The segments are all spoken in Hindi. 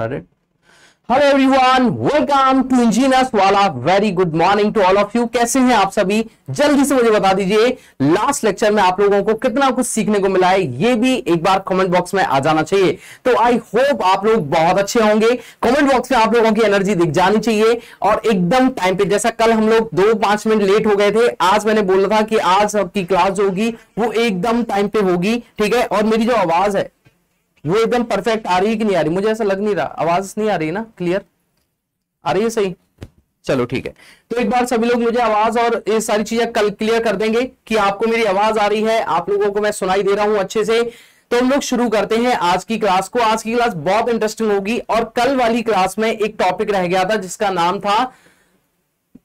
started Hello everyone, welcome to engineers Wala. Very good morning to all of you. कैसे हैं आप सभी जल्दी से मुझे बता दीजिए लास्ट लेक्चर में आप लोगों को कितना कुछ सीखने को मिला है ये भी एक बार कमेंट बॉक्स में आ जाना चाहिए तो आई होप आप लोग बहुत अच्छे होंगे कमेंट बॉक्स में आप लोगों की एनर्जी दिख जानी चाहिए और एकदम टाइम पे जैसा कल हम लोग दो पांच मिनट लेट हो गए थे आज मैंने बोला था कि आज आपकी क्लास जो होगी वो एकदम टाइम पे होगी ठीक है और मेरी जो आवाज है वो एकदम परफेक्ट आ रही है कि नहीं आ रही मुझे ऐसा लग नहीं रहा आवाज नहीं आ रही ना क्लियर आ रही है सही चलो ठीक है तो एक बार सभी लोग मुझे आवाज और ये सारी चीजें कल क्लियर कर देंगे कि आपको मेरी आवाज आ रही है आप लोगों को मैं सुनाई दे रहा हूं अच्छे से तो हम लोग शुरू करते हैं आज की क्लास को आज की क्लास बहुत इंटरेस्टिंग होगी और कल वाली क्लास में एक टॉपिक रह गया था जिसका नाम था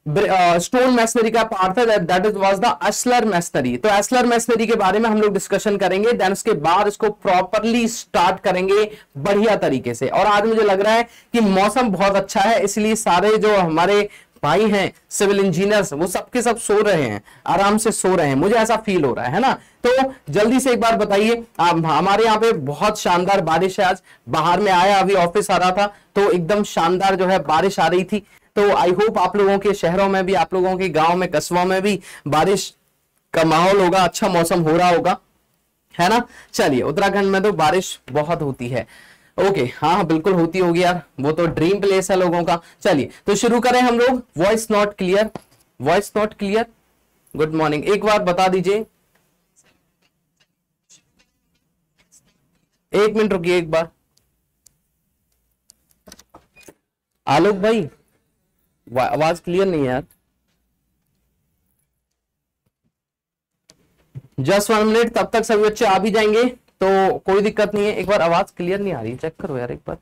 स्टोन मैसनरी का पार्ट था that is was the ashlar masonry तो असलर मैसनरी के बारे में हम लोग डिस्कशन करेंगे देन उसके बाद इसको प्रॉपरली स्टार्ट करेंगे बढ़िया तरीके से और आज मुझे लग रहा है कि मौसम बहुत अच्छा है इसलिए सारे जो हमारे भाई हैं सिविल इंजीनियर्स वो सबके सब सो रहे हैं आराम से सो रहे हैं मुझे ऐसा फील हो रहा है ना तो जल्दी से एक बार बताइए हमारे यहाँ पे बहुत शानदार बारिश है आज बाहर में आया अभी ऑफिस आ रहा था तो एकदम शानदार जो है बारिश आ रही थी तो आई होप आप लोगों के शहरों में भी आप लोगों के गाँव में कस्बों में भी बारिश का माहौल होगा अच्छा मौसम हो रहा होगा है ना चलिए उत्तराखंड में तो बारिश बहुत होती है ओके हाँ बिल्कुल होती होगी यार वो तो ड्रीम प्लेस है लोगों का चलिए तो शुरू करें हम लोग voice not clear voice not clear good morning एक बार बता दीजिए एक मिनट रुकिए एक बार आलोक भाई आवाज क्लियर नहीं यार जस्ट वन मिनट तब तक सभी बच्चे आ भी जाएंगे तो कोई दिक्कत नहीं है एक बार आवाज क्लियर नहीं आ रही चेक करो यार एक बार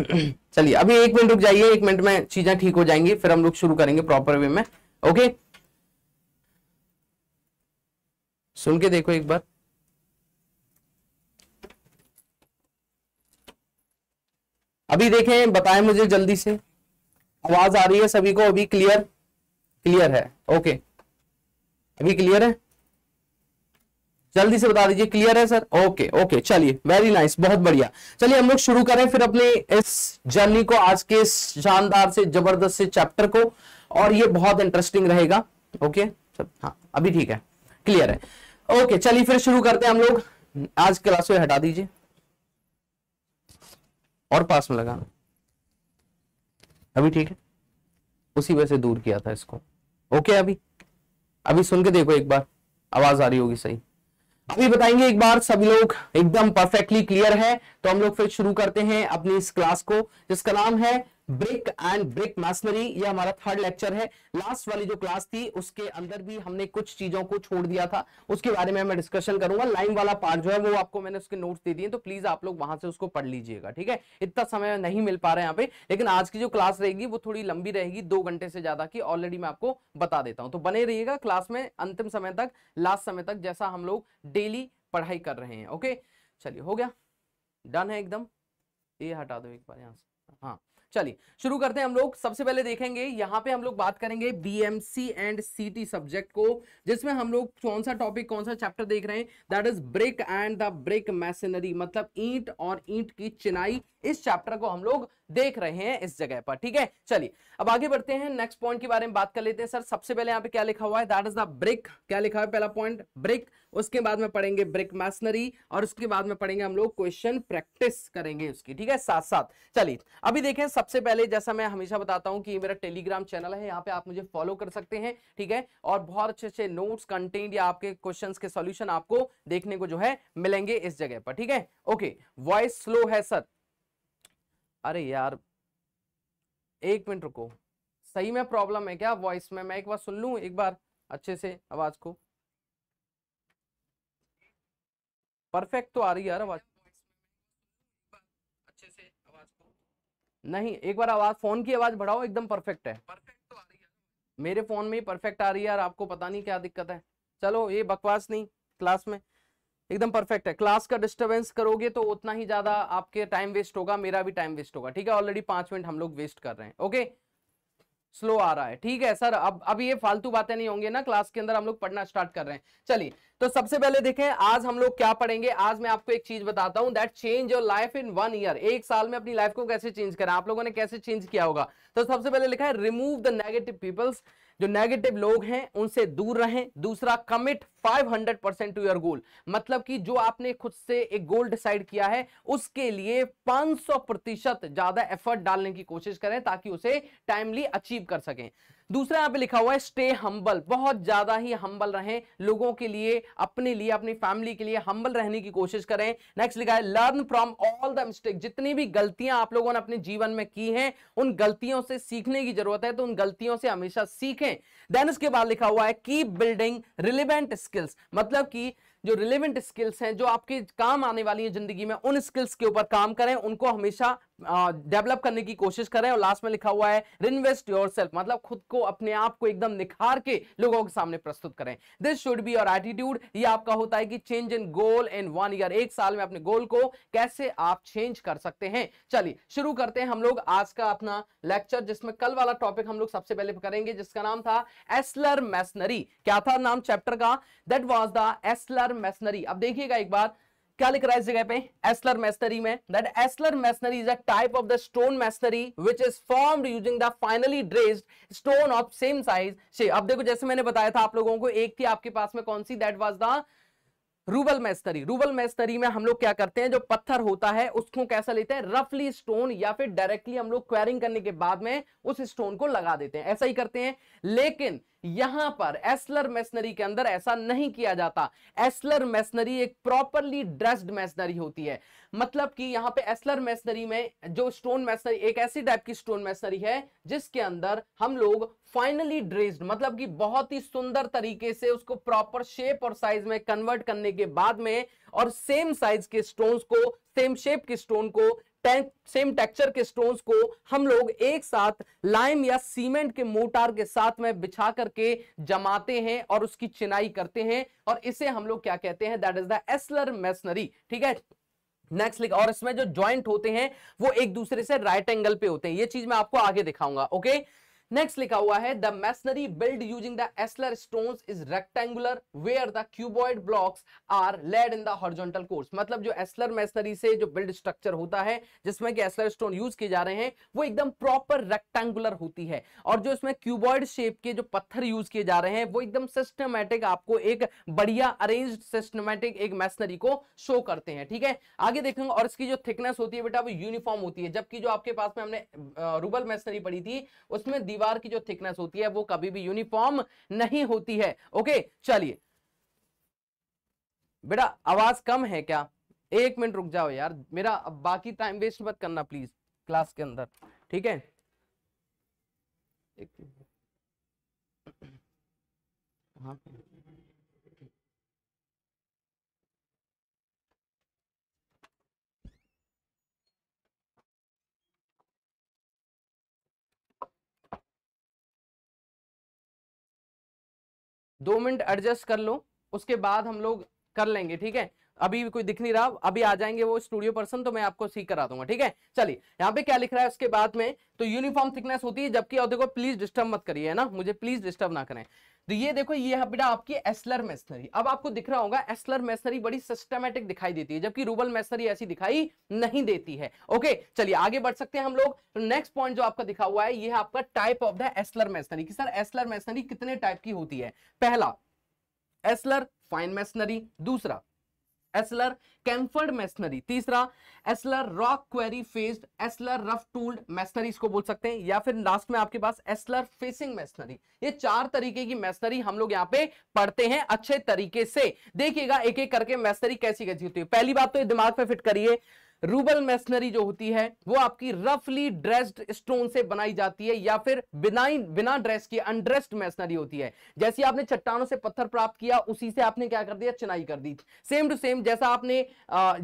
चलिए अभी एक मिनट रुक जाइए एक मिनट में चीजें ठीक हो जाएंगी फिर हम लोग शुरू करेंगे प्रॉपर वे में ओके सुन के देखो एक बार अभी देखें बताएं मुझे जल्दी से आवाज आ रही है सभी को अभी क्लियर क्लियर है ओके अभी क्लियर है जल्दी से बता दीजिए क्लियर है सर ओके ओके चलिए वेरी नाइस बहुत बढ़िया चलिए हम लोग शुरू करें फिर अपने इस जर्नी को आज के इस शानदार से जबरदस्त से चैप्टर को और ये बहुत इंटरेस्टिंग रहेगा ओके सब हाँ अभी ठीक है क्लियर है ओके चलिए फिर शुरू करते हैं हम लोग आज क्लास को हटा दीजिए और पास में लगाना अभी ठीक है उसी वजह से दूर किया था इसको ओके अभी अभी सुन के देखो एक बार आवाज आ रही होगी सही अभी बताएंगे एक बार सभी लोग एकदम परफेक्टली क्लियर है तो हम लोग फिर शुरू करते हैं अपनी इस क्लास को जिसका नाम है ब्रिक एंड ब्रिक मैसनरी ये हमारा थर्ड लेक्चर है लास्ट वाली जो क्लास थी उसके अंदर भी हमने कुछ चीजों को छोड़ दिया था उसके बारे में मैं डिस्कशन करूंगा लाइन वाला पार्ट जो है वो आपको मैंने उसके नोट्स दे दिए तो प्लीज आप लोग वहां से उसको पढ़ लीजिएगा ठीक है इतना समय नहीं मिल पा रहा है यहाँ पे लेकिन आज की जो क्लास रहेगी वो थोड़ी लंबी रहेगी दो घंटे से ज्यादा की ऑलरेडी मैं आपको बता देता हूँ तो बने रहिएगा क्लास में अंतिम समय तक लास्ट समय तक जैसा हम लोग डेली पढ़ाई कर रहे हैं ओके चलिए हो गया डन है एकदम ये हटा दो एक बार यहाँ से हाँ चलिए शुरू करते हैं हम लोग सबसे पहले देखेंगे यहाँ पे हम लोग बात करेंगे बीएमसी एंड सीटी सब्जेक्ट को जिसमें हम लोग कौन सा टॉपिक कौन सा चैप्टर देख रहे हैं that is brick and the brick masonry मतलब ईंट और ईंट की चिनाई इस चैप्टर को हम लोग देख रहे हैं इस जगह पर ठीक है चलिए अब आगे बढ़ते हैं नेक्स्ट पॉइंट के बारे में बात कर लेते हैं सर सबसे पहले यहाँ पे क्या लिखा हुआ है दैट इज द ब्रिक क्या लिखा हुआ है पहला पॉइंट ब्रिक उसके बाद में पढ़ेंगे ब्रिक मैसनरी और उसके बाद में पढ़ेंगे हम लोग क्वेश्चन प्रैक्टिस करेंगे उसकी ठीक है साथ साथ चलिए अभी देखें सबसे पहले जैसा मैं हमेशा बताता हूं कि ये मेरा टेलीग्राम चैनल है यहाँ पे आप मुझे फॉलो कर सकते हैं ठीक है और बहुत अच्छे अच्छे नोट्स कंटेंट या आपके क्वेश्चन के सोल्यूशन आपको देखने को जो है मिलेंगे इस जगह पर ठीक है ओके वॉइस स्लो है सर अरे यार एक मिनट रुको सही में प्रॉब्लम है क्या वॉइस में मैं एक बार सुन लू एक बार अच्छे से आवाज को परफेक्ट तो आ रही है यार आवाज नहीं एक बार आवाज फोन की आवाज बढ़ाओ एकदम परफेक्ट है परफेक्ट तो आ रही है मेरे फोन में ही परफेक्ट आ रही है यार आपको पता नहीं क्या दिक्कत है चलो ये बकवास नहीं क्लास में एकदम परफेक्ट है क्लास का डिस्टर्बेंस करोगे तो उतना ही ज्यादा आपके टाइम वेस्ट होगा मेरा भी टाइम वेस्ट होगा ठीक है ऑलरेडी पांच मिनट हम लोग वेस्ट कर रहे हैं ओके स्लो आ रहा है ठीक है सर अब अब ये फालतू बातें नहीं होंगे ना क्लास के अंदर हम लोग पढ़ना स्टार्ट कर रहे हैं चलिए तो सबसे पहले देखें आज हम लोग क्या पढ़ेंगे आज मैं आपको एक चीज बताता हूं that change your life in one year एक साल में अपनी लाइफ को कैसे चेंज करें आप लोगों ने कैसे चेंज किया होगा तो सबसे पहले लिखा है रिमूव द नेगेटिव पीपल्स जो नेगेटिव लोग हैं उनसे दूर रहें दूसरा commit 500 percent to your goal मतलब कि जो आपने खुद से एक गोल डिसाइड किया है उसके लिए 500 प्रतिशत ज्यादा एफर्ट डालने की कोशिश करें ताकि उसे टाइमली अचीव कर सकें दूसरा यहाँ पे लिखा हुआ है स्टे हम्बल बहुत ज्यादा ही हम्बल रहें लोगों के लिए अपने लिए अपनी फैमिली के लिए हम्बल रहने की कोशिश करें नेक्स्ट लिखा है learn from all the mistake जितनी भी गलतियां आप लोगों ने अपने जीवन में की हैं उन गलतियों से सीखने की जरूरत है तो उन गलतियों से हमेशा सीखें देन इसके बाद लिखा हुआ है कीप बिल्डिंग रिलिवेंट स्किल्स मतलब की जो रिलेवेंट स्किल्स हैं जो आपके काम आने वाली है जिंदगी में उन स्किल्स के ऊपर काम करें उनको हमेशा डेवलप करने की कोशिश करें और लास्ट में लिखा हुआ है रिन्वेस्ट योर मतलब खुद को अपने आप को एकदम निखार के लोगों के सामने प्रस्तुत करें this should be your attitude ये आपका होता है कि change in goal in one year एक साल में अपने गोल को कैसे आप चेंज कर सकते हैं चलिए शुरू करते हैं हम लोग आज का अपना लेक्चर जिसमें कल वाला टॉपिक हम लोग सबसे पहले करेंगे जिसका नाम था एसलर मैसनरी क्या था नाम चैप्टर का that was the ashlar masonry अब देखिएगा एक बार क्या लिख रहा है इस जगह पे एस्लर मैसनरी में that ashlar masonry is a type of the stone masonry which is formed using the finely dressed stone of same size shape अब देखो जैसे मैंने बताया था आप लोगों को एक थी आपके पास में कौन सी that was the rubble masonry rubble masonry में हम लोग क्या करते हैं जो पत्थर होता है उसको कैसा लेते हैं रफली स्टोन या फिर डायरेक्टली हम लोग क्वेरिंग करने के बाद में उस स्टोन को लगा देते हैं ऐसा ही करते हैं लेकिन यहां पर एसलर मेसनरी के अंदर ऐसा नहीं किया जाता एसलर मेसनरी एक प्रॉपरली ड्रेस्ड मेसनरी होती है मतलब कि यहां पे एसलर मेसनरी में जो स्टोन मेसनरी एक ऐसी टाइप की स्टोन मेसनरी है जिसके अंदर हम लोग फाइनली ड्रेस्ड मतलब कि बहुत ही सुंदर तरीके से उसको प्रॉपर शेप और साइज में कन्वर्ट करने के बाद में और सेम साइज के स्टोन को सेम शेप के स्टोन को सेम टेक्सचर के स्टोन्स को हम लोग एक साथ लाइम या सीमेंट के मोटार के साथ में बिछा करके जमाते हैं और उसकी चिनाई करते हैं और इसे हम लोग क्या कहते हैं that is the ashlar masonry ठीक है नेक्स्ट लिख और इसमें जो ज्वाइंट होते हैं वो एक दूसरे से राइट एंगल पे होते हैं ये चीज मैं आपको आगे दिखाऊंगा ओके okay? नेक्स्ट लिखा हुआ है the masonry build using the ashlar stone is rectangular where the cuboid blocks are laid in the horizontal course मतलब जो एसलर मैसनरी से जो बिल्ड स्ट्रक्चर होता है जिसमें कि एसलर स्टोन यूज किए जा रहे हैं वो एकदम प्रॉपर रेक्टेंगुलर होती है और जो इसमें क्यूबॉइड शेप के जो पत्थर यूज किए जा रहे हैं वो एकदम सिस्टमेटिक आपको एक बढ़िया अरेन्ज सिस्टमेटिक एक मैसनरी को शो करते हैं ठीक है आगे देखेंगे और इसकी जो थिकनेस होती है बेटा वो यूनिफॉर्म होती है जबकि जो आपके पास में हमने रूबल मैसनरी पड़ी थी उसमें दीवार की जो थिकनेस होती है वो कभी भी यूनिफॉर्म नहीं होती है ओके चलिए बेटा आवाज कम है क्या एक मिनट रुक जाओ यार मेरा अब बाकी टाइम वेस्ट मत करना प्लीज क्लास के अंदर ठीक है एक हाँ दो मिनट एडजस्ट कर लो उसके बाद हम लोग कर लेंगे ठीक है अभी कोई दिख नहीं रहा अभी आ जाएंगे वो स्टूडियो पर्सन तो मैं आपको सीख करा दूंगा ठीक है चलिए यहाँ पे क्या लिख रहा है उसके बाद में तो यूनिफॉर्म थिकनेस होती है जबकि और देखो प्लीज डिस्टर्ब मत करिए ना मुझे प्लीज डिस्टर्ब ना करें तो ये देखो ये है बेटा आपकी एसलर मेसनरी अब आपको दिख रहा होगा एसलर मेसनरी बड़ी सिस्टमेटिक दिखाई देती है जबकि रूबल मेसनरी ऐसी दिखाई नहीं देती है ओके चलिए आगे बढ़ सकते हैं हम लोग तो नेक्स्ट पॉइंट जो आपका दिखा हुआ है ये है आपका type of the ashlar masonry कि सर एसलर मेसनरी कितने टाइप की होती है पहला एसलर फाइन मेसनरी दूसरा एसलर कैम्फर्ड मेसनरी तीसरा ashlar rock quarry faced ashlar rough tooled masonry इसको बोल सकते हैं या फिर लास्ट में आपके पास एसलर फेसिंग मेसनरी ये चार तरीके की मेसनरी हम लोग यहाँ पे पढ़ते हैं अच्छे तरीके से देखिएगा एक एक करके मेसनरी कैसी कैसी होती है पहली बात तो ये दिमाग पे फिट करिए रूबल मेसनरी जो होती है वो आपकी रफली ड्रेस्ड स्टोन से बनाई जाती है या फिर बिना बिना ड्रेस की अनड्रेस्ड मेसनरी होती है जैसी आपने चट्टानों से पत्थर प्राप्त किया उसी से आपने क्या कर दिया चिनाई कर दी सेम टू सेम जैसा आपने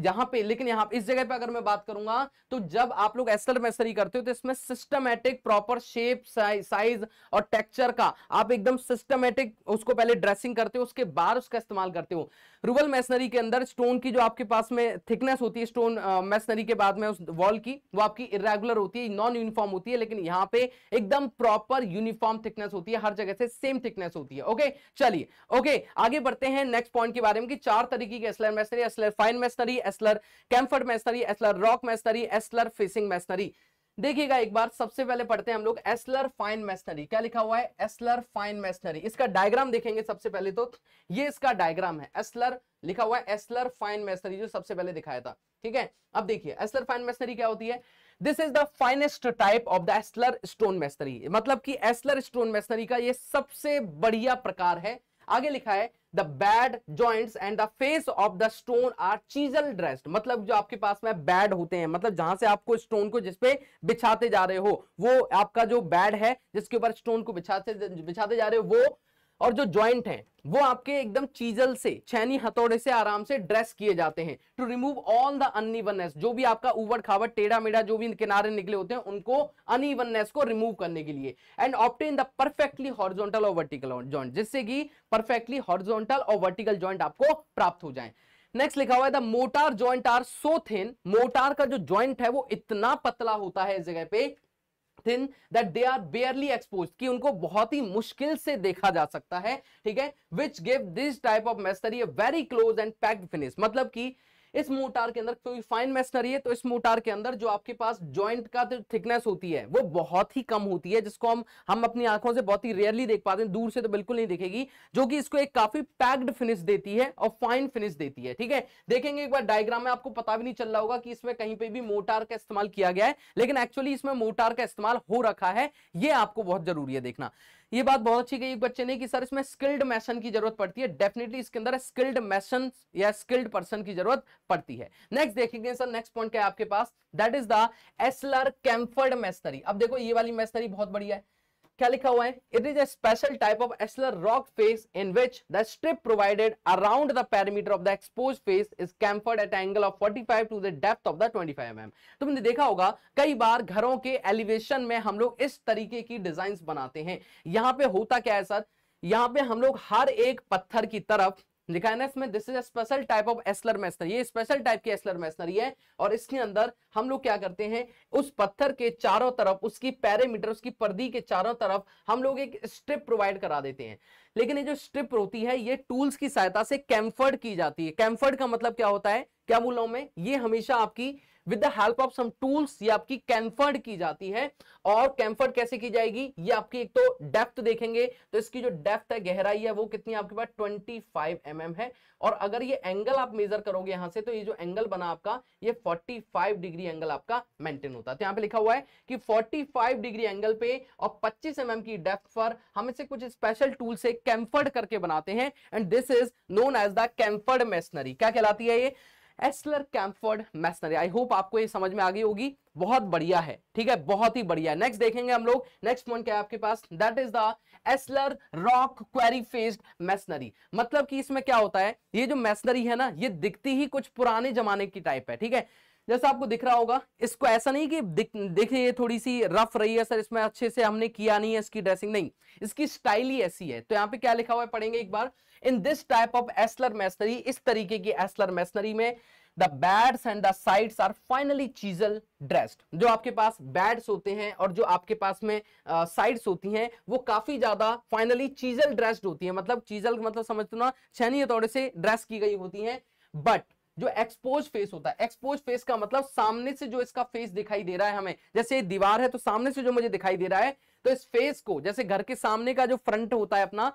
यहां पे लेकिन यहां इस जगह पे अगर मैं बात करूंगा तो जब आप लोग एस्टर मेसनरी करते हो तो इसमें सिस्टमेटिक प्रॉपर शेप साइज और टेक्सचर का आप एकदम सिस्टमेटिक उसको पहले ड्रेसिंग करते हो उसके बाद उसका इस्तेमाल करते हो रूबल मेसनरी के अंदर स्टोन की जो आपके पास में थिकनेस होती है स्टोन मेसनरी के बाद में उस वॉल की वो आपकी इरेगुलर होती है नॉन यूनिफॉर्म होती है लेकिन यहाँ पे एकदम प्रॉपर यूनिफॉर्म थिकनेस होती है हर जगह से सेम थिकनेस होती है ओके चलिए ओके आगे बढ़ते हैं नेक्स्ट पॉइंट के बारे में कि चार तरीके की ashlar masonry ashlar fine masonry ashlar chamfered masonry ashlar rock masonry ashlar facing masonry देखिएगा एक बार सबसे पहले पढ़ते हैं हम लोग एसलर फाइन मैशनरी क्या लिखा हुआ है एसलर फाइन मैशनरी इसका डायग्राम देखेंगे सबसे पहले तो ये इसका डायग्राम है एसलर लिखा हुआ है एसलर फाइन मैशनरी जो सबसे पहले दिखाया था ठीक है अब देखिए एसलर फाइन मैशनरी क्या होती है this is the finest type of the ashlar stone masonry मतलब कि एस्लर स्टोन मैशनरी का ये सबसे बढ़िया प्रकार है आगे लिखा है the bed joints and the face of the stone are chisel dressed मतलब जो आपके पास में बैड होते हैं मतलब जहां से आपको स्टोन को जिसपे बिछाते जा रहे हो वो आपका जो बैड है जिसके ऊपर स्टोन को बिछाते बिछाते जा रहे हो वो और जो ज्वाइंट है वो आपके एकदम चीजल से छैनी हथौड़े से आराम से ड्रेस किए जाते हैं to remove all the unevenness जो भी आपका उबड़ खावट टेढ़ा मेढ़ा जो भी किनारे निकले होते हैं उनको अनइवननेस को रिमूव करने के लिए and obtain the perfectly horizontal और वर्टिकल ज्वाइंट जिससे कि परफेक्टली हॉर्जोंटल और वर्टिकल ज्वाइंट आपको प्राप्त हो जाए नेक्स्ट लिखा हुआ है the mortar joint are so thin mortar का जो ज्वाइंट है वो इतना पतला होता है इस जगह पे thin that they are barely expose कि उनको बहुत ही मुश्किल से देखा जा सकता है ठीक है which give this type of masonry very close and packed finish मतलब कि इस मोटार के अंदर क्योंकि फाइन मेसनरी है तो इस मोटार के अंदर जो आपके पास ज्वाइंट का थिकनेस तो होती है वो बहुत ही कम होती है जिसको हम हम अपनी आंखों से बहुत ही रेयरली देख पाते हैं दूर से तो बिल्कुल नहीं दिखेगी जो कि इसको एक काफी पैक्ड फिनिश देती है और फाइन फिनिश देती है ठीक है देखेंगे एक बार डायग्राम में आपको पता भी नहीं चल रहा होगा कि इसमें कहीं पे भी मोटार का इस्तेमाल किया गया है लेकिन एक्चुअली इसमें मोटार का इस्तेमाल हो रखा है यह आपको बहुत जरूरी है देखना ये बात बहुत अच्छी कही बच्चे ने कि सर इसमें स्किल्ड मैसन की जरूरत पड़ती है डेफिनेटली इसके अंदर स्किल्ड मैसन या स्किल्ड पर्सन की जरूरत पड़ती है नेक्स्ट देखेंगे सर नेक्स्ट पॉइंट क्या है आपके पास that is the ashlar chamfered masonry अब देखो ये वाली मैस्तरी बहुत बढ़िया है क्या लिखा हुआ है it is a special type of ashlar rock face in which the strip provided around the parameter of the expose face is chamfered at angle of 45 to the depth of the 25 mm तुमने देखा होगा कई बार घरों के एलिवेशन में हम लोग इस तरीके की डिजाइन बनाते हैं यहां पे होता क्या है सर यहां पे हम लोग हर एक पत्थर की तरफ लिखा है ना इसमें this is a special type of ashlar masonry ये स्पेशल टाइप की एसलर मैसनरी है और इसके अंदर हम लोग क्या करते हैं उस पत्थर के चारों तरफ उसकी पैरामीटर उसकी पर्दी के चारों तरफ हम लोग एक स्ट्रिप प्रोवाइड करा देते हैं लेकिन ये जो स्ट्रिप होती है ये टूल्स की सहायता से कैम्फर्ड की जाती है कैम्फर्ड का मतलब क्या होता है क्या बोल रहा हूं मैं ये हमेशा आपकी with the help of some tools ये आपकी कैंफर्ड की जाती है और कैंफर्ड कैसे की जाएगी ये आपकी एक तो डेप्थ देखेंगे तो इसकी जो डेप्थ है गहराई है वो कितनी आपके पास 25 फाइव mm है और अगर ये एंगल आप मेजर करोगे यहां से तो ये जो एंगल बना आपका ये 45 डिग्री एंगल आपका मेंटेन होता है तो यहां पे लिखा हुआ है कि 45 डिग्री एंगल पे और 25 एम mm की डेप्थ पर हम इसे कुछ स्पेशल टूल से कैंफर्ड करके बनाते हैं and this is known as the chamfered masonry क्या कहलाती है ये ashlar chamfered masonry I hope आपको ये समझ में आ गई होगी बहुत बढ़िया है ठीक है बहुत ही बढ़िया नेक्स्ट देखेंगे हम लोग नेक्स्ट पॉइंट क्या है आपके पास that is the ashlar rock quarry faced masonry मतलब कि इसमें क्या होता है ये जो मैसनरी है ना ये दिखती ही कुछ पुराने जमाने की टाइप है ठीक है जैसा आपको दिख रहा होगा इसको ऐसा नहीं कि देखिए ये थोड़ी सी रफ रही है सर इसमें अच्छे से हमने किया नहीं है इसकी ड्रेसिंग नहीं इसकी स्टाइल ही ऐसी है तो यहाँ पे क्या लिखा हुआ है पढ़ेंगे एक बार in this type of ashlar masonry इस तरीके की एसलर मैसनरी में the beds and the sides are finally chisel dressed जो आपके पास बैड्स होते हैं और जो आपके पास में साइड्स uh, होती हैं वो काफी ज्यादा फाइनली चीजल ड्रेस्ड होती है मतलब चीजल मतलब समझते ना छैनी हथौड़े तो से ड्रेस की गई होती है बट जो एक्सपोज फेस होता है एक्सपोज फेस का मतलब सामने से जो इसका फेस दिखाई दे रहा है हमें जैसे दीवार है तो सामने से जो मुझे दिखाई दे रहा है तो इस फेस को जैसे घर के सामने का जो फ्रंट होता है अपना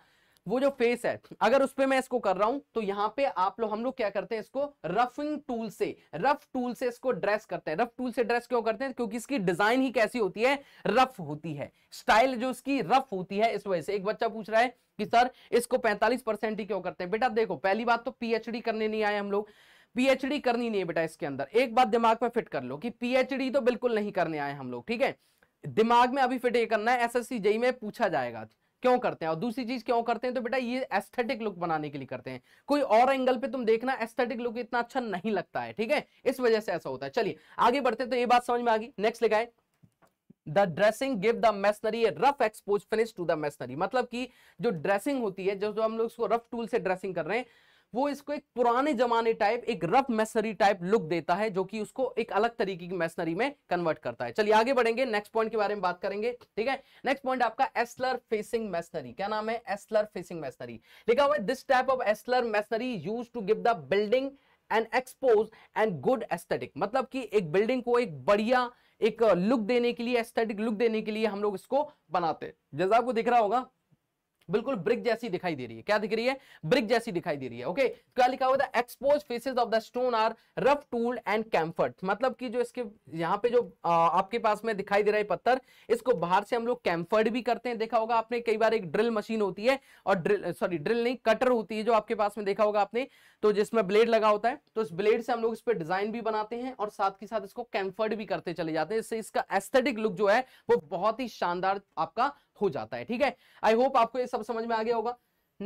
वो जो फेस है अगर उस पर मैं इसको कर रहा हूं तो यहां पे आप लोग हम लोग क्या करते हैं इसको रफिंग टूल से रफ टूल से इसको ड्रेस करते हैं रफ टूल से ड्रेस क्यों करते हैं क्योंकि इसकी डिजाइन ही कैसी होती है रफ होती है स्टाइल जो इसकी रफ होती है इस वजह से एक बच्चा पूछ रहा है कि सर इसको 45 परसेंट ही क्यों करते हैं बेटा देखो पहली बात तो पीएचडी करने नहीं आए हम लोग पीएचडी करनी नहीं है बेटा इसके अंदर एक बात दिमाग में फिट कर लो कि पीएचडी तो बिल्कुल नहीं करने आए हम लोग ठीक है दिमाग में अभी फिट ये करना है एसएससी एस में पूछा जाएगा क्यों करते हैं और दूसरी चीज क्यों करते हैं तो बेटा ये एस्थेटिक लुक बनाने के लिए करते हैं कोई और एंगल पे तुम देखना एस्थेटिक लुक इतना अच्छा नहीं लगता है ठीक है इस वजह से ऐसा होता है चलिए आगे बढ़ते तो ये बात समझ में आ गई नेक्स्ट लिखा है the dressing give the masonry rough expose finish to the masonry मतलब कि जो ड्रेसिंग होती है जो जो हम लोग उसको रफ टूल से ड्रेसिंग कर रहे हैं वो इसको एक पुराने जमाने टाइप एक रफ मैसनरी टाइप लुक देता है जो कि उसको एक अलग तरीके की मैसनरी में कन्वर्ट करता है चलिए आगे बढ़ेंगे नेक्स्ट पॉइंट के बारे में बात करेंगे ठीक है नेक्स्ट पॉइंट आपका एसलर फेसिंग मैसनरी क्या नाम है एसलर फेसिंग मैसनरी लिखा हुआ है this type of ashlar masonry use to give the building and expose and good aesthetic मतलब कि एक बिल्डिंग को एक बढ़िया एक लुक देने के लिए एस्थेटिक लुक देने के लिए हम लोग इसको बनाते हैं जैसा आपको दिख रहा होगा बिल्कुल ब्रिक जैसी दिखाई दे रही है क्या दिख रही है ब्रिक जैसी दिखाई दे रही है ओके तो क्या लिखा हुआ था expose faces of the stone are rough tool and chamfered मतलब कि जो इसके यहाँ पे जो आ, आपके पास में दिखाई दे रहा है पत्थर इसको बाहर से हम लोग कैम्फर्ड भी करते हैं देखा होगा आपने कई बार एक ड्रिल मशीन होती है और ड्रिल सॉरी ड्रिल नहीं कटर होती है जो आपके पास में देखा होगा आपने तो जिसमें ब्लेड लगा होता है तो इस ब्लेड से हम लोग इस पर डिजाइन भी बनाते हैं और साथ ही साथ इसको कैम्फर्ड भी करते चले जाते हैं इससे इसका एस्थेटिक लुक जो है वो बहुत ही शानदार आपका हो जाता है ठीक है आई होप आपको ये सब समझ में आ गया होगा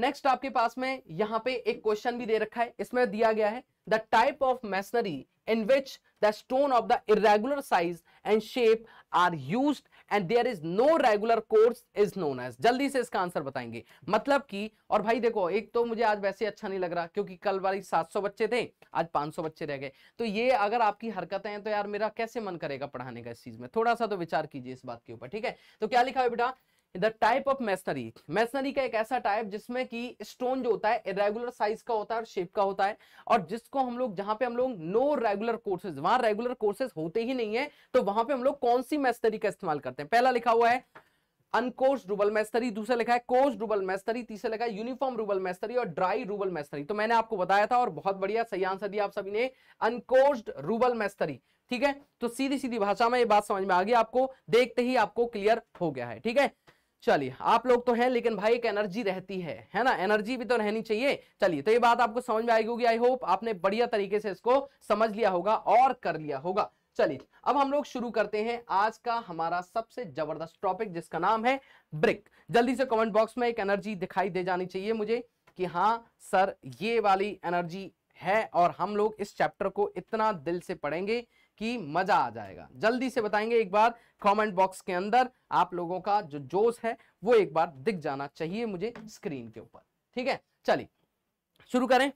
नेक्स्ट आपके पास में यहाँ पे एक क्वेश्चन भी दे रखा है इसमें दिया गया है the type of masonry in which the stone of the irregular size and shape are use and there is no regular course is known as जल्दी से इसका आंसर बताएंगे मतलब कि और भाई देखो एक तो मुझे आज वैसे अच्छा नहीं लग रहा क्योंकि कल वाली 700 बच्चे थे आज 500 बच्चे रह गए तो ये अगर आपकी हरकतें हैं तो यार मेरा कैसे मन करेगा पढ़ाने का इस चीज में थोड़ा सा तो विचार कीजिए इस बात के ऊपर ठीक है तो क्या लिखा है बेटा the type of masonry masonry का एक ऐसा टाइप जिसमें कि स्टोन जो होता है इरेगुलर साइज का होता है और शेप का होता है और जिसको हम लोग जहां पे हम लोग नो रेगुलर कोर्सेज वहां रेगुलर कोर्सेज होते ही नहीं है तो वहां पे हम लोग कौन सी मैसनरी का इस्तेमाल करते हैं पहला लिखा हुआ है अनकोर्स रूबल मैस्तरी दूसरा लिखा है कोर्स रूबल मैस्तरी तीसरा लिखा है यूनिफॉर्म रूबल मैस्तरी और ड्राई रूबल मैस्तरी तो मैंने आपको बताया था और बहुत बढ़िया सही आंसर दिया आप सभी ने अनकोर्स रूबल मैस्तरी ठीक है तो सीधी सीधी भाषा में ये बात समझ में आ गई आपको देखते ही आपको क्लियर हो गया है ठीक है चलिए आप लोग तो है लेकिन भाई एक एनर्जी रहती है है ना एनर्जी भी तो रहनी चाहिए चलिए तो ये बात आपको समझ में आएगी होगी आई होप आपने बढ़िया तरीके से इसको समझ लिया होगा और कर लिया होगा चलिए अब हम लोग शुरू करते हैं आज का हमारा सबसे जबरदस्त टॉपिक जिसका नाम है ब्रिक जल्दी से कमेंट बॉक्स में एक एनर्जी दिखाई दे जानी चाहिए मुझे कि हाँ सर ये वाली एनर्जी है और हम लोग इस चैप्टर को इतना दिल से पढ़ेंगे कि मजा आ जाएगा जल्दी से बताएंगे एक बार कमेंट बॉक्स के अंदर आप लोगों का जो जोश है वो एक बार दिख जाना चाहिए मुझे स्क्रीन के ऊपर ठीक है चलिए शुरू करें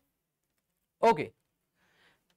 ओके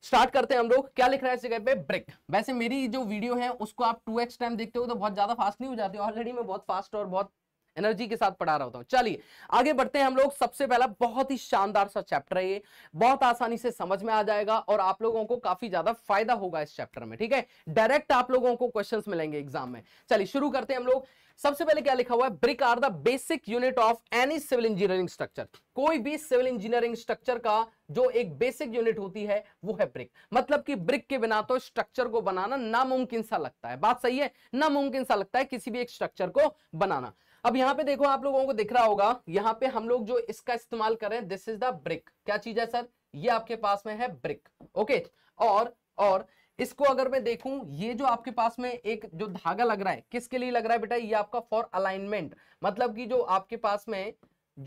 स्टार्ट करते हैं हम लोग क्या लिख रहा है इस जगह पे ब्रिक वैसे मेरी जो वीडियो है उसको आप टू एक्स टाइम देखते हो तो बहुत ज्यादा फास्ट नहीं हो जाती ऑलरेडी मैं बहुत फास्ट और बहुत एनर्जी के साथ पढ़ा रहा होता हूं चलिए आगे बढ़ते हैं हम लोग सबसे पहला बहुत ही शानदार सा चैप्टर है ये बहुत आसानी से समझ में आ जाएगा और आप लोगों को काफी ज्यादा फायदा होगा इस चैप्टर में ठीक है डायरेक्ट आप लोगों को क्वेश्चंस मिलेंगे एग्जाम में चलिए शुरू करते हैं हम लोग सबसे पहले क्या लिखा हुआ है brick are the basic unit of any civil engineering structure कोई भी सिविल इंजीनियरिंग स्ट्रक्चर का जो एक बेसिक यूनिट होती है वो है ब्रिक मतलब कि ब्रिक के बिना तो स्ट्रक्चर को बनाना नामुमकिन सा लगता है बात सही है नामुमकिन सा लगता है किसी भी एक स्ट्रक्चर को बनाना अब यहाँ पे देखो आप लोगों को दिख रहा होगा यहाँ पे हम लोग जो इसका इस्तेमाल कर रहे हैं दिस इज द ब्रिक क्या चीज है सर ये आपके पास में है ब्रिक ओके और और इसको अगर मैं देखूं ये जो आपके पास में एक जो धागा लग रहा है किसके लिए लग रहा है बेटा ये आपका फॉर अलाइनमेंट मतलब कि जो आपके पास में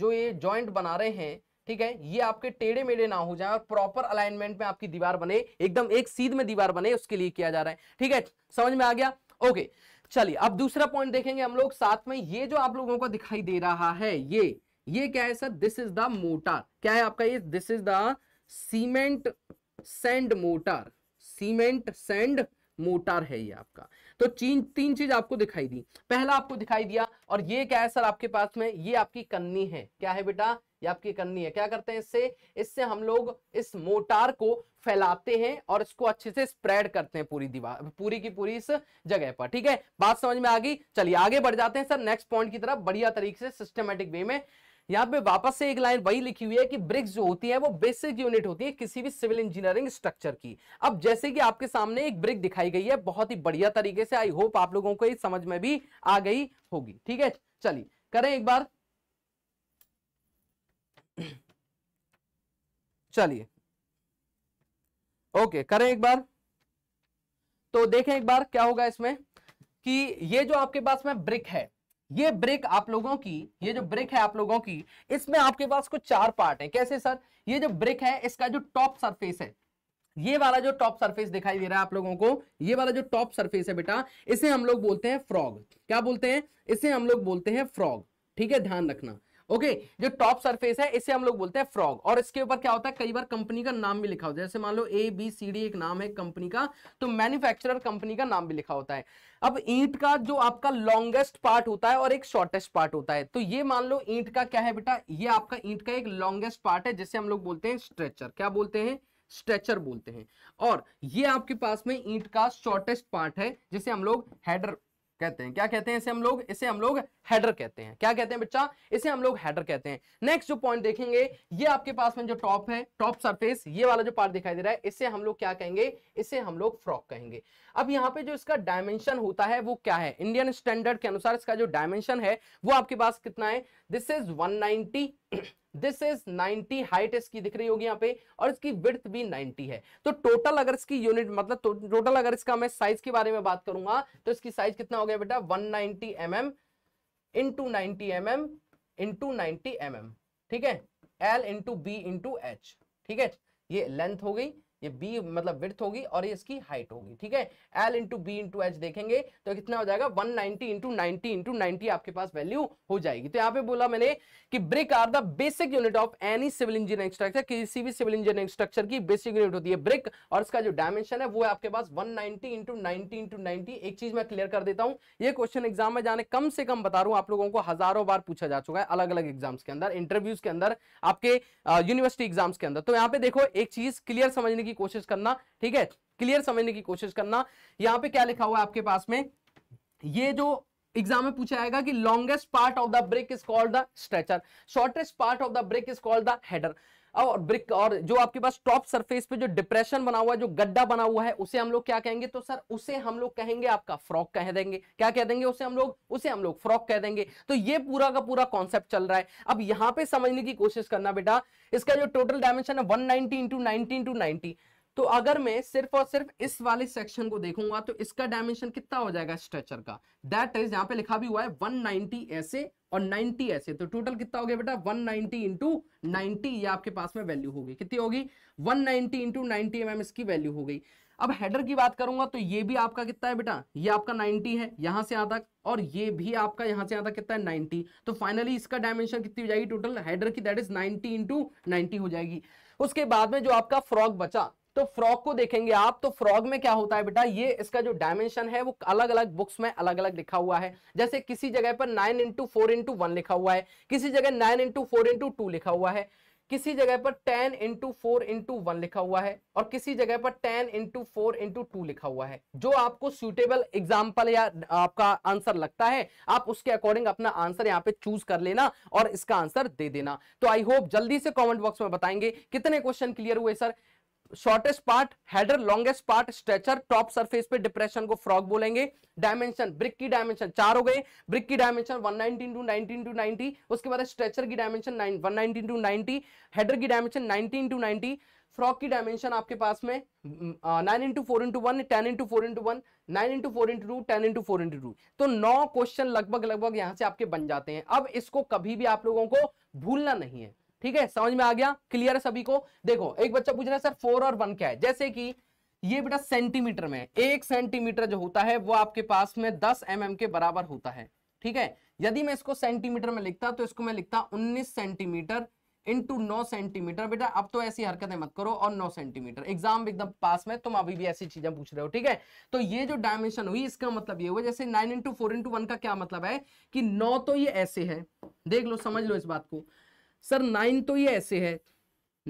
जो ये जॉइंट बना रहे हैं ठीक है ये आपके टेढ़े मेढ़े ना हो जाए और प्रॉपर अलाइनमेंट में आपकी दीवार बने एकदम एक सीध में दीवार बने उसके लिए किया जा रहा है ठीक है समझ में आ गया ओके okay. चलिए अब दूसरा पॉइंट देखेंगे हम लोग साथ में ये जो आप लोगों को दिखाई दे रहा है ये ये क्या है sir this is the mortar क्या है आपका ये this is the cement sand mortar cement sand mortar है ये आपका तो चीन तीन चीज आपको दिखाई दी पहला आपको दिखाई दिया और ये क्या है सर आपके पास में ये आपकी कन्नी है क्या है बेटा ये आपकी करनी है क्या करते हैं इससे इससे हम लोग इस मोटार को फैलाते हैं और इसको अच्छे से स्प्रेड करते हैं पूरी दीवार पूरी की पूरी इस जगह पर ठीक है बात समझ में आ गई चलिए आगे बढ़ जाते हैं सर नेक्स्ट पॉइंट की तरफ बढ़िया तरीके से सिस्टमेटिक वे में यहाँ पे वापस से एक लाइन वही लिखी हुई है कि ब्रिक्स जो होती है वो बेसिक यूनिट होती है किसी भी सिविल इंजीनियरिंग स्ट्रक्चर की अब जैसे कि आपके सामने एक ब्रिक दिखाई गई है बहुत ही बढ़िया तरीके से आई होप आप लोगों को ये समझ में भी आ गई होगी ठीक है चलिए करें एक बार चलिए ओके करें एक बार तो देखें एक बार क्या होगा इसमें कि ये जो आपके पास में ब्रिक है ये ब्रिक आप लोगों की ये जो ब्रिक है आप लोगों की इसमें आपके पास कुछ चार पार्ट है कैसे सर ये जो ब्रिक है इसका जो टॉप सरफेस है ये वाला जो टॉप सरफेस दिखाई दे रहा है आप लोगों को ये वाला जो टॉप सरफेस है बेटा इसे हम लोग बोलते हैं फ्रॉग क्या बोलते हैं इसे हम लोग बोलते हैं फ्रॉग ठीक है ध्यान रखना ओके जो टॉप सरफेस है इसे हम लोग बोलते हैं फ्रॉग और इसके ऊपर क्या होता है कई बार कंपनी का नाम भी लिखा होता है जैसे मान लो ए बी सी डी एक नाम है कंपनी का तो मैन्युफैक्चरर कंपनी का नाम भी लिखा होता है अब ईंट का जो आपका लॉन्गेस्ट पार्ट होता है और एक शॉर्टेस्ट पार्ट होता है तो ये मान लो ईंट का क्या है बेटा ये आपका ईंट का एक लॉन्गेस्ट पार्ट है जिसे हम लोग बोलते हैं स्ट्रेचर क्या बोलते हैं स्ट्रेचर बोलते हैं और ये आपके पास में ईंट का शॉर्टेस्ट पार्ट है जिसे हम लोग हेडर कहते हैं क्या कहते हैं इसे हम लोग इसे हम लोग हेडर कहते हैं क्या कहते हैं बच्चा इसे हम लोग हेडर कहते हैं नेक्स्ट जो पॉइंट देखेंगे ये आपके पास में जो टॉप है टॉप सरफेस ये वाला जो पार्ट दिखाई दे रहा है इसे हम लोग क्या कहेंगे इसे हम लोग फ्रॉक कहेंगे अब यहाँ पे जो इसका डायमेंशन होता है वो क्या है इंडियन स्टैंडर्ड के अनुसार इसका जो डायमेंशन है वो आपके पास कितना है this is one this is 90 height इसकी दिख रही होगी यहाँ पे और इसकी विड्थ भी 90 है तो टोटल अगर इसकी यूनिट मतलब तो, टोटल अगर इसका मैं साइज के बारे में बात करूंगा तो इसकी साइज कितना हो गया बेटा 190 ninety M M into ninety M M into ninety M M ठीक है L into B into H ठीक है ये लेंथ हो गई ये बी मतलब विथ होगी और ये इसकी हाइट होगी ठीक है L into B into H देखेंगे तो कितना हो जाएगा 190 नाइनटी इंटू नाइनटी इंटू आपके पास वैल्यू हो जाएगी तो यहाँ पे बोला मैंने कि brick are the basic unit of any civil engineering structure किसी भी सिविल इंजीनियरिंग स्ट्रक्चर की बेसिक यूनिट होती है ब्रिक और इसका जो डायमेंशन है वो है आपके पास one ninety into ninety into ninety एक चीज मैं क्लियर कर देता हूँ ये क्वेश्चन एग्जाम में जाने कम से कम बता रहा हूँ आप लोगों को हजारों बार पूछा जा चुका है अलग अलग एग्जाम्स के अंदर इंटरव्यूज के अंदर आपके यूनिवर्सिटी एग्जाम्स के अंदर तो यहाँ पे देखो एक चीज क्लियर समझने की की कोशिश करना ठीक है क्लियर समझने की कोशिश करना यहां पे क्या लिखा हुआ है आपके पास में ये जो एग्जाम में पूछा जाएगा कि longest part of the brick is called the stretcher shortest part of the brick is called the header और ब्रिक और जो आपके पास टॉप सरफेस पे जो डिप्रेशन बना हुआ है जो गड्ढा बना हुआ है उसे हम लोग क्या कहेंगे तो सर उसे हम लोग कहेंगे आपका फ्रॉक कह देंगे क्या कह देंगे उसे हम लोग उसे हम लोग फ्रॉक कह देंगे तो ये पूरा का पूरा कॉन्सेप्ट चल रहा है अब यहां पे समझने की कोशिश करना बेटा इसका जो टोटल डायमेंशन है one ninety into ninety into ninety तो अगर मैं सिर्फ और सिर्फ इस वाले सेक्शन को देखूंगा तो इसका डायमेंशन कितना हो जाएगा स्ट्रेचर का दैट इज यहाँ पे लिखा भी हुआ है 190 ऐसे और 90 ऐसे तो टोटल कितना हो गया बेटा 190 नाइनटी इंटू नाइनटी ये आपके पास में वैल्यू होगी कितनी होगी 190 नाइनटी इंटू नाइनटी एम इसकी वैल्यू हो गई अब हेडर की बात करूंगा तो ये भी आपका कितना है बेटा ये आपका 90 है यहां से आधा और ये भी आपका यहां से आधा कितना है 90 तो फाइनली इसका डायमेंशन कितनी हो जाएगी टोटल हेडर की दैट इज 90 इंटू नाइनटी हो जाएगी उसके बाद में जो आपका फ्रॉक बचा तो फ्रॉग को देखेंगे आप तो फ्रॉग में क्या होता है बेटा ये इसका जो डायमेंशन है वो अलग अलग बुक्स में अलग अलग लिखा हुआ है जैसे किसी जगह पर nine into four into one लिखा हुआ है किसी जगह nine into four into two लिखा हुआ है किसी जगह पर ten into four into one लिखा हुआ है और किसी जगह पर ten into four into two लिखा हुआ है जो आपको सुटेबल एग्जाम्पल या आपका आंसर लगता है आप उसके अकॉर्डिंग अपना आंसर यहाँ पे चूज कर लेना और इसका आंसर दे देना तो आई होप जल्दी से कमेंट बॉक्स में बताएंगे कितने क्वेश्चन क्लियर हुए sir shortest part header longest part stretcher top surface पे डिप्रेशन को फ्रॉग बोलेंगे डायमेंशन ब्रिक की डायमेंशन चार हो गए ब्रिक की डायमेंशन 119 टू 19 टू 90 उसके बाद स्ट्रेचर की डायमेंशन 119 टू 90 हेडर की डायमेंशन 19 टू 90 फ्रॉग की डायमेंशन आपके पास में nine into four into one ten into four into one nine into four into two ten into four into two तो नौ क्वेश्चन लगभग लगभग यहां से आपके बन जाते हैं अब इसको कभी भी आप लोगों को भूलना नहीं है ठीक है समझ में आ गया क्लियर है सभी को देखो एक बच्चा पूछ रहा है सर फोर और वन क्या है जैसे कि ये बेटा सेंटीमीटर में एक सेंटीमीटर जो होता है वो आपके पास में दस एम mm के बराबर होता है ठीक है यदि मैं इसको सेंटीमीटर में लिखता तो इसको मैं लिखता उन्नीस सेंटीमीटर इंटू नौ सेंटीमीटर बेटा अब तो ऐसी हरकतें मत करो और नौ सेंटीमीटर एग्जाम एकदम पास में तुम अभी भी ऐसी चीजें पूछ रहे हो ठीक है तो ये जो डायमेंशन हुई इसका मतलब ये हुआ जैसे nine into four into one का क्या मतलब है कि नौ तो ये ऐसे है देख लो समझ लो इस बात को सर नाइन तो ये ऐसे है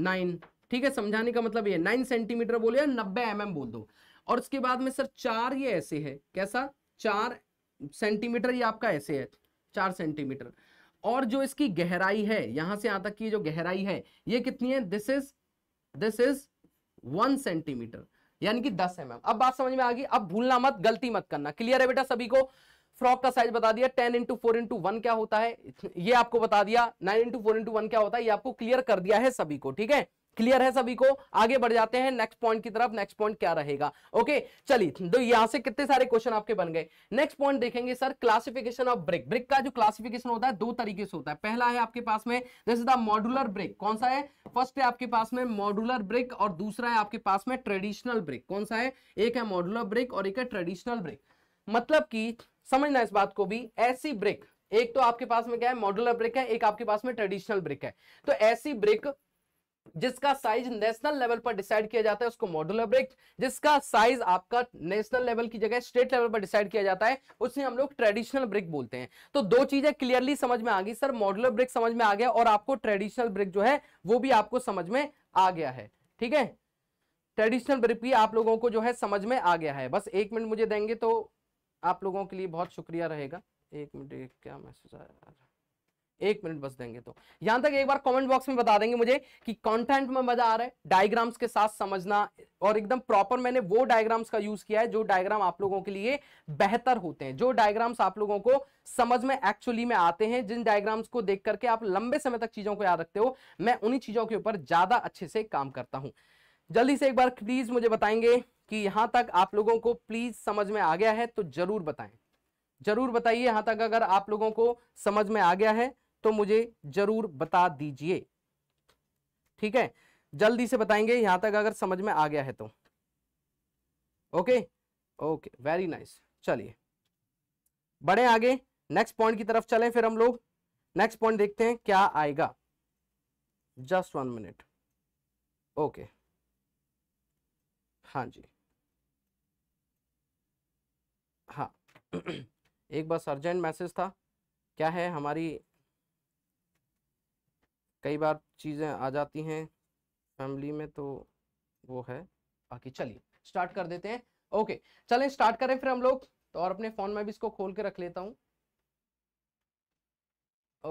नाइन ठीक है समझाने का मतलब ये नाइन सेंटीमीटर बोलो या नब्बे एम mm बोल दो और उसके बाद में सर चार ये ऐसे है कैसा चार सेंटीमीटर ये आपका ऐसे है चार सेंटीमीटर और जो इसकी गहराई है यहां से यहां तक की जो गहराई है ये कितनी है this is this is one centimetre यानी कि दस एम mm. अब बात समझ में आ गई अब भूलना मत गलती मत करना क्लियर है बेटा सभी को फ्रॉक का साइज बता दिया ten into four into one क्या होता है ये आपको बता दिया nine into four into one क्या होता है ये आपको क्लियर कर दिया है सभी को ठीक है क्लियर है सभी को आगे बढ़ जाते हैं नेक्स्ट पॉइंट की तरफ नेक्स्ट पॉइंट क्या रहेगा ओके चलिए तो यहां से कितने सारे क्वेश्चन आपके बन गए नेक्स्ट पॉइंट देखेंगे sir classification of brick brick का जो क्लासिफिकेशन होता है दो तरीके से होता है पहला है आपके पास में जैसे मॉड्यूलर मॉडुलर ब्रिक कौन सा है फर्स्ट है आपके पास में मॉडुलर ब्रिक और दूसरा है आपके पास में ट्रेडिशनल ब्रिक कौन सा है एक है मॉडुलर ब्रिक और एक है ट्रेडिशनल ब्रिक मतलब कि समझना इस बात को भी ऐसी ब्रिक एक तो आपके पास में क्या है मॉडुलर ब्रिक है एक आपके पास में ट्रेडिशनल ब्रिक है तो ऐसी ब्रिक जिसका साइज नेशनल लेवल पर डिसाइड किया जाता है उसको मॉडुलर ब्रिक जिसका साइज आपका नेशनल लेवल की जगह स्टेट लेवल पर डिसाइड किया जाता है उसे हम लोग ट्रेडिशनल ब्रिक बोलते हैं तो दो चीजें क्लियरली समझ में आ गई सर मॉडुलर ब्रिक समझ में आ गया और आपको ट्रेडिशनल ब्रिक जो है वो भी आपको समझ में आ गया है ठीक है ट्रेडिशनल ब्रिक भी आप लोगों को जो है समझ में आ गया है बस एक मिनट मुझे देंगे तो आप लोगों के लिए बहुत शुक्रिया रहेगा एक मिनट क्या मैसेज आया एक मिनट बस देंगे तो यहां तक एक बार कमेंट बॉक्स में बता देंगे मुझे कि कंटेंट में मजा आ रहा है डायग्राम्स के साथ समझना और एकदम प्रॉपर मैंने वो डायग्राम्स का यूज किया है जो डायग्राम आप लोगों के लिए बेहतर होते हैं जो डायग्राम्स आप लोगों को समझ में एक्चुअली में आते हैं जिन डायग्राम्स को देख करके आप लंबे समय तक चीजों को याद रखते हो मैं उन्हीं चीजों के ऊपर ज्यादा अच्छे से काम करता हूं जल्दी से एक बार प्लीज मुझे बताएंगे कि यहां तक आप लोगों को प्लीज समझ में आ गया है तो जरूर बताएं जरूर बताइए यहां तक अगर आप लोगों को समझ में आ गया है तो मुझे जरूर बता दीजिए ठीक है जल्दी से बताएंगे यहां तक अगर समझ में आ गया है तो ओके ओके वेरी नाइस चलिए बढ़े आगे नेक्स्ट पॉइंट की तरफ चलें फिर हम लोग नेक्स्ट पॉइंट देखते हैं क्या आएगा जस्ट वन मिनट ओके हाँ जी एक बस अर्जेंट मैसेज था क्या है हमारी कई बार चीज़ें आ जाती हैं फैमिली में तो वो है बाकी चलिए स्टार्ट कर देते हैं ओके चलें स्टार्ट करें फिर हम लोग तो और अपने फ़ोन में भी इसको खोल के रख लेता हूँ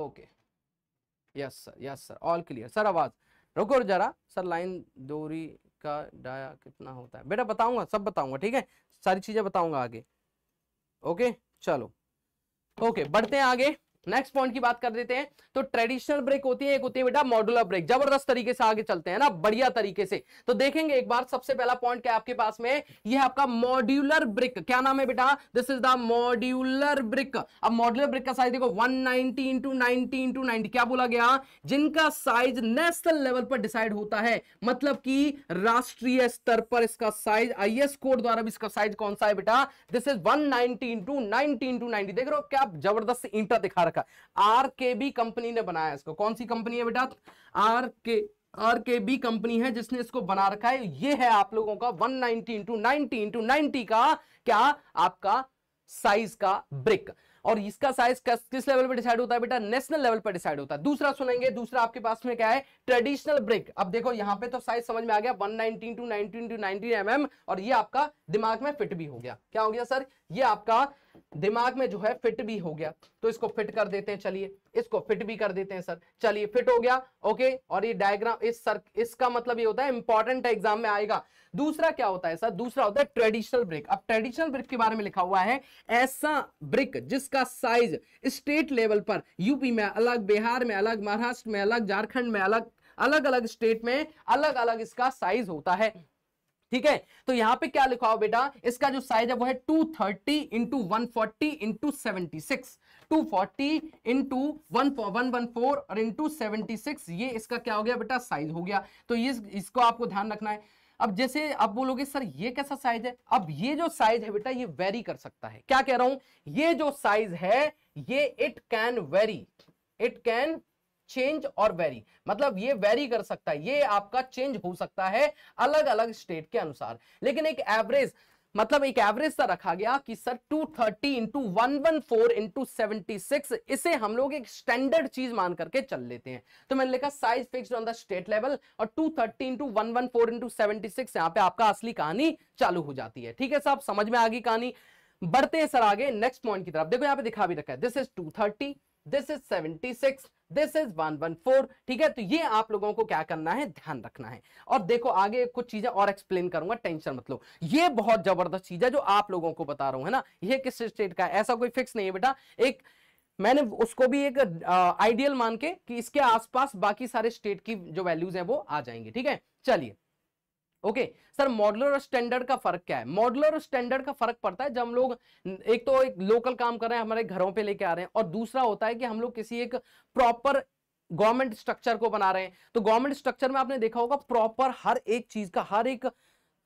okay yes sir yes sir all clear sir आवाज़ रुको जरा सर लाइन दूरी का डाया कितना होता है बेटा बताऊंगा सब बताऊंगा ठीक है सारी चीज़ें बताऊंगा आगे ओके चलो ओके बढ़ते हैं आगे नेक्स्ट पॉइंट की बात कर देते हैं तो ट्रेडिशनल ब्रेक होती है एक होती है बेटा मॉडुलर ब्रेक जबरदस्त तरीके से आगे चलते हैं ना बढ़िया तरीके से तो देखेंगे एक बार सबसे पहला पॉइंट क्या आपके पास में यह आपका मॉड्यूलर ब्रिक क्या नाम है बेटा this is the modular brick अब मॉड्यूलर ब्रिक का साइज देखो 190 इंटू नाइनटी इंटू नाइनटी क्या बोला गया जिनका साइज नेशनल लेवल पर डिसाइड होता है मतलब कि राष्ट्रीय स्तर पर इसका साइज एस कोड द्वारा भी इसका साइज कौन सा है बेटा this is one ninety into ninety into ninety देख रहे हो क्या जबरदस्त इंटर दिखा रहा का आर के बी कंपनी ने बनाया इसको कौन सी कंपनी है बेटा आर के आर के बी कंपनी है जिसने इसको बना रखा है ये है आप लोगों का 190 ninety into ninety into ninety का क्या आपका साइज का ब्रिक और इसका साइज किस लेवल पे डिसाइड होता है बेटा नेशनल लेवल पे डिसाइड होता है दूसरा सुनेंगे दूसरा आपके पास में क्या है ट्रेडिशनल ब्रिक अब देखो यहां पे तो साइज समझ में आ गया 119 टू 19 टू 19 एमएम और ये आपका दिमाग में फिट भी हो गया क्या हो गया सर ये आपका दिमाग में जो है फिट भी हो गया तो इसको फिट कर देते हैं चलिए इसको फिट भी कर देते हैं सर चलिए फिट हो गया ओके और ये डायग्राम इस सर इसका मतलब ये होता है इंपॉर्टेंट एग्जाम में आएगा दूसरा क्या होता है सर दूसरा होता है ट्रेडिशनल ब्रिक अब ट्रेडिशनल ब्रिक के बारे में लिखा हुआ है ऐसा ब्रिक जिसका साइज स्टेट लेवल पर यूपी में अलग बिहार में अलग महाराष्ट्र में अलग झारखंड में अलग अलग अलग स्टेट में अलग अलग इसका साइज होता है ठीक है तो यहां पे क्या लिखा हो बेटा इसका जो साइज है वो है 230 thirty into one forty into seventy six two forty into one one one four और इंटू सेवेंटी सिक्स ये इसका क्या हो गया बेटा साइज हो गया तो ये इसको आपको ध्यान रखना है अब जैसे आप बोलोगे सर ये कैसा साइज है अब ये जो साइज है बेटा ये वेरी कर सकता है क्या कह रहा हूं ये जो साइज है ये it can vary it can change और वेरी मतलब ये वेरी कर सकता है ये आपका चेंज हो सकता है अलग अलग स्टेट के अनुसार लेकिन एक एवरेज मतलब एक एवरेज सा रखा गया कि sir 230 thirty into one one four into seventy इसे हम लोग एक स्टैंडर्ड चीज मान करके चल लेते हैं तो मैंने लिखा size fixed on the state level और 230 thirty into one one four into seventy यहाँ पे आपका असली कहानी चालू हो जाती है ठीक है साहब समझ में आ गई कहानी बढ़ते हैं सर आगे नेक्स्ट पॉइंट की तरफ देखो यहां पे दिखा भी रखा है this is two this is seventy this is one one four ठीक है तो ये आप लोगों को क्या करना है ध्यान रखना है और देखो आगे कुछ चीजें और एक्सप्लेन करूंगा टेंशन मतलब ये बहुत जबरदस्त चीज है जो आप लोगों को बता रहा हूं है ना ये किस स्टेट का ऐसा कोई फिक्स नहीं है बेटा एक मैंने उसको भी एक आइडियल मान के कि इसके आसपास बाकी सारे स्टेट की जो वैल्यूज है वो आ जाएंगे ठीक है चलिए ओके सर मॉडलर और स्टैंडर्ड का फर्क क्या है मॉडलर और स्टैंडर्ड का फर्क पड़ता है जब हम लोग एक तो एक लोकल काम कर रहे हैं हमारे घरों पे लेके आ रहे हैं और दूसरा होता है कि हम लोग किसी एक प्रॉपर गवर्नमेंट स्ट्रक्चर को बना रहे हैं तो गवर्नमेंट स्ट्रक्चर में आपने देखा होगा प्रॉपर हर एक चीज का हर एक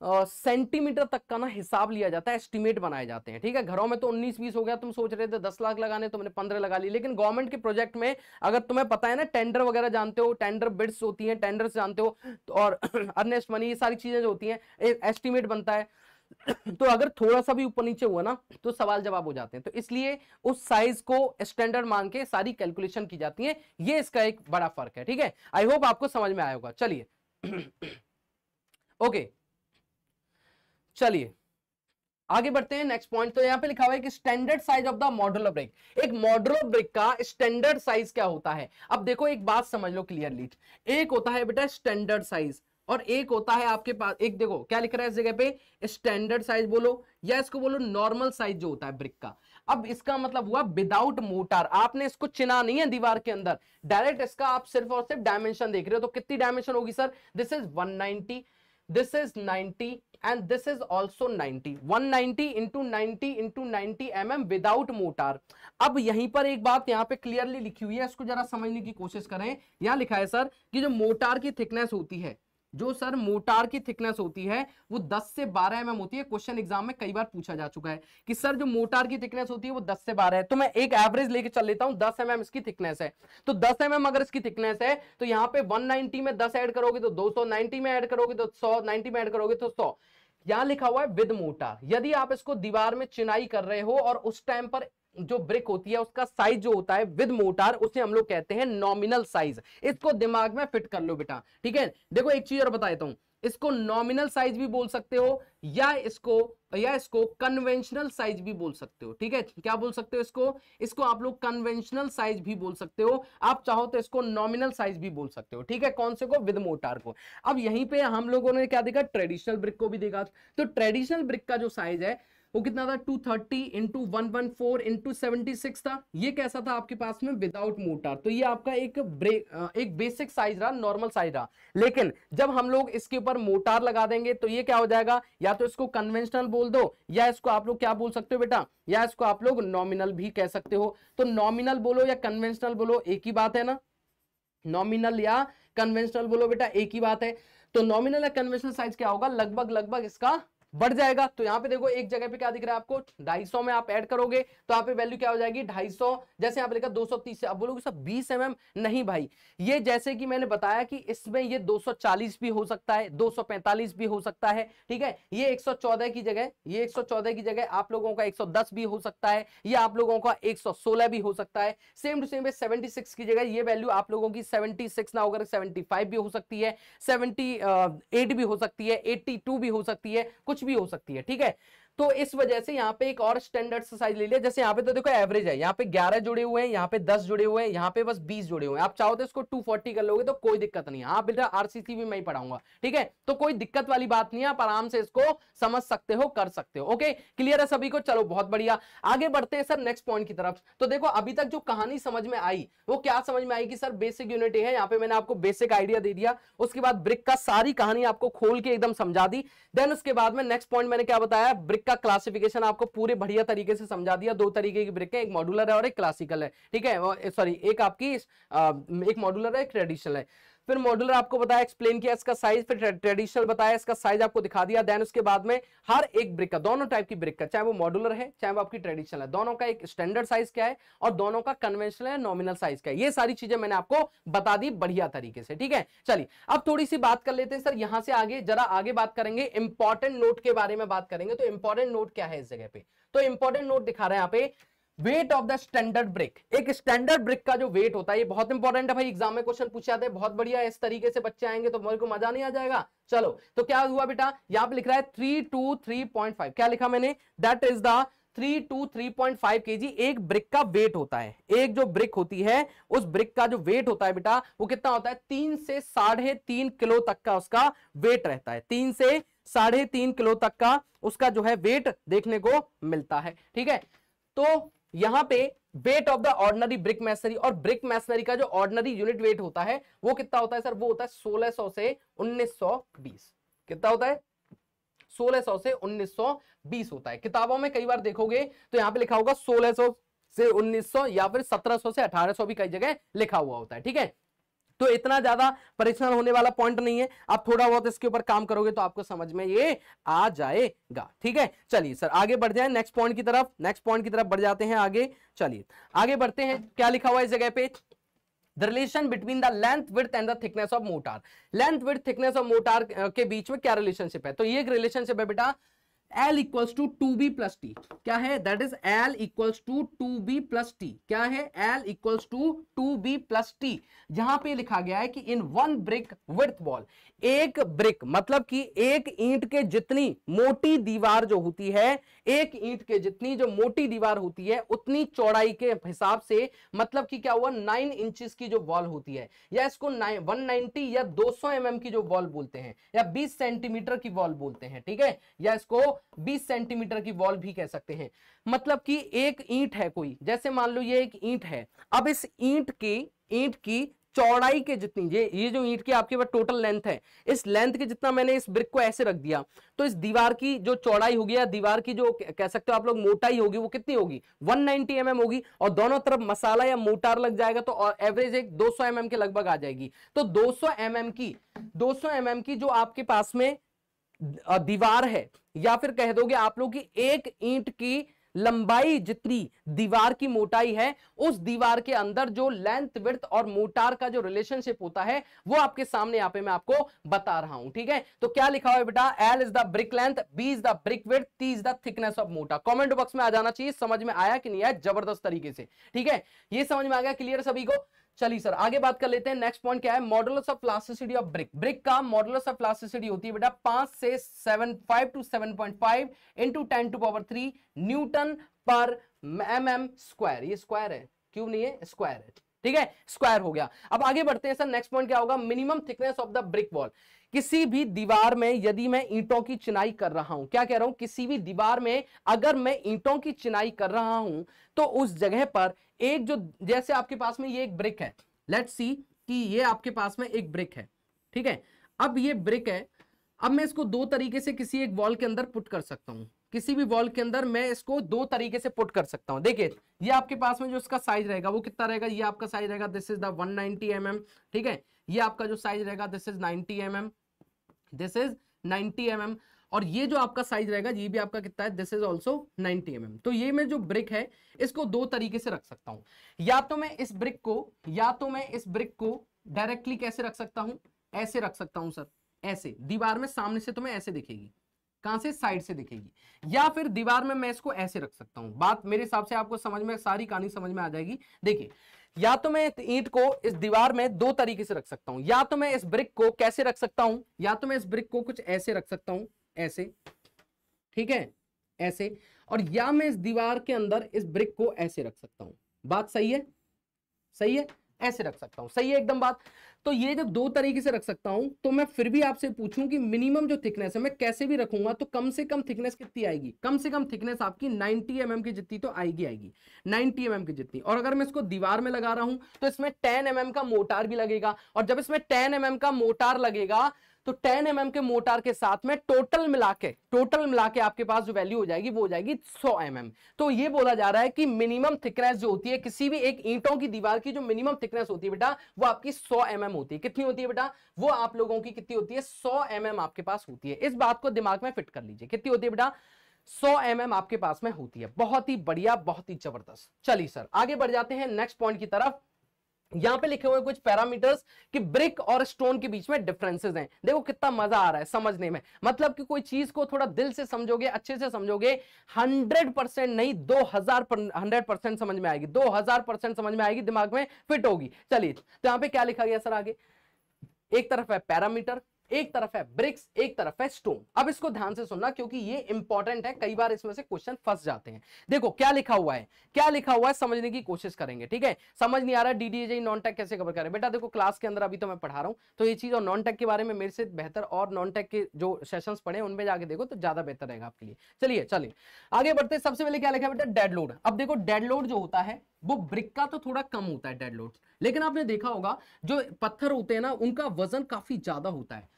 सेंटीमीटर तक का ना हिसाब लिया जाता है एस्टिमेट बनाए जाते हैं ठीक है घरों में तो 19 बीस हो गया तुम सोच रहे थे 10 लाख लगाने तुमने 15 लगा ली लेकिन गवर्नमेंट के प्रोजेक्ट में अगर तुम्हें पता है ना टेंडर वगैरह जानते हो टेंडर बिड्स होती हैं टेंडर्स जानते हो तो और अर्नेस्ट मनी ये सारी चीजें जो होती हैं एस्टिमेट बनता है तो अगर थोड़ा सा भी ऊपर नीचे हुआ ना तो सवाल जवाब हो जाते हैं तो इसलिए उस साइज को स्टैंडर्ड मान के सारी कैलकुलेशन की जाती है ये इसका एक बड़ा फर्क है ठीक है आई होप आपको समझ में आया होगा चलिए ओके चलिए आगे बढ़ते हैं नेक्स्ट पॉइंट तो यहां पे लिखा हुआ है कि standard size of the modular brick एक मॉडुलर ब्रिक का स्टैंडर्ड साइज क्या होता है अब देखो एक बात समझ लो क्लियरली एक होता है बेटा स्टैंडर्ड साइज और एक होता है आपके पास एक देखो क्या लिख रहा है इस जगह पे स्टैंडर्ड साइज बोलो या इसको बोलो नॉर्मल साइज जो होता है ब्रिक का अब इसका मतलब हुआ विदाउट मोटर आपने इसको चिना नहीं है दीवार के अंदर डायरेक्ट इसका आप सिर्फ और सिर्फ डायमेंशन देख रहे हो तो कितनी डायमेंशन होगी sir this is 190 this is 90 and this is also 90 190 into 90 into 90 mm without mortar अब यहीं पर एक बात यहां पे क्लियरली लिखी हुई है इसको जरा समझने की कोशिश करें यहां लिखा है सर कि जो मोटार की थिकनेस होती है जो सर मोटार की थिकनेस होती है वो 10 से 12 एम mm होती है क्वेश्चन एग्जाम में कई बार पूछा जा चुका है कि सर जो मोटार की थिकनेस होती है वो 10 से 12 है तो मैं एक एवरेज लेके चल लेता हूं 10 एम mm इसकी थिकनेस है तो 10 एम mm अगर इसकी थिकनेस है तो यहां पे 190 में 10 ऐड करोगे तो 290 में ऐड करोगे तो सौ में एड करोगे तो सौ यहां लिखा हुआ है विद मोटार यदि आप इसको दीवार में चिनाई कर रहे हो और उस टाइम पर जो ब्रिक होती है उसका साइज जो होता है विद मोटार उसे हम लोग कहते हैं नॉमिनल साइज इसको दिमाग में फिट कर लो बेटा ठीक है देखो एक चीज और बता देता हूं इसको नॉमिनल साइज भी बोल सकते हो या इसको या इसको कन्वेंशनल साइज भी बोल सकते हो ठीक है क्या बोल सकते हो इसको इसको आप लोग कन्वेंशनल साइज भी बोल सकते हो आप चाहो तो इसको नॉमिनल साइज भी बोल सकते हो ठीक है कौन से को विद मोटार को अब यहीं पे हम लोगों ने क्या देखा ट्रेडिशनल ब्रिक को भी देखा तो ट्रेडिशनल ब्रिक का जो साइज है वो कितना था 230 thirty into one one four into seventy six था ये कैसा था आपके पास में विदाउट मोटर तो ये आपका एक ब्रेक एक बेसिक साइज रहा नॉर्मल साइज रहा लेकिन जब हम लोग इसके ऊपर मोटर लगा देंगे तो ये क्या हो जाएगा या तो इसको कन्वेंशनल बोल दो या इसको आप लोग क्या बोल सकते हो बेटा या इसको आप लोग नॉमिनल भी कह सकते हो तो नॉमिनल बोलो या कन्वेंशनल बोलो एक ही बात है ना नॉमिनल या कन्वेंशनल बोलो बेटा एक ही बात है तो नॉमिनल या कन्वेंशनल साइज क्या होगा लगभग लगभग इसका बढ़ जाएगा तो यहाँ पे देखो एक जगह पे क्या दिख रहा है आपको ढाई में आप ऐड करोगे तो यहाँ पे वैल्यू क्या हो जाएगी ढाई जैसे यहाँ पे लिखा 230 से अब बोलोगे सर 20 एम नहीं भाई ये जैसे कि मैंने बताया कि इसमें ये 240 भी हो सकता है 245 भी हो सकता है ठीक है ये 114 की जगह ये 114 की जगह आप लोगों का एक भी हो सकता है ये आप लोगों का एक भी हो सकता है सेम टू सेम सेवेंटी की जगह ये वैल्यू आप लोगों की सेवेंटी ना होकर सेवेंटी भी हो सकती है सेवेंटी भी हो सकती है एट्टी भी हो सकती है कुछ कुछ भी हो सकती है ठीक है तो इस वजह से यहाँ पे एक और स्टैंडर्ड साइज ले लिया जैसे यहाँ पे तो देखो एवरेज है यहाँ पे 11 जुड़े हुए हैं यहाँ पे 10 जुड़े हुए हैं यहाँ पे बस 20 जुड़े हुए हैं आप चाहो तो इसको 240 कर लोगे तो कोई दिक्कत नहीं है आप हाँ, आरसीसी भी मैं ही पढ़ाऊंगा ठीक है तो कोई दिक्कत वाली बात नहीं है आप आराम से इसको समझ सकते हो कर सकते हो ओके क्लियर है सभी को चलो बहुत बढ़िया आगे बढ़ते हैं सर नेक्स्ट पॉइंट की तरफ तो देखो अभी तक जो कहानी समझ में आई वो क्या समझ में आई कि सर बेसिक यूनिट है यहाँ पे मैंने आपको बेसिक आइडिया दे दिया उसके बाद ब्रिक का सारी कहानी आपको खोल के एकदम समझा दी देन उसके बाद में नेक्स्ट पॉइंट मैंने क्या बताया ब्रिक का क्लासिफिकेशन आपको पूरे बढ़िया तरीके से समझा दिया दो तरीके की ब्रिक है एक मॉडुलर है और एक क्लासिकल है ठीक है सॉरी एक आपकी एक मॉडुलर है एक ट्रेडिशनल है फिर मॉडुलर आपको बताया एक्सप्लेन किया इसका साइज फिर ट्रेडिशनल बताया इसका साइज आपको दिखा दिया देन उसके बाद में हर एक ब्रिक का दोनों टाइप की ब्रिक का चाहे वो मॉडुलर है चाहे वो आपकी ट्रेडिशनल है दोनों का एक स्टैंडर्ड साइज क्या है और दोनों का कन्वेंशनल है नॉमिनल साइज क्या है ये सारी चीजें मैंने आपको बता दी बढ़िया तरीके से ठीक है चलिए अब थोड़ी सी बात कर लेते हैं सर यहां से आगे जरा आगे बात करेंगे इंपॉर्टेंट नोट के बारे में बात करेंगे तो इंपॉर्टेंट नोट क्या है इस जगह पे तो इंपॉर्टेंट नोट दिखा रहे हैं यहाँ पे weight of the standard brick एक स्टैंडर्ड ब्रिक का जो वेट होता है ये बहुत इंपॉर्टेंट है भाई एग्जाम में क्वेश्चन पूछे जाते हैं बहुत बढ़िया इस तरीके से बच्चे आएंगे तो मेरे को मजा नहीं आ जाएगा चलो तो क्या हुआ बेटा यहां पे लिख रहा है three two three point five क्या लिखा मैंने that is the three two three point five K G एक ब्रिक का वेट होता है एक जो ब्रिक होती है उस ब्रिक का जो वेट होता है बेटा वो कितना होता है तीन से साढ़े तीन किलो तक का उसका वेट रहता है तीन से साढ़े तीन किलो तक का उसका जो है वेट देखने को मिलता है ठीक है तो यहां पे weight of the ordinary brick masonry और ब्रिक मैसनरी का जो ऑर्डनरी यूनिट वेट होता है वो कितना होता है सर वो होता है 1600 से 1920 कितना होता है 1600 से 1920 होता है किताबों में कई बार देखोगे तो यहां पे लिखा होगा 1600 से 1900 या फिर 1700 से 1800 भी कई जगह लिखा हुआ होता है ठीक है तो इतना ज्यादा परेशान होने वाला पॉइंट नहीं है आप थोड़ा बहुत इसके ऊपर काम करोगे तो आपको समझ में ये आ जाएगा ठीक है चलिए सर आगे बढ़ जाए नेक्स्ट पॉइंट की तरफ नेक्स्ट पॉइंट की तरफ बढ़ जाते हैं आगे चलिए आगे बढ़ते हैं क्या लिखा हुआ है इस जगह पे relation between the length width and the thickness of mortar length width thickness of mortar के बीच में क्या रिलेशनशिप है तो ये एक रिलेशनशिप है बेटा L equals to two B plus T क्या है that is L equals to two B plus T क्या है L equals to two B plus T जहां पे लिखा गया है कि in one brick width wall एक ब्रिक मतलब कि एक ईंट के जितनी मोटी दीवार जो होती है एक ईंट के जितनी जो मोटी दीवार होती है उतनी चौड़ाई के हिसाब से मतलब कि क्या हुआ नाइन इंचेस की जो वॉल होती है या इसको वन नाइनटी या दो सौ एम की जो वॉल बोलते हैं या बीस सेंटीमीटर की वॉल बोलते हैं ठीक है या इसको बीस सेंटीमीटर की वॉल भी कह सकते हैं मतलब कि एक ईंट है कोई जैसे मान लो ये एक ईंट है अब इस ईंट की ईंट की चौड़ाई के जितनी ये ये जो ईंट की आपके पास टोटल लेंथ है इस लेंथ के जितना मैंने इस ब्रिक को ऐसे रख दिया तो इस दीवार की जो चौड़ाई होगी या दीवार की जो कह सकते हो आप लोग मोटाई होगी वो कितनी होगी 190 नाइनटी mm होगी और दोनों तरफ मसाला या मोटार लग जाएगा तो एवरेज एक 200 सौ mm के लगभग आ जाएगी तो 200 सौ mm की 200 सौ mm की जो आपके पास में दीवार है या फिर कह दोगे आप लोग की एक ईंट की लंबाई जितनी दीवार की मोटाई है उस दीवार के अंदर जो लेंथ विर्थ और मोटार का जो रिलेशनशिप होता है वो आपके सामने यहां पे मैं आपको बता रहा हूं ठीक है तो क्या लिखा हुआ है बेटा L is the brick length B is the brick width T is the thickness of mortar comment box में आ जाना चाहिए समझ में आया कि नहीं आया जबरदस्त तरीके से ठीक है ये समझ में आ गया क्लियर सभी को चलिए सर आगे बात कर लेते हैं नेक्स्ट पॉइंट क्या है model of plasticity of brick brick का मॉडल ऑफ प्लास्टिसिटी होती है बेटा पांच से seven five two seven point five into ten to power three newton पर एम एम स्क्वायर ये स्क्वायर है क्यों नहीं है स्क्वायर है ठीक है स्क्वायर हो गया अब आगे बढ़ते हैं सर नेक्स्ट पॉइंट क्या होगा minimum thickness of the brick wall किसी भी दीवार में यदि मैं ईंटों की चिनाई कर रहा हूं क्या कह रहा हूं किसी भी दीवार में अगर मैं ईंटों की चिनाई कर रहा हूं तो उस जगह पर एक जो जैसे आपके पास में ये एक ब्रिक है लेट सी कि ये आपके पास में एक ब्रिक है ठीक है अब ये ब्रिक है अब मैं इसको दो तरीके से किसी एक वॉल के अंदर पुट कर सकता हूं किसी भी वॉल के अंदर मैं इसको दो तरीके से पुट कर सकता हूं देखिए ये आपके पास में जो इसका साइज रहेगा वो कितना रहेगा ये आपका साइज रहेगा this is the 190 ninety mm, ठीक है ये आपका जो साइज रहेगा this is 90 mm, this is 90 mm, और ये जो आपका साइज रहेगा ये भी आपका कितना है this is also 90 M mm. तो ये मैं जो ब्रिक है इसको दो तरीके से रख सकता हूँ या तो मैं इस ब्रिक को या तो मैं इस ब्रिक को डायरेक्टली कैसे रख सकता हूँ ऐसे रख सकता हूँ सर ऐसे दीवार में सामने से तुम्हें तो ऐसे दिखेगी कहां से साइड से दिखेगी या फिर दीवार में मैं इसको ऐसे रख सकता हूं बात मेरे हिसाब से आपको समझ में सारी कहानी समझ में आ जाएगी देखिए या तो मैं ईंट को इस दीवार में दो तरीके से रख सकता हूं या तो मैं इस ब्रिक को कैसे रख सकता हूं या तो मैं इस ब्रिक को कुछ ऐसे रख सकता हूं ऐसे ठीक है ऐसे और या मैं इस दीवार के अंदर इस ब्रिक को ऐसे रख सकता हूं बात सही है सही है ऐसे रख सकता हूं सही है एकदम बात तो ये जब दो तरीके से रख सकता हूं तो मैं फिर भी आपसे पूछूं कि मिनिमम जो थिकनेस है मैं कैसे भी रखूंगा तो कम से कम थिकनेस कितनी आएगी कम से कम थिकनेस आपकी 90 एम mm की जितनी तो आएगी आएगी 90 एम mm की जितनी और अगर मैं इसको दीवार में लगा रहा हूं तो इसमें 10 एम mm का मोटार भी लगेगा और जब इसमें टेन एम mm का मोटार लगेगा तो 10 एम mm के मोटार के साथ में टोटल मिला के टोटल मिला के आपके पास जो वैल्यू हो जाएगी वो हो जाएगी 100 एम mm. तो ये बोला जा रहा है कि मिनिमम थिकनेस जो होती है किसी भी एक ईंटों की दीवार की जो मिनिमम थिकनेस होती है बेटा वो आपकी 100 एम mm होती है कितनी होती है बेटा वो आप लोगों की कितनी होती है सौ एम mm आपके पास होती है इस बात को दिमाग में फिट कर लीजिए कितनी होती है बेटा 100 एम mm आपके पास में होती है बहुत ही बढ़िया बहुत ही जबरदस्त चलिए सर आगे बढ़ जाते हैं नेक्स्ट पॉइंट की तरफ यहां पे लिखे हुए कुछ पैरामीटर्स कि ब्रिक और स्टोन के बीच में डिफरेंसेस हैं देखो कितना मजा आ रहा है समझने में मतलब कि कोई चीज को थोड़ा दिल से समझोगे अच्छे से समझोगे 100 परसेंट नहीं 2000 हंड्रेड परसेंट समझ में आएगी 2000 परसेंट समझ में आएगी दिमाग में फिट होगी चलिए तो यहां पे क्या लिखा गया सर आगे एक तरफ है पैरामीटर एक तरफ है ब्रिक्स एक तरफ है स्टोन अब इसको ध्यान से सुनना क्योंकि ये इंपॉर्टेंट है कई बार इसमें से क्वेश्चन फंस जाते हैं देखो क्या लिखा हुआ है क्या लिखा हुआ है समझने की कोशिश करेंगे ठीक है समझ नहीं आ रहा डीडीएजे नॉन टेक कैसे कवर करें बेटा देखो क्लास के अंदर अभी तो मैं पढ़ा रहा हूं तो ये चीज और नॉन टेक के बारे में मेरे से बेहतर और नॉन टेक के जो सेशन पढ़े उनमें जाके देखो तो ज्यादा बेहतर रहेगा आपके लिए चलिए चलिए आगे बढ़ते सबसे पहले क्या लिखा है बेटा लोड अब देखो लोड जो होता है वो ब्रिक का तो थोड़ा कम होता है डेडलोड लेकिन आपने देखा होगा जो पत्थर होते हैं ना उनका वजन काफी ज्यादा होता है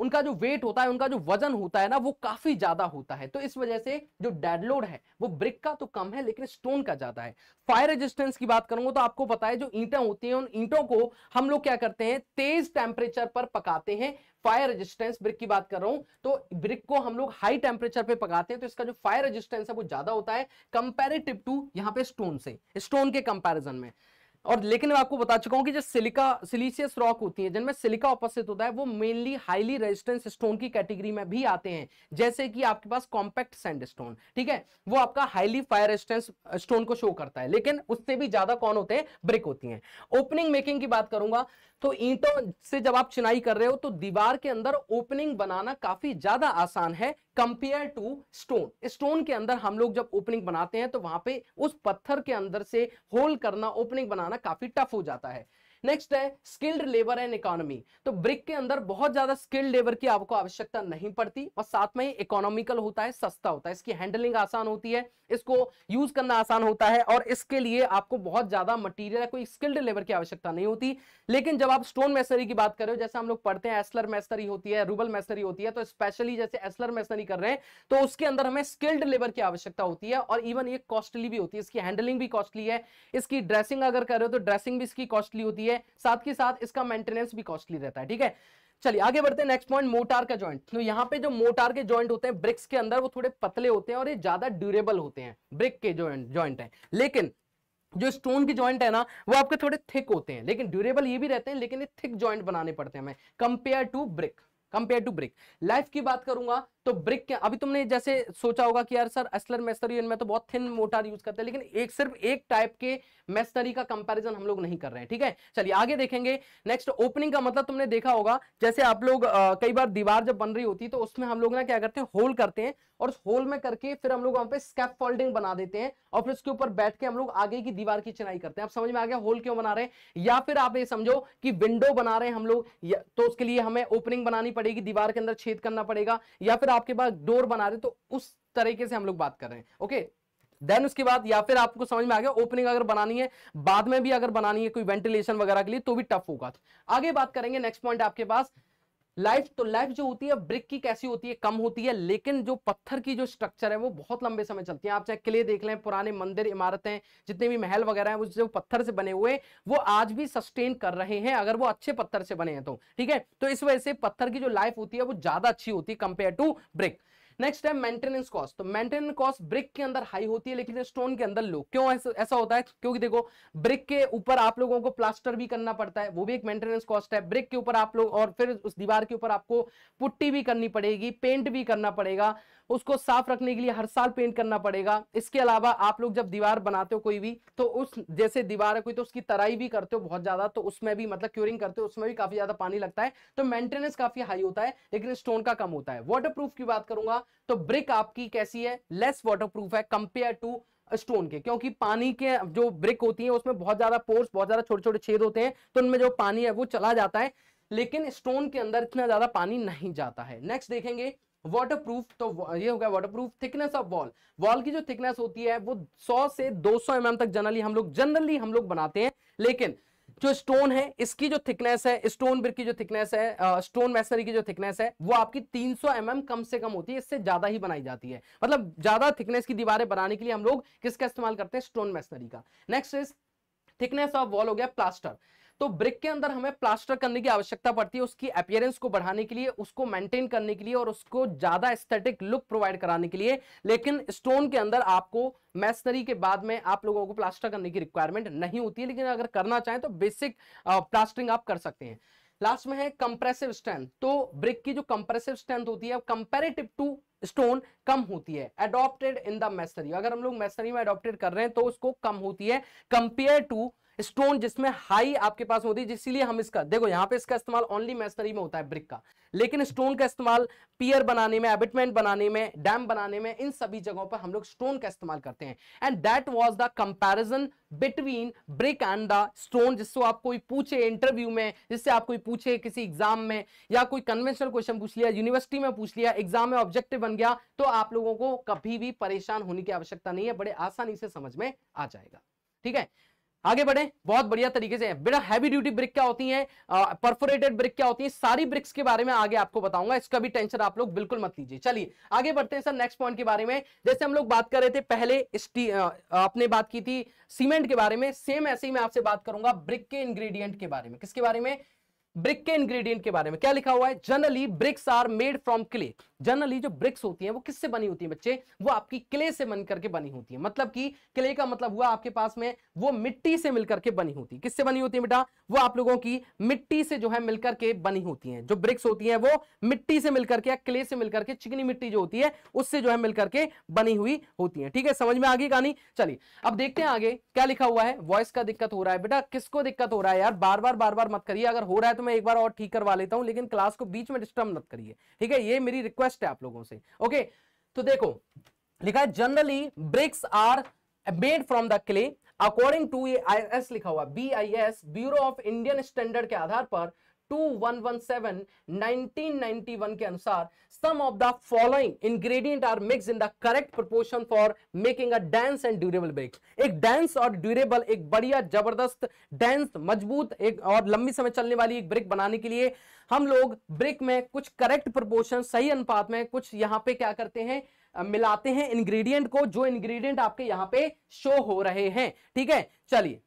उनका जो वेट होता है उनका जो वजन होता है ना वो काफी ज्यादा होता है तो इस वजह से जो डेडलोड है वो ब्रिक का तो कम है लेकिन स्टोन का ज्यादा है फायर रेजिस्टेंस की बात करूंगा तो आपको पता है जो ईंटें होती है उन ईंटों को हम लोग क्या करते हैं तेज टेम्परेचर पर पकाते हैं फायर रेजिस्टेंस ब्रिक की बात कर रहा हूं तो ब्रिक को हम लोग हाई टेम्परेचर पे पकाते हैं तो इसका जो फायर रेजिस्टेंस है वो ज्यादा होता है कंपेरेटिव टू यहाँ पे स्टोन से स्टोन के कंपैरिजन में और लेकिन मैं आपको बता चुका हूं कि जो सिलिका सिलिशियस रॉक होती है जिनमें सिलिका उपस्थित होता है वो मेनली हाईली रेजिस्टेंस स्टोन की कैटेगरी में भी आते हैं जैसे कि आपके पास कॉम्पैक्ट सैंड स्टोन ठीक है वो आपका हाईली फायर रेजिस्टेंस स्टोन को शो करता है लेकिन उससे भी ज्यादा कौन होते हैं ब्रिक होती है ओपनिंग मेकिंग की बात करूंगा तो ईंटों से जब आप चिनाई कर रहे हो तो दीवार के अंदर ओपनिंग बनाना काफी ज्यादा आसान है कंपेयर टू स्टोन स्टोन के अंदर हम लोग जब ओपनिंग बनाते हैं तो वहां पे उस पत्थर के अंदर से होल करना ओपनिंग बनाना काफी टफ हो जाता है नेक्स्ट है स्किल्ड लेबर एंड इकोनॉमी तो ब्रिक के अंदर बहुत ज्यादा स्किल्ड लेबर की आपको आवश्यकता नहीं पड़ती और साथ में इकोनॉमिकल होता है सस्ता होता है इसकी हैंडलिंग आसान होती है इसको यूज करना आसान होता है और इसके लिए आपको बहुत ज्यादा मटीरियल कोई स्किल्ड लेबर की आवश्यकता नहीं होती लेकिन जब आप स्टोन मैसरी की बात कर रहे हो जैसे हम लोग पढ़ते हैं एसलर मैसरी होती है रूबल मैसरी होती है तो स्पेशली जैसे एसलर मैसरी कर रहे हैं तो उसके अंदर हमें स्किल्ड लेबर की आवश्यकता होती है और इवन ये कॉस्टली भी होती है इसकी हैंडलिंग भी कॉस्टली है इसकी ड्रेसिंग अगर कर रहे हो तो ड्रेसिंग भी इसकी कॉस्टली होती है है साथ के साथ इसका मेंटेनेंस भी कॉस्टली रहता है ठीक है चलिए आगे बढ़ते हैं नेक्स्ट पॉइंट मोटार का जॉइंट तो यहाँ पे जो मोटार के जॉइंट होते हैं ब्रिक्स के अंदर वो थोड़े पतले होते हैं और ये ज्यादा ड्यूरेबल होते हैं ब्रिक के जॉइंट जॉइंट है लेकिन जो स्टोन के जॉइंट है ना वो आपके थोड़े थिक होते हैं लेकिन ड्यूरेबल ये भी रहते हैं लेकिन ये थिक जॉइंट बनाने पड़ते हैं हमें compare to brick compare to brick life की बात करूंगा तो ब्रिक के अभी तुमने जैसे सोचा होगा कि यार सर असलर मेस्तरी इनमें तो बहुत थिन मोटार यूज करते हैं लेकिन एक सिर्फ एक टाइप के मेस्तरी का कंपैरिजन हम लोग नहीं कर रहे हैं ठीक है चलिए आगे देखेंगे नेक्स्ट ओपनिंग का मतलब तुमने देखा होगा जैसे आप लोग आ, कई बार दीवार जब बन रही होती है तो उसमें हम लोग ना क्या करते हैं होल करते हैं और उस होल में करके फिर हम लोग वहां पे स्कैप फोल्डिंग बना देते हैं और फिर उसके ऊपर बैठ के हम लोग आगे की दीवार की चिनाई करते हैं आप समझ में आ गया होल क्यों बना रहे हैं या फिर आप ये समझो कि विंडो बना रहे हैं हम लोग तो उसके लिए हमें ओपनिंग बनानी पड़ेगी दीवार के अंदर छेद करना पड़ेगा या फिर आपके पास डोर बना रहे तो उस तरीके से हम लोग बात कर रहे हैं ओके देन उसके बाद या फिर आपको समझ में आ गया ओपनिंग अगर बनानी है बाद में भी अगर बनानी है कोई वेंटिलेशन वगैरह के लिए तो भी टफ होगा आगे बात करेंगे नेक्स्ट पॉइंट आपके पास लाइफ तो लाइफ जो होती है ब्रिक की कैसी होती है कम होती है लेकिन जो पत्थर की जो स्ट्रक्चर है वो बहुत लंबे समय चलती है आप चाहे किले देख लें पुराने मंदिर इमारतें जितने भी महल वगैरह हैं वो जो पत्थर से बने हुए वो आज भी सस्टेन कर रहे हैं अगर वो अच्छे पत्थर से बने हैं तो ठीक है तो इस वजह से पत्थर की जो लाइफ होती है वो ज्यादा अच्छी होती है कंपेयर टू ब्रिक नेक्स्ट है मेंटेनेंस कॉस्ट तो मेंटेनेंस कॉस्ट ब्रिक के अंदर हाई होती है लेकिन स्टोन के अंदर लो क्यों ऐसा होता है क्योंकि देखो ब्रिक के ऊपर आप लोगों को प्लास्टर भी करना पड़ता है वो भी एक मेंटेनेंस कॉस्ट है ब्रिक के ऊपर आप लोग और फिर उस दीवार के ऊपर आपको पुट्टी भी करनी पड़ेगी पेंट भी करना पड़ेगा उसको साफ रखने के लिए हर साल पेंट करना पड़ेगा इसके अलावा आप लोग जब दीवार बनाते हो कोई भी तो उस जैसे दीवार है कोई तो उसकी तराई भी करते हो बहुत ज्यादा तो उसमें भी मतलब क्यूरिंग करते हो उसमें भी काफी ज्यादा पानी लगता है तो मेंटेनेंस काफी हाई होता है लेकिन स्टोन का कम होता है वाटर की बात करूंगा तो ब्रिक आपकी कैसी है लेस वाटर है कंपेयर टू स्टोन के क्योंकि पानी के जो ब्रिक होती है उसमें बहुत ज्यादा पोर्स बहुत ज्यादा छोटे छोटे छेद होते हैं तो उनमें जो पानी है वो चला जाता है लेकिन स्टोन के अंदर इतना ज्यादा पानी नहीं जाता है नेक्स्ट देखेंगे वाटरप्रूफ तो ये हो गया waterproof thickness of wall wall की जो थिकनेस होती है वो 100 से 200 सौ mm तक जनरली हम लोग जनरली हम लोग बनाते हैं लेकिन जो स्टोन है इसकी जो थिकनेस है स्टोन ब्रिक की जो थिकनेस है स्टोन मैसनरी की जो थिकनेस है वो आपकी 300 सौ mm कम से कम होती है इससे ज्यादा ही बनाई जाती है मतलब ज्यादा थिकनेस की दीवारें बनाने के लिए हम लोग किसका इस्तेमाल करते हैं स्टोन मैसनरी का next is thickness of wall हो गया प्लास्टर तो ब्रिक के अंदर हमें प्लास्टर करने की आवश्यकता पड़ती है उसकी अपियरेंस को बढ़ाने के लिए उसको मेंटेन करने के लिए और उसको ज्यादा एस्थेटिक लुक प्रोवाइड कराने के लिए लेकिन स्टोन के अंदर आपको मैसनरी के बाद में आप लोगों को प्लास्टर करने की रिक्वायरमेंट नहीं होती है लेकिन अगर करना चाहें तो बेसिक प्लास्टरिंग आप कर सकते हैं लास्ट में है कंप्रेसिव स्ट्रेंथ तो ब्रिक की जो कंप्रेसिव स्ट्रेंथ होती है कंपेरेटिव टू स्टोन कम होती है एडॉप्टेड इन द मैसनरी अगर हम लोग मैसनरी में अडोप्टेड कर रहे हैं तो उसको कम होती है कंपेयर टू स्टोन जिसमें हाई आपके पास होती है इसीलिए हम इसका देखो यहाँ पे इसका इस्तेमाल ओनली मैसनरी में होता है ब्रिक का लेकिन स्टोन का इस्तेमाल पियर बनाने में एबिटमेंट बनाने में डैम बनाने में इन सभी जगहों पर हम लोग स्टोन का इस्तेमाल करते हैं and that was the comparison between brick and the stone जिससे आप कोई पूछे इंटरव्यू में जिससे आप कोई पूछे किसी एग्जाम में या कोई कन्वेंशनल क्वेश्चन पूछ लिया यूनिवर्सिटी में पूछ लिया एग्जाम में ऑब्जेक्टिव बन गया तो आप लोगों को कभी भी परेशान होने की आवश्यकता नहीं है बड़े आसानी से समझ में आ जाएगा ठीक है आगे बढ़े बहुत बढ़िया तरीके से बेटा हैवी ड्यूटी ब्रिक क्या होती है परफोरेटेड ब्रिक क्या होती है सारी ब्रिक्स के बारे में आगे आपको बताऊंगा इसका भी टेंशन आप लोग बिल्कुल मत लीजिए चलिए आगे बढ़ते हैं सर नेक्स्ट पॉइंट के बारे में जैसे हम लोग बात कर रहे थे पहले आपने बात की थी सीमेंट के बारे में सेम ऐसे ही मैं आपसे बात करूंगा ब्रिक के इंग्रेडिएंट के बारे में किसके बारे में ब्रिक के इंग्रेडिएंट के बारे में क्या लिखा हुआ है generally bricks are made from clay generally जो ब्रिक्स होती हैं वो किससे बनी होती हैं बच्चे वो आपकी क्ले से बन करके बनी होती हैं मतलब कि क्ले का मतलब हुआ आपके पास में वो मिट्टी से मिलकर के बनी होती है किससे बनी होती है बेटा वो आप लोगों की मिट्टी से जो है मिलकर के बनी होती है जो ब्रिक्स होती है वो मिट्टी से मिलकर के या क्ले से मिलकर के चिकनी मिट्टी जो होती है उससे जो है मिलकर के बनी हुई होती है ठीक है समझ में आ गई कहानी चलिए अब देखते हैं आगे क्या लिखा हुआ है वॉइस का दिक्कत हो रहा है बेटा किसको दिक्कत हो रहा है यार बार बार बार बार मत करिए अगर हो रहा है तो तो मैं एक बार और ठीक करवा लेता हूं लेकिन क्लास को बीच में डिस्टर्ब मत करिए ठीक है ये मेरी रिक्वेस्ट है आप लोगों से ओके तो देखो लिखा है generally bricks are made from the clay according to ये आई एस लिखा हुआ B I S bureau of Indian standard के आधार पर 2117 1991 के अनुसार some of the following ingredient are mix in the correct proportion for making a dense and durable brick एक डेंस और ड्यूरेबल एक बढ़िया जबरदस्त डेंस मजबूत एक और लंबी समय चलने वाली एक ब्रेक बनाने के लिए हम लोग ब्रेक में कुछ करेक्ट प्रोपोर्शन सही अनुपात में कुछ यहाँ पे क्या करते हैं मिलाते हैं इंग्रेडिएंट को जो इंग्रेडिएंट आपके यहाँ पे शो हो रहे हैं ठीक है चलिए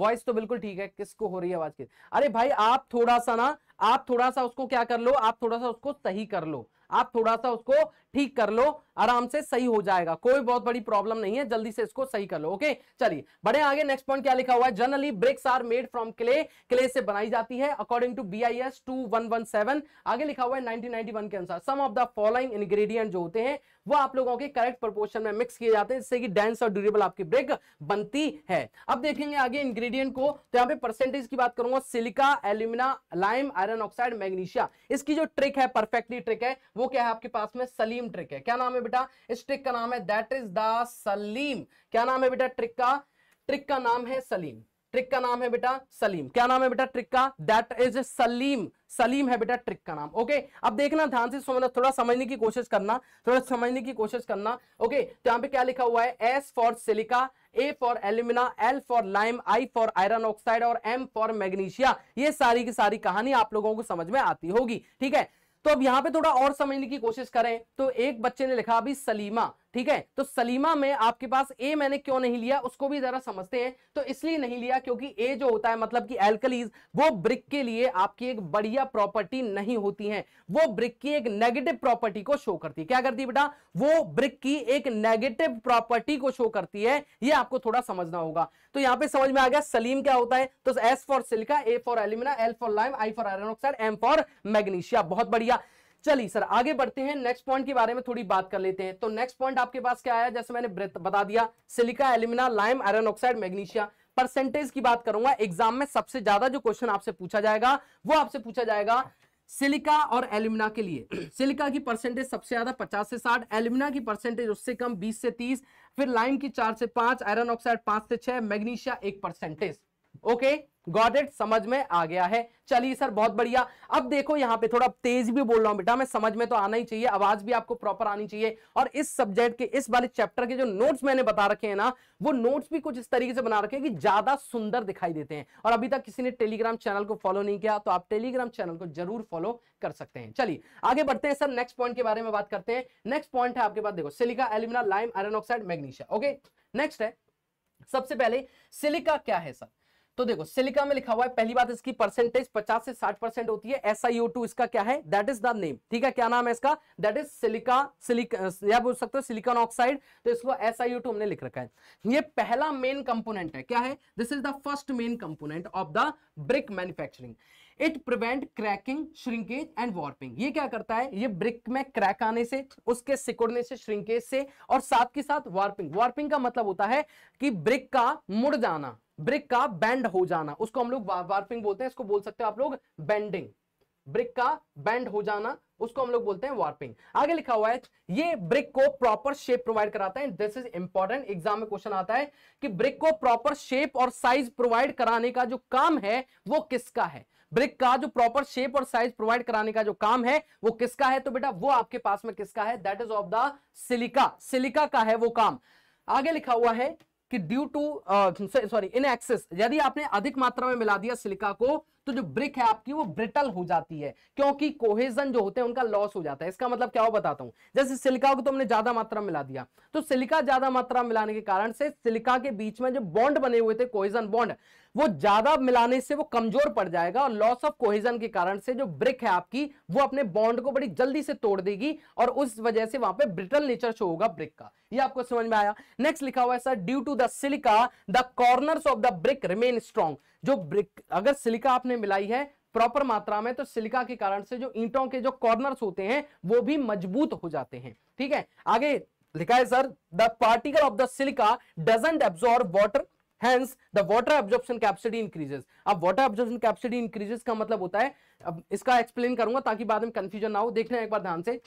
वॉइस तो बिल्कुल ठीक है किसको हो रही है आवाज की अरे भाई आप थोड़ा सा ना आप थोड़ा सा उसको क्या कर लो आप थोड़ा सा उसको सही कर लो आप थोड़ा सा उसको ठीक कर लो आराम से सही हो जाएगा कोई बहुत बड़ी प्रॉब्लम नहीं है जल्दी से इसको सही कर लो ओके चलिए बड़े आगे नेक्स्ट पॉइंट क्या लिखा हुआ है generally bricks are made from clay clay से बनाई जाती है according to B I S two one one seven आगे लिखा हुआ है नाइनटीन नाइनटी वन के अनुसार some of the following ingredient जो होते हैं वो आप लोगों के करेक्ट प्रोपोर्शन में मिक्स किए जाते हैं जिससे कि डेंस और ड्यूरेबल आपकी ब्रेक बनती है अब देखेंगे आगे इंग्रेडिएंट को तो यहाँ पे परसेंटेज की बात करूंगा silica alumina lime iron oxide magnesia इसकी जो ट्रिक है परफेक्टली ट्रिक है वो क्या है आपके पास में सलीम सलीम ट्रिक है क्या नाम है बेटा इस ट्रिक का नाम है दैट इज द सलीम क्या नाम है बेटा ट्रिक का ट्रिक का नाम है सलीम ट्रिक का नाम है बेटा सलीम क्या नाम है बेटा ट्रिक का दैट इज सलीम सलीम है बेटा ट्रिक का नाम ओके अब देखना ध्यान से समझना थोड़ा समझने की कोशिश करना थोड़ा समझने की कोशिश करना ओके तो यहां पे क्या लिखा हुआ है S for silica A for alumina L for lime I for iron oxide और एम फॉर मैग्नीशिया ये सारी की सारी कहानी आप लोगों को समझ में आती होगी ठीक है तो अब यहां पे थोड़ा और समझने की कोशिश करें तो एक बच्चे ने लिखा अभी सलीमा ठीक है तो सलीमा में आपके पास ए मैंने क्यों नहीं लिया उसको भी जरा समझते हैं तो इसलिए नहीं लिया क्योंकि ए जो होता है मतलब कि एल्कलीज वो ब्रिक के लिए आपकी एक बढ़िया प्रॉपर्टी नहीं होती है वो ब्रिक की एक नेगेटिव प्रॉपर्टी को शो करती है क्या करती है बेटा वो ब्रिक की एक नेगेटिव प्रॉपर्टी को शो करती है ये आपको थोड़ा समझना होगा तो यहां पर समझ में आ गया सलीम क्या होता है तो S for silica A for alumina L for lime I for iron oxide M for magnesia बहुत बढ़िया चलिए सर आगे बढ़ते हैं नेक्स्ट पॉइंट के बारे में थोड़ी बात कर लेते हैं तो नेक्स्ट पॉइंट आपके पास क्या आया जैसे मैंने बता दिया silica alumina lime iron oxide magnesia percentage की बात करूंगा एग्जाम में सबसे ज्यादा जो क्वेश्चन आपसे पूछा जाएगा वो आपसे पूछा जाएगा सिलिका और एल्युमिना के लिए सिलिका की परसेंटेज सबसे ज्यादा 50 से 60 एल्युमिना की परसेंटेज उससे कम 20 से 30 फिर लाइम की 4 से 5 आयरन ऑक्साइड 5 से 6 मैग्नीशिया एक परसेंटेज ओके गॉड इट समझ में आ गया है चलिए सर बहुत बढ़िया अब देखो यहाँ पे थोड़ा तेज भी बोल रहा हूँ बेटा मैं समझ में तो आना ही चाहिए आवाज भी आपको प्रॉपर आनी चाहिए और इस सब्जेक्ट के इस वाले चैप्टर के जो नोट्स मैंने बता रखे हैं ना वो नोट्स भी कुछ इस तरीके से बना रखे हैं कि ज्यादा सुंदर दिखाई देते हैं और अभी तक किसी ने टेलीग्राम चैनल को फॉलो नहीं किया तो आप टेलीग्राम चैनल को जरूर फॉलो कर सकते हैं चलिए आगे बढ़ते हैं सर नेक्स्ट पॉइंट के बारे में बात करते हैं नेक्स्ट पॉइंट है आपके पास देखो silica alumina lime iron oxide magnesia okay next है सबसे पहले सिलिका क्या है सर तो देखो सिलिका में लिखा हुआ है पहली बात इसकी परसेंटेज 50 से 60 परसेंट होती है टू इसका क्या है दैट इज द नेम ठीक है क्या नाम है इसका दैट इज सिलिका सिलिक या बोल सकते हो सिलिकॉन ऑक्साइड तो इसको टू हमने लिख रखा है ये पहला मेन कंपोनेंट है क्या है this is the first main component of the brick manufacturing it prevent cracking shrinkage and warping ये क्या करता है ये ब्रिक में क्रैक आने से उसके सिकुड़ने से श्रिंकेज से और साथ के साथ वार्पिंग वार्पिंग का मतलब होता है कि ब्रिक का मुड़ जाना ब्रिक का बैंड हो जाना उसको हम लोग वार्पिंग बोलते हैं इसको बोल सकते हो आप लोग बेंडिंग ब्रिक का बैंड हो जाना उसको हम लोग बोलते हैं वार्पिंग आगे लिखा हुआ है ये ब्रिक को प्रॉपर शेप प्रोवाइड कराता है दिस इज इंपॉर्टेंट एग्जाम में क्वेश्चन आता है कि ब्रिक को प्रॉपर शेप और साइज प्रोवाइड कराने का जो काम है वो किसका है ब्रिक का जो प्रॉपर शेप और साइज प्रोवाइड कराने का जो काम है वो किसका है तो बेटा वो आपके पास में किसका है that is of the silica silica का है वो काम आगे लिखा हुआ है कि due to sorry in excess यदि आपने अधिक मात्रा में मिला दिया सिलिका को तो जो ब्रिक है आपकी वो ब्रिटल हो जाती है क्योंकि कोहेजन जो होते हैं उनका लॉस हो जाता है इसका मतलब क्या हो बताता हूं जैसे सिलिका को तुमने तो ज्यादा मात्रा मिला दिया तो सिलिका ज्यादा मात्रा मिलाने के कारण से सिलिका के बीच में जो बॉन्ड बने हुए थे कोहेजन बॉन्ड वो ज्यादा मिलाने से वो कमजोर पड़ जाएगा और लॉस ऑफ कोहेजन के कारण से जो ब्रिक है आपकी वो अपने बॉन्ड को बड़ी जल्दी से तोड़ देगी और उस वजह से वहां पे ब्रिटल नेचर शो होगा ब्रिक का ये आपको समझ में आया नेक्स्ट लिखा हुआ है sir due to the silica the corners of the brick remain strong जो ब्रिक अगर सिलिका आपने मिलाई है प्रॉपर मात्रा में तो सिलिका के कारण से जो ईंटों के जो कॉर्नर होते हैं वो भी मजबूत हो जाते हैं ठीक है आगे लिखा है sir the particle of the silica doesn't absorb water hence absorption capacity increases अब वॉटर एब्जॉर्प्शन कैप्सिटी इंक्रीजेस का मतलब होता है अब इसका एक्सप्लेन करूंगा ताकि बाद में कंफ्यूजन ना हो देखना एक बार ध्यान से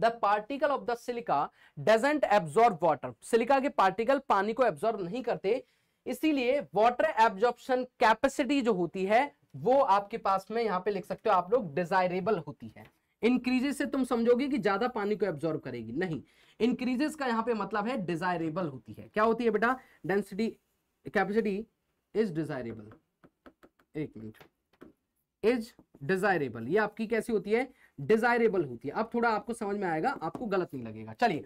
the particle of the silica doesn't absorb water silica के पार्टिकल पानी को एब्जॉर्ब नहीं करते इसीलिए वाटर एब्जॉर्प्शन कैपेसिटी जो होती है वो आपके पास में यहाँ पे लिख सकते हो आप लोग डिजायरेबल होती है इंक्रीजेस से तुम समझोगे कि ज्यादा पानी को एब्जॉर्ब करेगी नहीं इंक्रीजेस का यहाँ पे मतलब है डिजायरेबल होती है क्या होती है बेटा डेंसिटी कैपेसिटी इज डिजायरेबल एक मिनट इज डिजायरेबल ये आपकी कैसी होती है डिजायरेबल होती है अब थोड़ा आपको समझ में आएगा आपको गलत नहीं लगेगा चलिए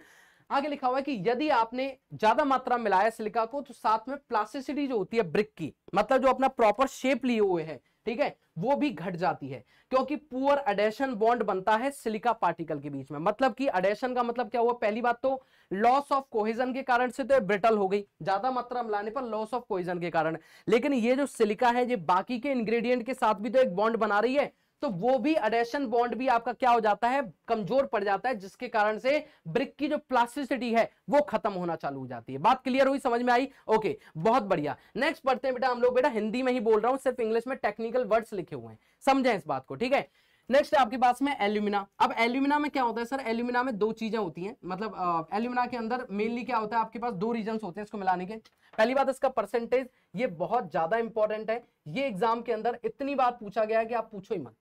आगे लिखा हुआ है कि यदि आपने ज्यादा मात्रा में मिलाया सिलिका को तो साथ में प्लास्टिसिटी जो होती है ब्रिक की मतलब जो अपना प्रॉपर शेप लिए हुए है ठीक है वो भी घट जाती है क्योंकि पुअर अडेशन बॉन्ड बनता है सिलिका पार्टिकल के बीच में मतलब कि अडेशन का मतलब क्या हुआ पहली बात तो लॉस ऑफ कोहिजन के कारण से तो ब्रिटल हो गई ज्यादा मात्रा मिलाने पर लॉस ऑफ कोहिजन के कारण लेकिन ये जो सिलिका है ये बाकी के इंग्रेडिएंट के साथ भी तो एक बॉन्ड बना रही है तो वो भी अडेशन बॉन्ड भी आपका क्या हो जाता है कमजोर पड़ जाता है जिसके कारण से ब्रिक की जो प्लास्टिसिटी है वो खत्म होना चालू हो जाती है बात क्लियर हुई समझ में आई ओके बहुत बढ़िया नेक्स्ट पढ़ते हैं बेटा हम लोग बेटा हिंदी में ही बोल रहा हूं सिर्फ इंग्लिश में टेक्निकल वर्ड्स लिखे हुए हैं समझें इस बात को ठीक है नेक्स्ट आपके पास में एल्यूमिना अब एल्यूमिना में क्या होता है सर एल्यूमिना में दो चीजें होती हैं मतलब एल्यूमिना के अंदर मेनली क्या होता है आपके पास दो रीजन होते हैं इसको मिलाने के पहली बात इसका परसेंटेज ये बहुत ज्यादा इंपॉर्टेंट है ये एग्जाम के अंदर इतनी बात पूछा गया है कि आप पूछो ही मत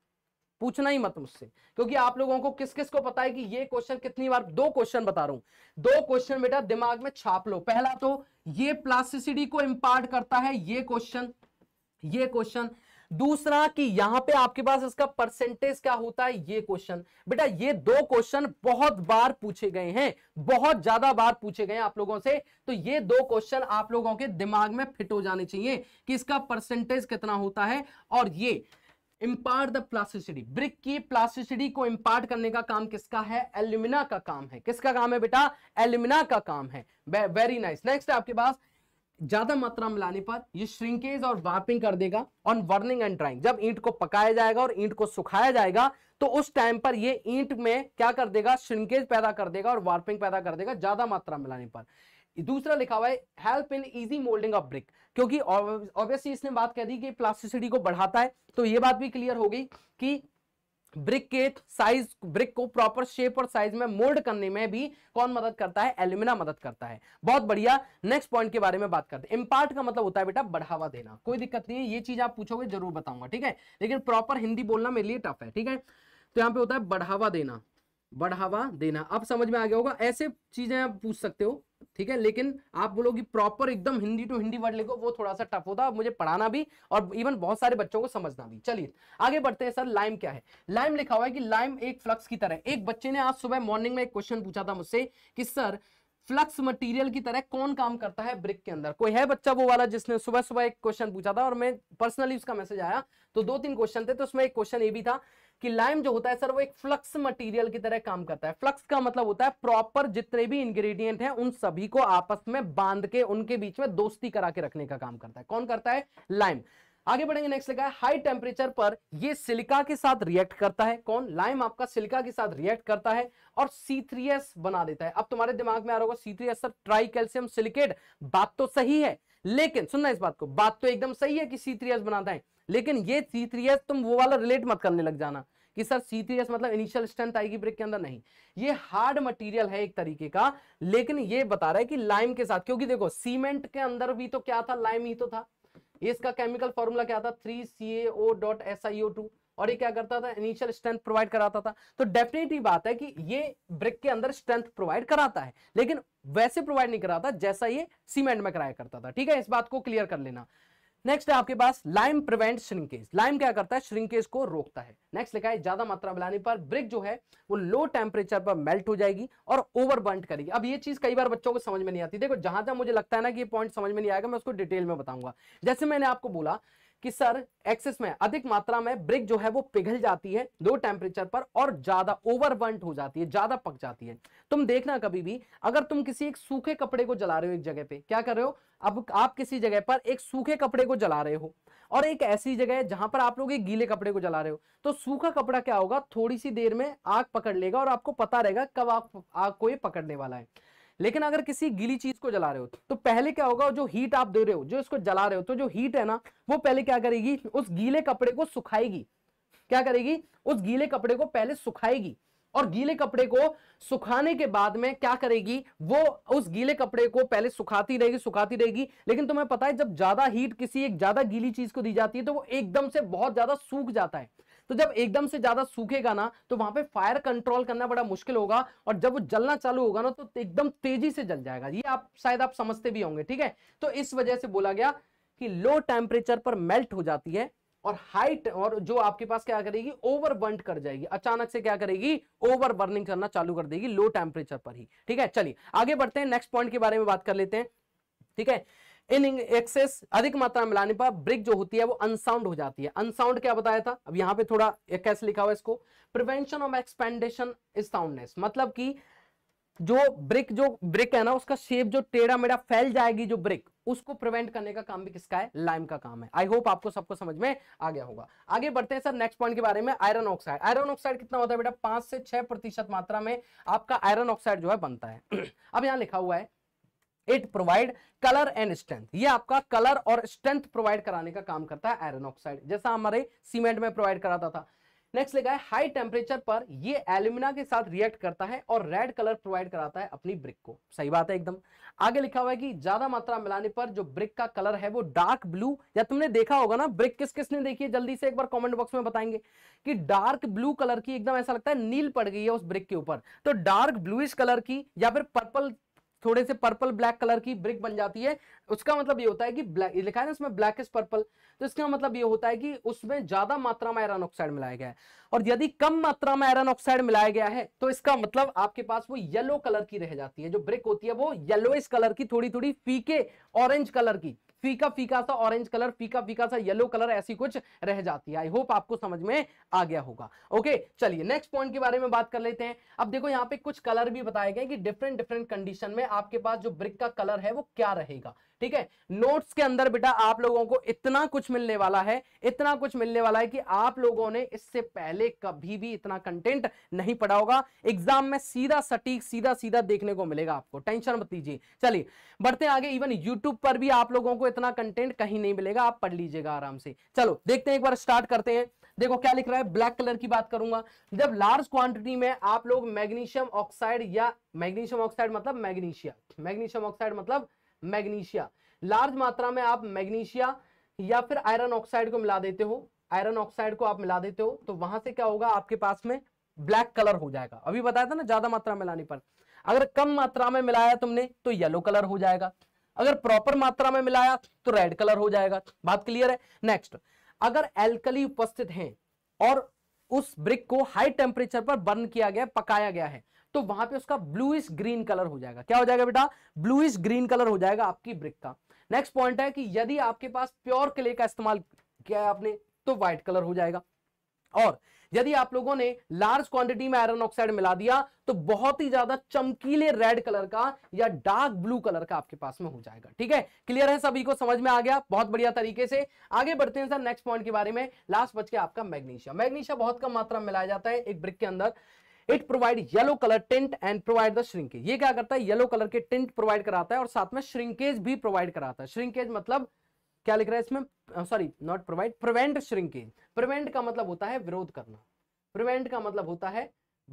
पूछना ही मत मुझसे क्योंकि आप लोगों को किस किस को पता है कि ये क्वेश्चन कितनी बार दो क्वेश्चन बता रहा हूं दो क्वेश्चन बेटा दिमाग में छाप लो पहला तो ये प्लास्टिसिटी को इंपार्ट करता है ये क्वेश्चन ये क्वेश्चन दूसरा कि यहां पे आपके पास इसका परसेंटेज क्या होता है ये क्वेश्चन बेटा ये दो क्वेश्चन बहुत बार पूछे गए हैं बहुत ज्यादा बार पूछे गए हैं आप लोगों से तो ये दो क्वेश्चन आप लोगों के दिमाग में फिट हो जाने चाहिए कि इसका परसेंटेज कितना होता है और ये इम्पार्ट द प्लास्टिसिटी ब्रिक की प्लास्टिसिटी को इम्पार्ट करने का काम किसका है एल्यूमिना का काम है किसका काम है बेटा एल्यूमिना का काम है वेरी नाइस नेक्स्ट आपके पास ज्यादा मात्रा में लाने पर ये श्रिंकेज और वार्पिंग कर देगा ऑन वर्निंग एंड ड्राइंग जब ईंट को पकाया जाएगा और ईंट को सुखाया जाएगा तो उस टाइम पर ये ईंट में क्या कर देगा श्रिंकेज पैदा कर देगा और वार्पिंग पैदा कर देगा ज्यादा मात्रा में लाने पर दूसरा लिखा हुआ है help in easy moulding of brick क्योंकि ऑब्वियसली इसने बात कह दी कि प्लास्टिसिटी को बढ़ाता है तो ये बात भी क्लियर हो गई कि ब्रिक के साइज ब्रिक को प्रॉपर शेप और साइज में मोल्ड करने में भी कौन मदद करता है एल्यूमिना मदद करता है बहुत बढ़िया नेक्स्ट पॉइंट के बारे में बात करते हैं इम्पार्ट का मतलब होता है बेटा बढ़ावा देना कोई दिक्कत नहीं है ये चीज आप पूछोगे जरूर बताऊंगा ठीक है लेकिन प्रॉपर हिंदी बोलना मेरे लिए टफ है ठीक है तो यहां पर होता है बढ़ावा देना बढ़ावा देना अब समझ में आ गया होगा ऐसे चीजें आप पूछ सकते हो ठीक है लेकिन आप बोलो कि प्रॉपर एकदम हिंदी टू हिंदी वर्ड लिखो वो थोड़ा सा टफ होता है मुझे पढ़ाना भी और इवन बहुत सारे बच्चों को समझना भी चलिए आगे बढ़ते हैं सर लाइम क्या है लाइम लिखा हुआ है कि लाइम एक फ्लक्स की तरह एक बच्चे ने आज सुबह मॉर्निंग में एक क्वेश्चन पूछा था मुझसे कि सर फ्लक्स मटेरियल की तरह कौन काम करता है ब्रिक के अंदर कोई है बच्चा वो वाला जिसने सुबह सुबह एक क्वेश्चन पूछा था और मैं पर्सनली उसका मैसेज आया तो दो तीन क्वेश्चन थे तो उसमें एक क्वेश्चन ये भी था कि लाइम जो होता है सर वो एक फ्लक्स मटेरियल की तरह काम करता है फ्लक्स का मतलब होता है प्रॉपर जितने भी इंग्रेडिएंट हैं उन सभी को आपस में बांध के उनके बीच में दोस्ती करा के रखने का काम करता है कौन करता है लाइम आगे बढ़ेंगे नेक्स्ट लिखा है हाई टेम्परेचर पर ये सिलिका के साथ रिएक्ट करता है कौन लाइम आपका सिलिका के साथ रिएक्ट करता है और C3S बना देता है अब तुम्हारे दिमाग में आ रहा होगा C3S sir try calcium silicate बात तो सही है लेकिन सुनना इस बात को बात तो एकदम सही है कि C3S बनाता है लेकिन ये C3S तुम वो वाला रिलेट मत करने लग जाना कि सर सी थ्री एस मतलब इनिशियल स्ट्रेंथ आएगी ब्रेक के अंदर नहीं ये हार्ड मटेरियल है एक तरीके का लेकिन ये बता रहा है कि लाइम के साथ क्योंकि देखो सीमेंट के अंदर भी तो क्या था लाइम ही तो था इसका केमिकल फॉर्मूला क्या था three C A O dot S I O two और ये क्या करता था इनिशियल स्ट्रेंथ प्रोवाइड कराता था तो डेफिनेटली बात है कि ये ब्रिक के अंदर स्ट्रेंथ प्रोवाइड कराता है लेकिन वैसे प्रोवाइड नहीं कराता जैसा ये सीमेंट में कराया करता था ठीक है इस बात को क्लियर कर लेना नेक्स्ट है आपके पास लाइम प्रिवेंट श्रिंकेज लाइम क्या करता है श्रिंकेज को रोकता है नेक्स्ट लिखा है ज्यादा मात्रा मिलाने पर ब्रिक जो है वो लो टेम्परेचर पर मेल्ट हो जाएगी और ओवर बंट करेगी अब ये चीज कई बार बच्चों को समझ में नहीं आती देखो जहां जहां मुझे लगता है ना कि पॉइंट समझ में नहीं आएगा मैं उसको डिटेल में बताऊंगा जैसे मैंने आपको बोला कि सर एक्सेस में अधिक मात्रा में ब्रिक जो है वो पिघल जाती है लो टेम्परेचर पर और ज्यादा ओवरवर्ट हो जाती है ज्यादा पक जाती है तुम देखना कभी भी अगर तुम किसी एक सूखे कपड़े को जला रहे हो एक जगह पे क्या कर रहे हो अब आप किसी जगह पर एक सूखे कपड़े को जला रहे हो और एक ऐसी जगह है जहां पर आप लोग एक गीले कपड़े को जला रहे हो तो सूखा कपड़ा क्या होगा थोड़ी सी देर में आग पकड़ लेगा और आपको पता रहेगा कब आप आग को ये पकड़ने वाला है लेकिन अगर किसी गीली चीज को जला रहे हो तो पहले क्या होगा जो हीट आप दे रहे हो जो इसको जला रहे हो तो जो हीट है ना वो पहले क्या करेगी उस गीले कपड़े को सुखाएगी क्या करेगी उस गीले कपड़े को पहले सुखाएगी और गीले कपड़े को सुखाने के बाद में क्या करेगी वो उस गीले कपड़े को पहले सुखाती रहेगी सुखाती रहेगी लेकिन तुम्हें पता है जब ज्यादा हीट किसी एक ज्यादा गीली चीज को दी जाती है तो वो एकदम से बहुत ज्यादा सूख जाता है तो जब एकदम से ज्यादा सूखेगा ना तो वहां पे फायर कंट्रोल करना बड़ा मुश्किल होगा और जब वो जलना चालू होगा ना तो एकदम तेजी से जल जाएगा ये आप शायद आप समझते भी होंगे ठीक है तो इस वजह से बोला गया कि लो टेम्परेचर पर मेल्ट हो जाती है और हाइट और जो आपके पास क्या करेगी ओवर बर्न कर जाएगी अचानक से क्या करेगी ओवर बर्निंग करना चालू कर देगी लो टेम्परेचर पर ही ठीक है चलिए आगे बढ़ते हैं नेक्स्ट पॉइंट के बारे में बात कर लेते हैं ठीक है इन एक्सेस अधिक मात्रा में लाने पर ब्रिक जो होती है वो अनसाउंड हो जाती है अनसाउंड क्या बताया था अब यहां पे थोड़ा एक कैसे लिखा हुआ इसको prevention of expansion is soundness मतलब कि जो ब्रिक जो ब्रिक है ना उसका शेप जो टेढ़ा मेढ़ा फैल जाएगी जो ब्रिक उसको प्रिवेंट करने का काम भी किसका है लाइम का काम है आई होप आपको सबको समझ में आ गया होगा आगे बढ़ते हैं सर नेक्स्ट पॉइंट के बारे में आयरन ऑक्साइड आयरन ऑक्साइड कितना होता है बेटा पांच से छह प्रतिशत मात्रा में आपका आयरन ऑक्साइड जो है बनता है अब यहां लिखा हुआ है it provide colour and strength ये आपका कलर और स्ट्रेंथ प्रोवाइड कराने का काम करता है आयरन ऑक्साइड जैसा हमारे सीमेंट में प्रोवाइड कराता था नेक्स्ट लिखा है हाई टेम्परेचर पर ये एल्यूमिना के साथ रिएक्ट करता है और रेड कलर प्रोवाइड कराता है अपनी ब्रिक को सही बात है एकदम आगे लिखा हुआ है कि ज्यादा मात्रा मिलाने पर जो ब्रिक का कलर है वो डार्क ब्लू या तुमने देखा होगा ना ब्रिक किस किसने देखी है जल्दी से एक बार कमेंट बॉक्स में बताएंगे कि डार्क ब्लू कलर की एकदम ऐसा लगता है नील पड़ गई है उस ब्रिक के ऊपर तो डार्क ब्लूइश कलर की या फिर पर्पल थोड़े से पर्पल ब्लैक कलर की ब्रिक बन जाती है उसका मतलब ये होता है कि ब्लैक लिखा है ना उसमें ब्लैक इज पर्पल तो इसका मतलब ये होता है कि उसमें ज्यादा मात्रा में आयरन ऑक्साइड मिलाया गया है और यदि कम मात्रा में आयरन ऑक्साइड मिलाया गया है तो इसका मतलब आपके पास वो येलो कलर की रह जाती है जो ब्रिक होती है वो येलोइस कलर की थोड़ी थोड़ी फीके ऑरेंज कलर की फीका फीका सा ऑरेंज कलर फीका फीका सा येलो कलर ऐसी कुछ रह जाती है आई होप आपको समझ में आ गया होगा ओके चलिए नेक्स्ट पॉइंट के बारे में बात कर लेते हैं अब देखो यहाँ पे कुछ कलर भी बताए गए कि डिफरेंट डिफरेंट कंडीशन में आपके पास जो ब्रिक का कलर है वो क्या रहेगा ठीक है नोट्स के अंदर बेटा आप लोगों को इतना कुछ मिलने वाला है इतना कुछ मिलने वाला है कि आप लोगों ने इससे पहले कभी भी इतना कंटेंट नहीं पढ़ा होगा एग्जाम में सीधा सटीक सीधा सीधा देखने को मिलेगा आपको टेंशन मत लीजिए चलिए बढ़ते आगे इवन यूट्यूब पर भी आप लोगों को इतना कंटेंट कहीं नहीं मिलेगा आप पढ़ लीजिएगा आराम से चलो देखते हैं एक बार स्टार्ट करते हैं देखो क्या लिख रहा है ब्लैक कलर की बात करूंगा जब लार्ज क्वांटिटी में आप लोग मैग्नीशियम ऑक्साइड या मैग्नीशियम ऑक्साइड मतलब मैग्नीशिया मैग्नीशियम ऑक्साइड मतलब मैग्नीशिया लार्ज मात्रा में आप मैग्नीशिया या फिर आयरन ऑक्साइड को मिला देते हो आयरन ऑक्साइड को आप मिला देते हो तो वहां से क्या होगा आपके पास में ब्लैक कलर हो जाएगा अभी बताया था ना ज्यादा मात्रा में लाने पर अगर कम मात्रा में मिलाया तुमने तो येलो कलर हो जाएगा अगर प्रॉपर मात्रा में मिलाया तो रेड कलर हो जाएगा बात क्लियर है नेक्स्ट अगर एल्कली उपस्थित है और उस ब्रिक को हाई टेम्परेचर पर बर्न किया गया पकाया गया है तो वहां पे उसका ब्लूइश ग्रीन कलर हो जाएगा क्या हो जाएगा बेटा ब्लूइश ग्रीन कलर हो जाएगा आपकी ब्रिक का नेक्स्ट पॉइंट है कि यदि आपके पास प्योर क्ले का इस्तेमाल किया है आपने तो व्हाइट कलर हो जाएगा और यदि आप लोगों ने लार्ज क्वांटिटी में आयरन ऑक्साइड मिला दिया तो बहुत ही ज्यादा चमकीले रेड कलर का या डार्क ब्लू कलर का आपके पास में हो जाएगा ठीक है क्लियर है सभी को समझ में आ गया बहुत बढ़िया तरीके से आगे बढ़ते हैं सर नेक्स्ट पॉइंट के बारे में लास्ट बच के आपका मैग्नीशिया मैग्नीशिया बहुत कम मात्रा में मिलाया जाता है एक ब्रिक के अंदर it provide yellow colour tint and provide the shrinkage ये क्या करता है येलो कलर के टिंट प्रोवाइड कराता है और साथ में श्रिंकेज भी प्रोवाइड कराता है श्रिंकेज मतलब क्या लिख रहा है इसमें sorry not provide prevent shrinkage prevent का मतलब होता है विरोध करना प्रिवेंट का मतलब होता है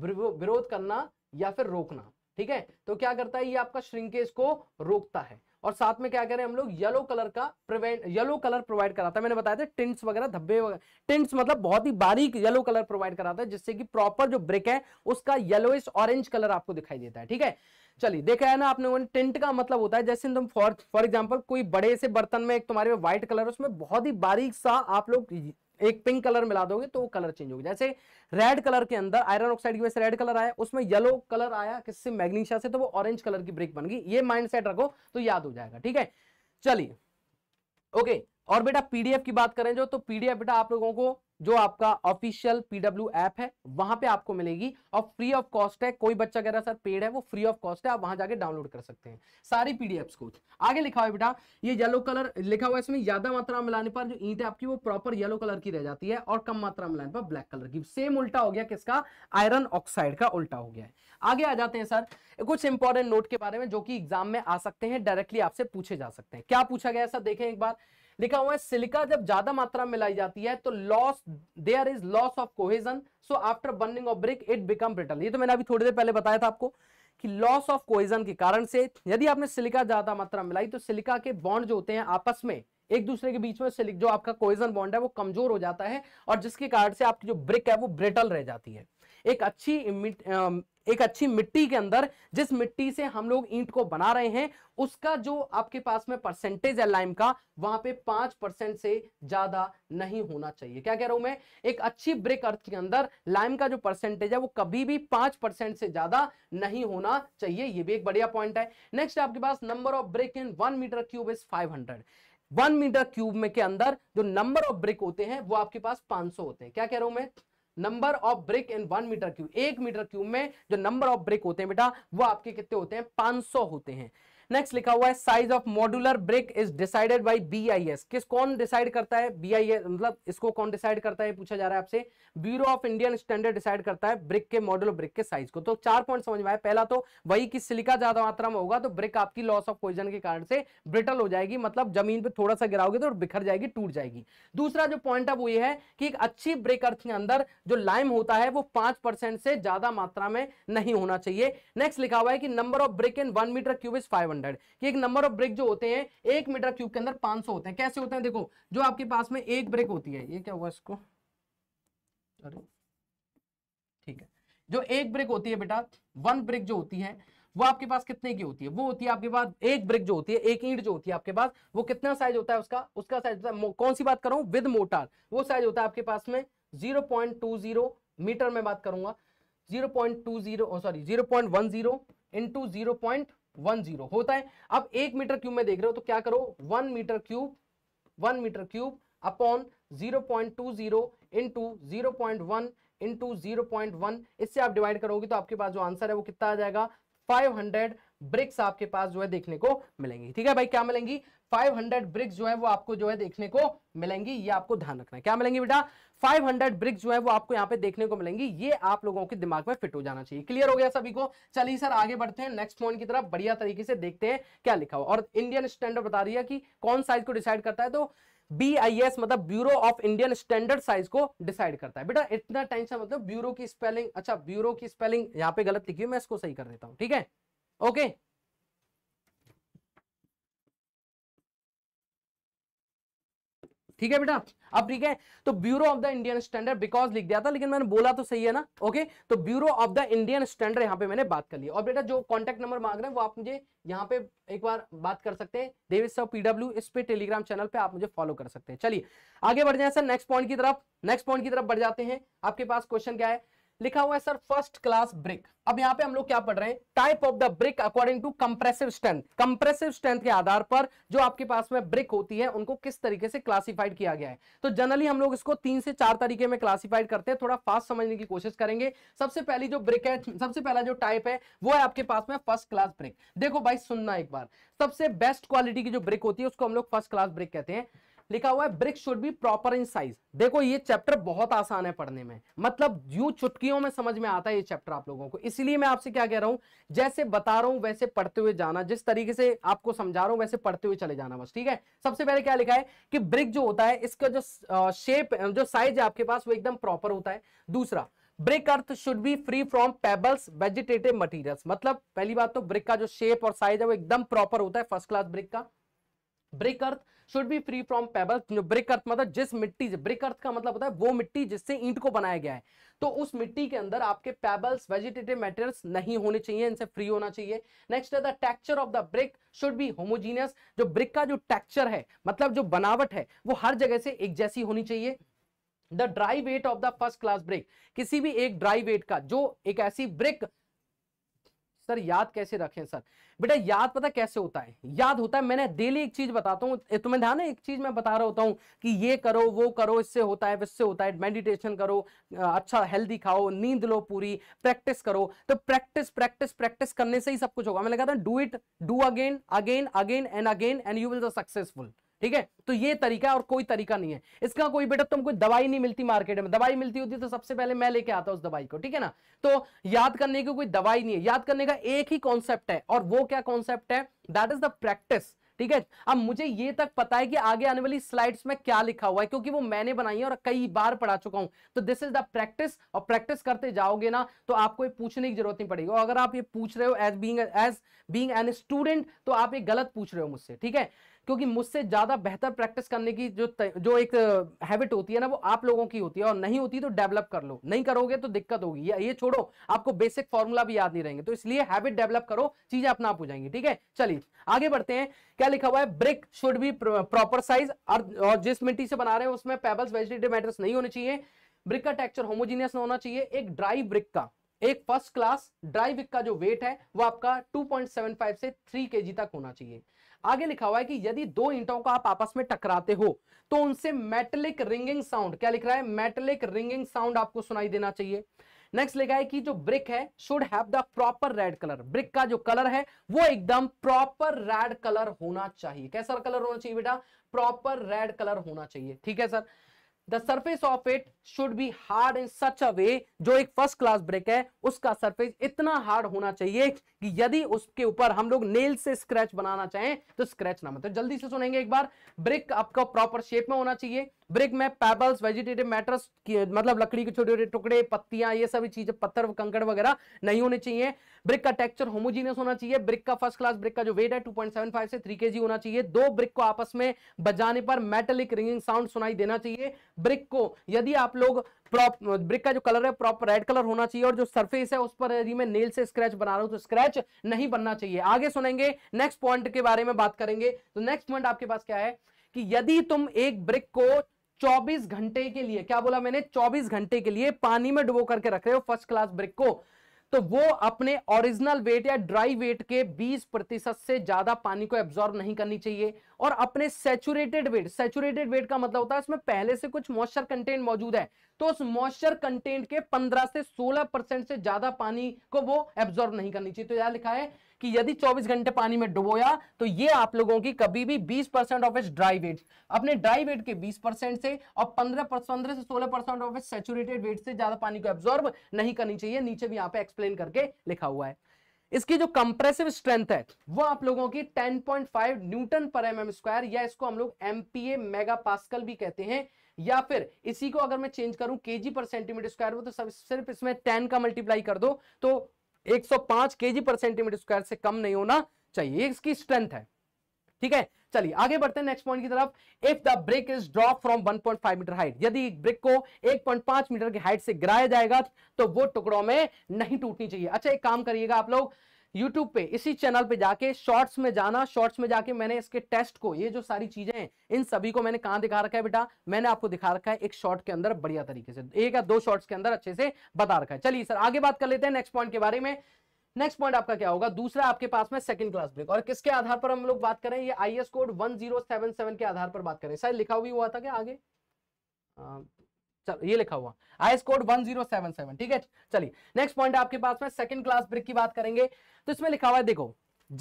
विरोध करना या फिर रोकना ठीक है तो क्या करता है ये आपका श्रिंकेज को रोकता है और साथ में क्या करें हम लोग येलो कलर का प्रिवेंट येलो कलर प्रोवाइड कराता है मैंने बताया था टिंट्स वगैरह धब्बे वगैरह टिंट्स मतलब बहुत ही बारीक येलो कलर प्रोवाइड कराता है जिससे कि प्रॉपर जो ब्रिक है उसका येलोइस ऑरेंज कलर आपको दिखाई देता है ठीक है चलिए देखा है ना आपने टिंट का मतलब होता है जैसे तुम फॉर फॉर एग्जाम्पल कोई बड़े से बर्तन में एक तुम्हारे में व्हाइट कलर उसमें बहुत ही बारीक सा आप लोग एक पिंक कलर मिला दोगे तो वो कलर चेंज होगा जैसे रेड कलर के अंदर आयरन ऑक्साइड की वजह से रेड कलर आया उसमें येलो कलर आया किससे मैग्नीशिया से तो वो ऑरेंज कलर की ब्रेक बन गई ये माइंड सेट रखो तो याद हो जाएगा ठीक है चलिए ओके और बेटा पीडीएफ की बात करें जो तो पीडीएफ बेटा आप लोगों को जो आपका ऑफिशियल पीडब्ल्यू ऐप है वहां पे आपको मिलेगी और फ्री ऑफ कॉस्ट है कोई बच्चा कह रहा है सर पेड है वो फ्री ऑफ कॉस्ट है आप वहां जाके डाउनलोड कर सकते हैं सारी पीडीएफ को आगे लिखा हुआ बेटा ये येलो कलर लिखा हुआ है इसमें ज्यादा मात्रा मिलाने पर जो ईट है आपकी वो प्रॉपर येलो कलर की रह जाती है और कम मात्रा मिलाने पर ब्लैक कलर की सेम उल्टा हो गया किसका आयरन ऑक्साइड का उल्टा हो गया है आगे आ जाते हैं सर कुछ इंपॉर्टेंट नोट के बारे में जो कि एग्जाम में आ सकते हैं डायरेक्टली आपसे पूछे जा सकते हैं क्या पूछा गया सर देखें एक बार लिखा हुआ है सिलिका जब ज्यादा मात्रा में लाई जाती है तो loss there is loss of cohesion so after burning of brick it become brittle ये तो मैंने अभी थोड़ी देर पहले बताया था आपको कि लॉस ऑफ कोहेजन के कारण से यदि आपने सिलिका ज्यादा मात्रा में लाई तो सिलिका के बॉन्ड जो होते हैं आपस में एक दूसरे के बीच में सिलिक जो आपका कोहेजन बॉन्ड है वो कमजोर हो जाता है और जिसके कारण से आपकी जो ब्रिक है वो ब्रिटल रह जाती है एक अच्छी एक अच्छी मिट्टी के अंदर जिस मिट्टी से हम लोग ईंट को बना रहे हैं उसका जो आपके पास में परसेंटेज है लाइम का वहां पे पांच परसेंट से ज्यादा नहीं होना चाहिए क्या कह रहा हूं मैं एक अच्छी ब्रेक अर्थ के अंदर लाइम का जो परसेंटेज है वो कभी भी पांच परसेंट से ज्यादा नहीं होना चाहिए ये भी एक बढ़िया पॉइंट है नेक्स्ट आपके पास number of brick in one metre cube is five hundred one metre cube में के अंदर जो नंबर ऑफ ब्रिक होते हैं वो आपके पास 500 होते हैं क्या कह रहा हूं मैं number of brick in one metre cube एक मीटर क्यूब में जो नंबर ऑफ ब्रिक होते हैं बेटा वो आपके कितने होते हैं 500 होते हैं नेक्स्ट लिखा हुआ है size of modular brick is decided by B किस कौन डिसाइड करता है बी मतलब इसको कौन डिसाइड करता है पूछा जा रहा है आपसे bureau of Indian standard decide करता है ब्रिक के मॉड्यूलर ब्रिक के साइज को तो चार पॉइंट समझ में आए पहला तो वही की सिलिका ज्यादा मात्रा में होगा तो ब्रिक आपकी लॉस ऑफ पॉइजन के कारण से ब्रिटल हो जाएगी मतलब जमीन पर थोड़ा सा गिराओगे तो बिखर जाएगी टूट जाएगी दूसरा जो पॉइंट अब वो ये है कि एक अच्छी ब्रिक अर्थ के अंदर जो लाइम होता है वो पांच परसेंट से ज्यादा मात्रा में नहीं होना चाहिए नेक्स्ट लिखा हुआ है कि number of brick in one metre cube is five hundred ये एक नंबर ऑफ ब्रेक जो होते हैं एक मीटर क्यूब के अंदर पांच सौ होते हैं कैसे होते हैं देखो जो आपके पास में एक ब्रेक होती है ये क्या हुआ इसको अरे ठीक है जो एक ब्रेक होती है बेटा वन ब्रेक जो होती है वो आपके पास कितने की होती है वो होती है आपके पास एक ब्रिक जो होती है एक ईंट जो होती है आपके पास वो कितना साइज होता है उसका उसका साइज होता है कौन सी बात करूं विद मोटार वो साइज होता है आपके पास में 0.20 मीटर में बात करूंगा 0.20 sorry 0.10 point one zero into zero point one zero होता है अब एक मीटर क्यूब में देख रहे हो तो क्या करो one metre cube one metre cube upon zero point two zero into zero point one into zero point one इससे आप डिवाइड करोगे तो आपके पास जो आंसर है वो कितना आ जाएगा फाइव हंड्रेड ब्रिक्स आपके पास जो है देखने को मिलेंगी ठीक है भाई क्या मिलेंगी 500 ब्रिक्स जो है वो आपको जो है देखने को मिलेंगी ये आपको ध्यान रखना है क्या मिलेंगी बेटा हंड्रेड ब्रिक जो है वो आपको यहाँ पे देखने को मिलेंगी ये आप लोगों के दिमाग में फिट हो जाना चाहिए क्लियर हो गया सभी को चलिए सर आगे बढ़ते हैं नेक्स्ट पॉइंट की तरफ बढ़िया तरीके से देखते हैं क्या लिखा हुआ और इंडियन स्टैंडर्ड बता रही है कि कौन साइज को डिसाइड करता है तो BIS मतलब bureau of Indian standard size को डिसाइड करता है बेटा इतना टेंशन मतलब ब्यूरो की स्पेलिंग अच्छा ब्यूरो की स्पेलिंग यहाँ पे गलत लिखी हुई मैं इसको सही कर देता हूँ ठीक है ओके ठीक है बेटा अब ठीक है तो bureau of the Indian standard because लिख दिया था लेकिन मैंने बोला तो सही है ना ओके तो bureau of the Indian standard यहाँ पे मैंने बात कर ली और बेटा जो कॉन्टेक्ट नंबर मांग रहे हैं वो आप मुझे यहाँ पे एक बार बात कर सकते हैं देवी सर पीडब्ल्यू इस पे टेलीग्राम चैनल पे आप मुझे फॉलो कर सकते हैं चलिए आगे बढ़ जाए सर नेक्स्ट पॉइंट की तरफ नेक्स्ट पॉइंट की तरफ बढ़ जाते हैं आपके पास क्वेश्चन क्या है लिखा हुआ है सर फर्स्ट क्लास ब्रिक अब यहाँ पे हम लोग क्या पढ़ रहे हैं type of the brick according to compressive strength compressive strength के आधार पर जो आपके पास में ब्रिक होती है उनको किस तरीके से क्लासिफाइड किया गया है तो जनरली हम लोग इसको तीन से चार तरीके में क्लासिफाइड करते हैं थोड़ा फास्ट समझने की कोशिश करेंगे सबसे पहली जो ब्रिक है सबसे पहला जो टाइप है वो है आपके पास में फर्स्ट क्लास ब्रिक देखो भाई सुनना एक बार सबसे बेस्ट क्वालिटी की जो ब्रिक होती है उसको हम लोग फर्स्ट क्लास ब्रिक कहते हैं लिखा हुआ है bricks should be proper in size देखो ये चैप्टर बहुत आसान है पढ़ने में मतलब यूं चुटकियों में समझ में आता है ये चैप्टर आप लोगों को इसलिए मैं आपसे क्या कह रहा हूं जैसे बता रहा हूं वैसे पढ़ते हुए जाना जिस तरीके से आपको समझा रहा हूं वैसे पढ़ते हुए चले जाना बस ठीक है सबसे पहले क्या लिखा है कि ब्रिक जो होता है इसका जो शेप जो साइज है आपके पास वो एकदम प्रॉपर होता है दूसरा brick earth should be free from pebbles vegetative material मतलब पहली बात तो ब्रिक का जो शेप और साइज है वो एकदम प्रॉपर होता है फर्स्ट क्लास ब्रिक का brick earth should be free from pebble brick earth मतलब जिस मिट्टी ब्रिक अर्थ का मतलब होता है वो मिट्टी जिससे ईंट को बनाया गया है तो उस मिट्टी के अंदर आपके पेबल्स वेजिटेटिव मटेरियल्स नहीं होने चाहिए इनसे फ्री होना चाहिए नेक्स्ट है the texture of the brick should be homogeneous जो ब्रिक का जो टेक्चर है मतलब जो बनावट है वो हर जगह से एक जैसी होनी चाहिए the dry weight of the first class brick किसी भी एक ड्राई वेट का जो एक ऐसी ब्रिक सर याद कैसे रखें सर बेटा याद पता कैसे होता है याद होता है मैंने डेली एक चीज बताता हूँ तुम्हें ध्यान है एक चीज मैं बता रहा होता हूँ कि ये करो वो करो इससे होता है इससे होता है मेडिटेशन करो अच्छा हेल्दी खाओ नींद लो पूरी प्रैक्टिस करो तो प्रैक्टिस प्रैक्टिस प्रैक्टिस करने से ही सब कुछ होगा मैंने कहा था do it do again again again and again and you will the successful ठीक है तो ये तरीका और कोई तरीका नहीं है इसका कोई बेटा तुमको दवाई नहीं मिलती मार्केट में दवाई मिलती होती तो सबसे पहले मैं लेके आता उस दवाई को ठीक है ना तो याद करने की कोई दवाई नहीं है याद करने का एक ही कॉन्सेप्ट है और वो क्या कॉन्सेप्ट है दैट इज द प्रैक्टिस ठीक है अब मुझे ये तक पता है कि आगे आने वाली स्लाइड्स में क्या लिखा हुआ है क्योंकि वो मैंने बनाई है और कई बार पढ़ा चुका हूं तो दिस इज द प्रैक्टिस और प्रैक्टिस करते जाओगे ना तो आपको ये पूछने की जरूरत नहीं पड़ेगी और अगर आप ये पूछ रहे हो as being as being an student तो आप ये गलत पूछ रहे हो मुझसे ठीक है क्योंकि मुझसे ज़्यादा बेहतर प्रैक्टिस करने की जो जो एक हैबिट होती है ना वो आप लोगों की होती है और नहीं होती तो डेवलप कर लो नहीं करोगे तो दिक्कत होगी ये छोड़ो आपको बेसिक फॉर्मूला भी याद नहीं रहेंगे तो इसलिए हैबिट डेवलप करो चीज़ें अपना आप हो जाएंगी ठीक है चलिए आगे बढ़ते हैं क्या लिखा हुआ है brick should be proper size और जिस मिट्टी से बना रहे हैं उसमें पेबल्स वेजिटेटिव मैटर्स नहीं होने चाहिए ब्रिक का टेक्चर होमोजीनियस होना चाहिए एक ड्राई ब्रिक का एक फर्स्ट क्लास ड्राई ब्रिक का जो वेट है वो आपका 2.75 से 3 केजी तक होना चाहिए आगे लिखा हुआ है कि यदि दो ईंटों को आप आपस में टकराते हो तो उनसे मेटलिक रिंगिंग साउंड क्या लिख रहा है मेटलिक रिंगिंग साउंड आपको सुनाई देना चाहिए नेक्स्ट लिखा है कि जो ब्रिक है should have the proper red colour brick का जो कलर है वो एकदम प्रॉपर रेड कलर होना चाहिए कैसा कलर होना चाहिए बेटा प्रॉपर रेड कलर होना चाहिए ठीक है sir the surface of it should be hard in such a way जो एक फर्स्ट क्लास ब्रेक है उसका सर्फेस इतना हार्ड होना चाहिए कि यदि उसके ऊपर हम लोग नेल से स्क्रैच बनाना चाहें तो स्क्रैच ना मतलब तो जल्दी से सुनेंगे एक बार ब्रिक आपका प्रॉपर शेप में होना चाहिए ब्रिक में पैबल्स वेजिटेटिव मैटर्स मतलब लकड़ी के छोटे छोटे टुकड़े पत्तियां ये सभी चीजें पत्थर कंकड़ वगैरह नहीं होने चाहिए ब्रिक का टेक्चर होमोजीनियस होना चाहिए ब्रिक का फर्स्ट क्लास ब्रिक का जो वेट है 2.75 से 3 जी होना चाहिए दो ब्रिक को आपस में बजाने पर मेटलिक रिंगिंग साउंड सुनाई देना चाहिए ब्रिक को यदि आप लोग प्रॉप ब्रिक का जो कलर है प्रॉपर रेड कलर होना चाहिए और जो सरफेस है उस पर यदि मैं नेल से स्क्रैच बना रहा हूं तो स्क्रैच नहीं बनना चाहिए आगे सुनेंगे नेक्स्ट पॉइंट के बारे में बात करेंगे तो नेक्स्ट पॉइंट आपके पास क्या है कि यदि तुम एक ब्रिक को 24 घंटे के लिए क्या बोला मैंने 24 घंटे के लिए पानी में डुबो करके रख रहे हो फर्स्ट क्लास ब्रिक को तो वो अपने ओरिजिनल वेट या ड्राई वेट के 20 प्रतिशत से ज्यादा पानी को एब्जॉर्ब नहीं करनी चाहिए और अपने सेचुरेटेड वेट सेचुरेटेड वेट का मतलब होता है इसमें पहले से कुछ मॉइस्चर कंटेंट मौजूद है तो उस मॉइस्चर कंटेंट के 15 से 16 परसेंट से ज्यादा पानी को वो एब्जॉर्ब नहीं करनी चाहिए तो यहां लिखा है कि यदि 24 घंटे पानी में डुबोया तो ये आप लोगों की कभी भी 20 percent of its dry weight अपने ड्राई वेट के 20 परसेंट से और 15 पंद्रह से 16 percent of its saturated weight से ज्यादा पानी को एब्जॉर्ब नहीं करनी चाहिए नीचे भी यहाँ पे एक्सप्लेन करके लिखा हुआ है इसकी जो कंप्रेसिव स्ट्रेंथ है वो आप लोगों की 10.5 न्यूटन पर एम एम स्क्वायर या इसको हम लोग एमपीए मेगा पास्कल भी कहते हैं या फिर इसी को अगर मैं चेंज करूं केजी पर सेंटीमीटर स्क्वायर वो तो सिर्फ इसमें 10 का मल्टीप्लाई कर दो तो 105 केजी पर सेंटीमीटर स्क्वायर से कम नहीं होना चाहिए इसकी स्ट्रेंथ है ठीक है चलिए आगे बढ़ते हैं नेक्स्ट पॉइंट की तरफ if the brick is drop from 1.5 metre height यदि ब्रेक को 1.5 मीटर की हाइट से गिराया जाएगा तो वो टुकड़ों में नहीं टूटनी चाहिए अच्छा एक काम करिएगा आप लोग यूट्यूब पे इसी चैनल पे जाके शॉर्ट्स में जाना शॉर्ट्स में जाके मैंने इसके टेस्ट को ये जो सारी चीजें हैं इन सभी को मैंने कहां दिखा रखा है बेटा मैंने आपको दिखा रखा है एक शॉर्ट के अंदर बढ़िया तरीके से एक या दो शॉर्ट्स के अंदर अच्छे से बता रखा है चलिए सर आगे बात कर लेते हैं नेक्स्ट पॉइंट के बारे में नेक्स्ट पॉइंट आपका क्या होगा दूसरा आपके पास में सेकंड क्लास ब्रेक और किसके आधार पर हम लोग बात करें ये एस कोड सेवन के आधार पर बात करें सर लिखा हुई हुआ था क्या आगे ये लिखा हुआ आईएस कोड 1077 ठीक है चलिए नेक्स्ट पॉइंट आपके पास में सेकंड क्लास ब्रेक की बात करेंगे तो इसमें लिखा हुआ है देखो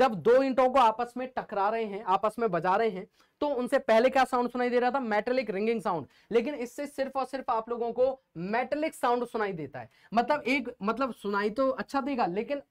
जब दो इंटों को आपस में टकरा रहे हैं आपस में बजा रहे हैं तो उनसे पहले क्या साउंड सुनाई दे रहा था मेटेलिक रिंगिंग साउंड लेकिन इससे सिर्फ और सिर्फ आप लोगों को मेटेलिक साउंड सुनाई देता है मतलब एक मतलब सुनाई तो अच्छा देगा लेकिन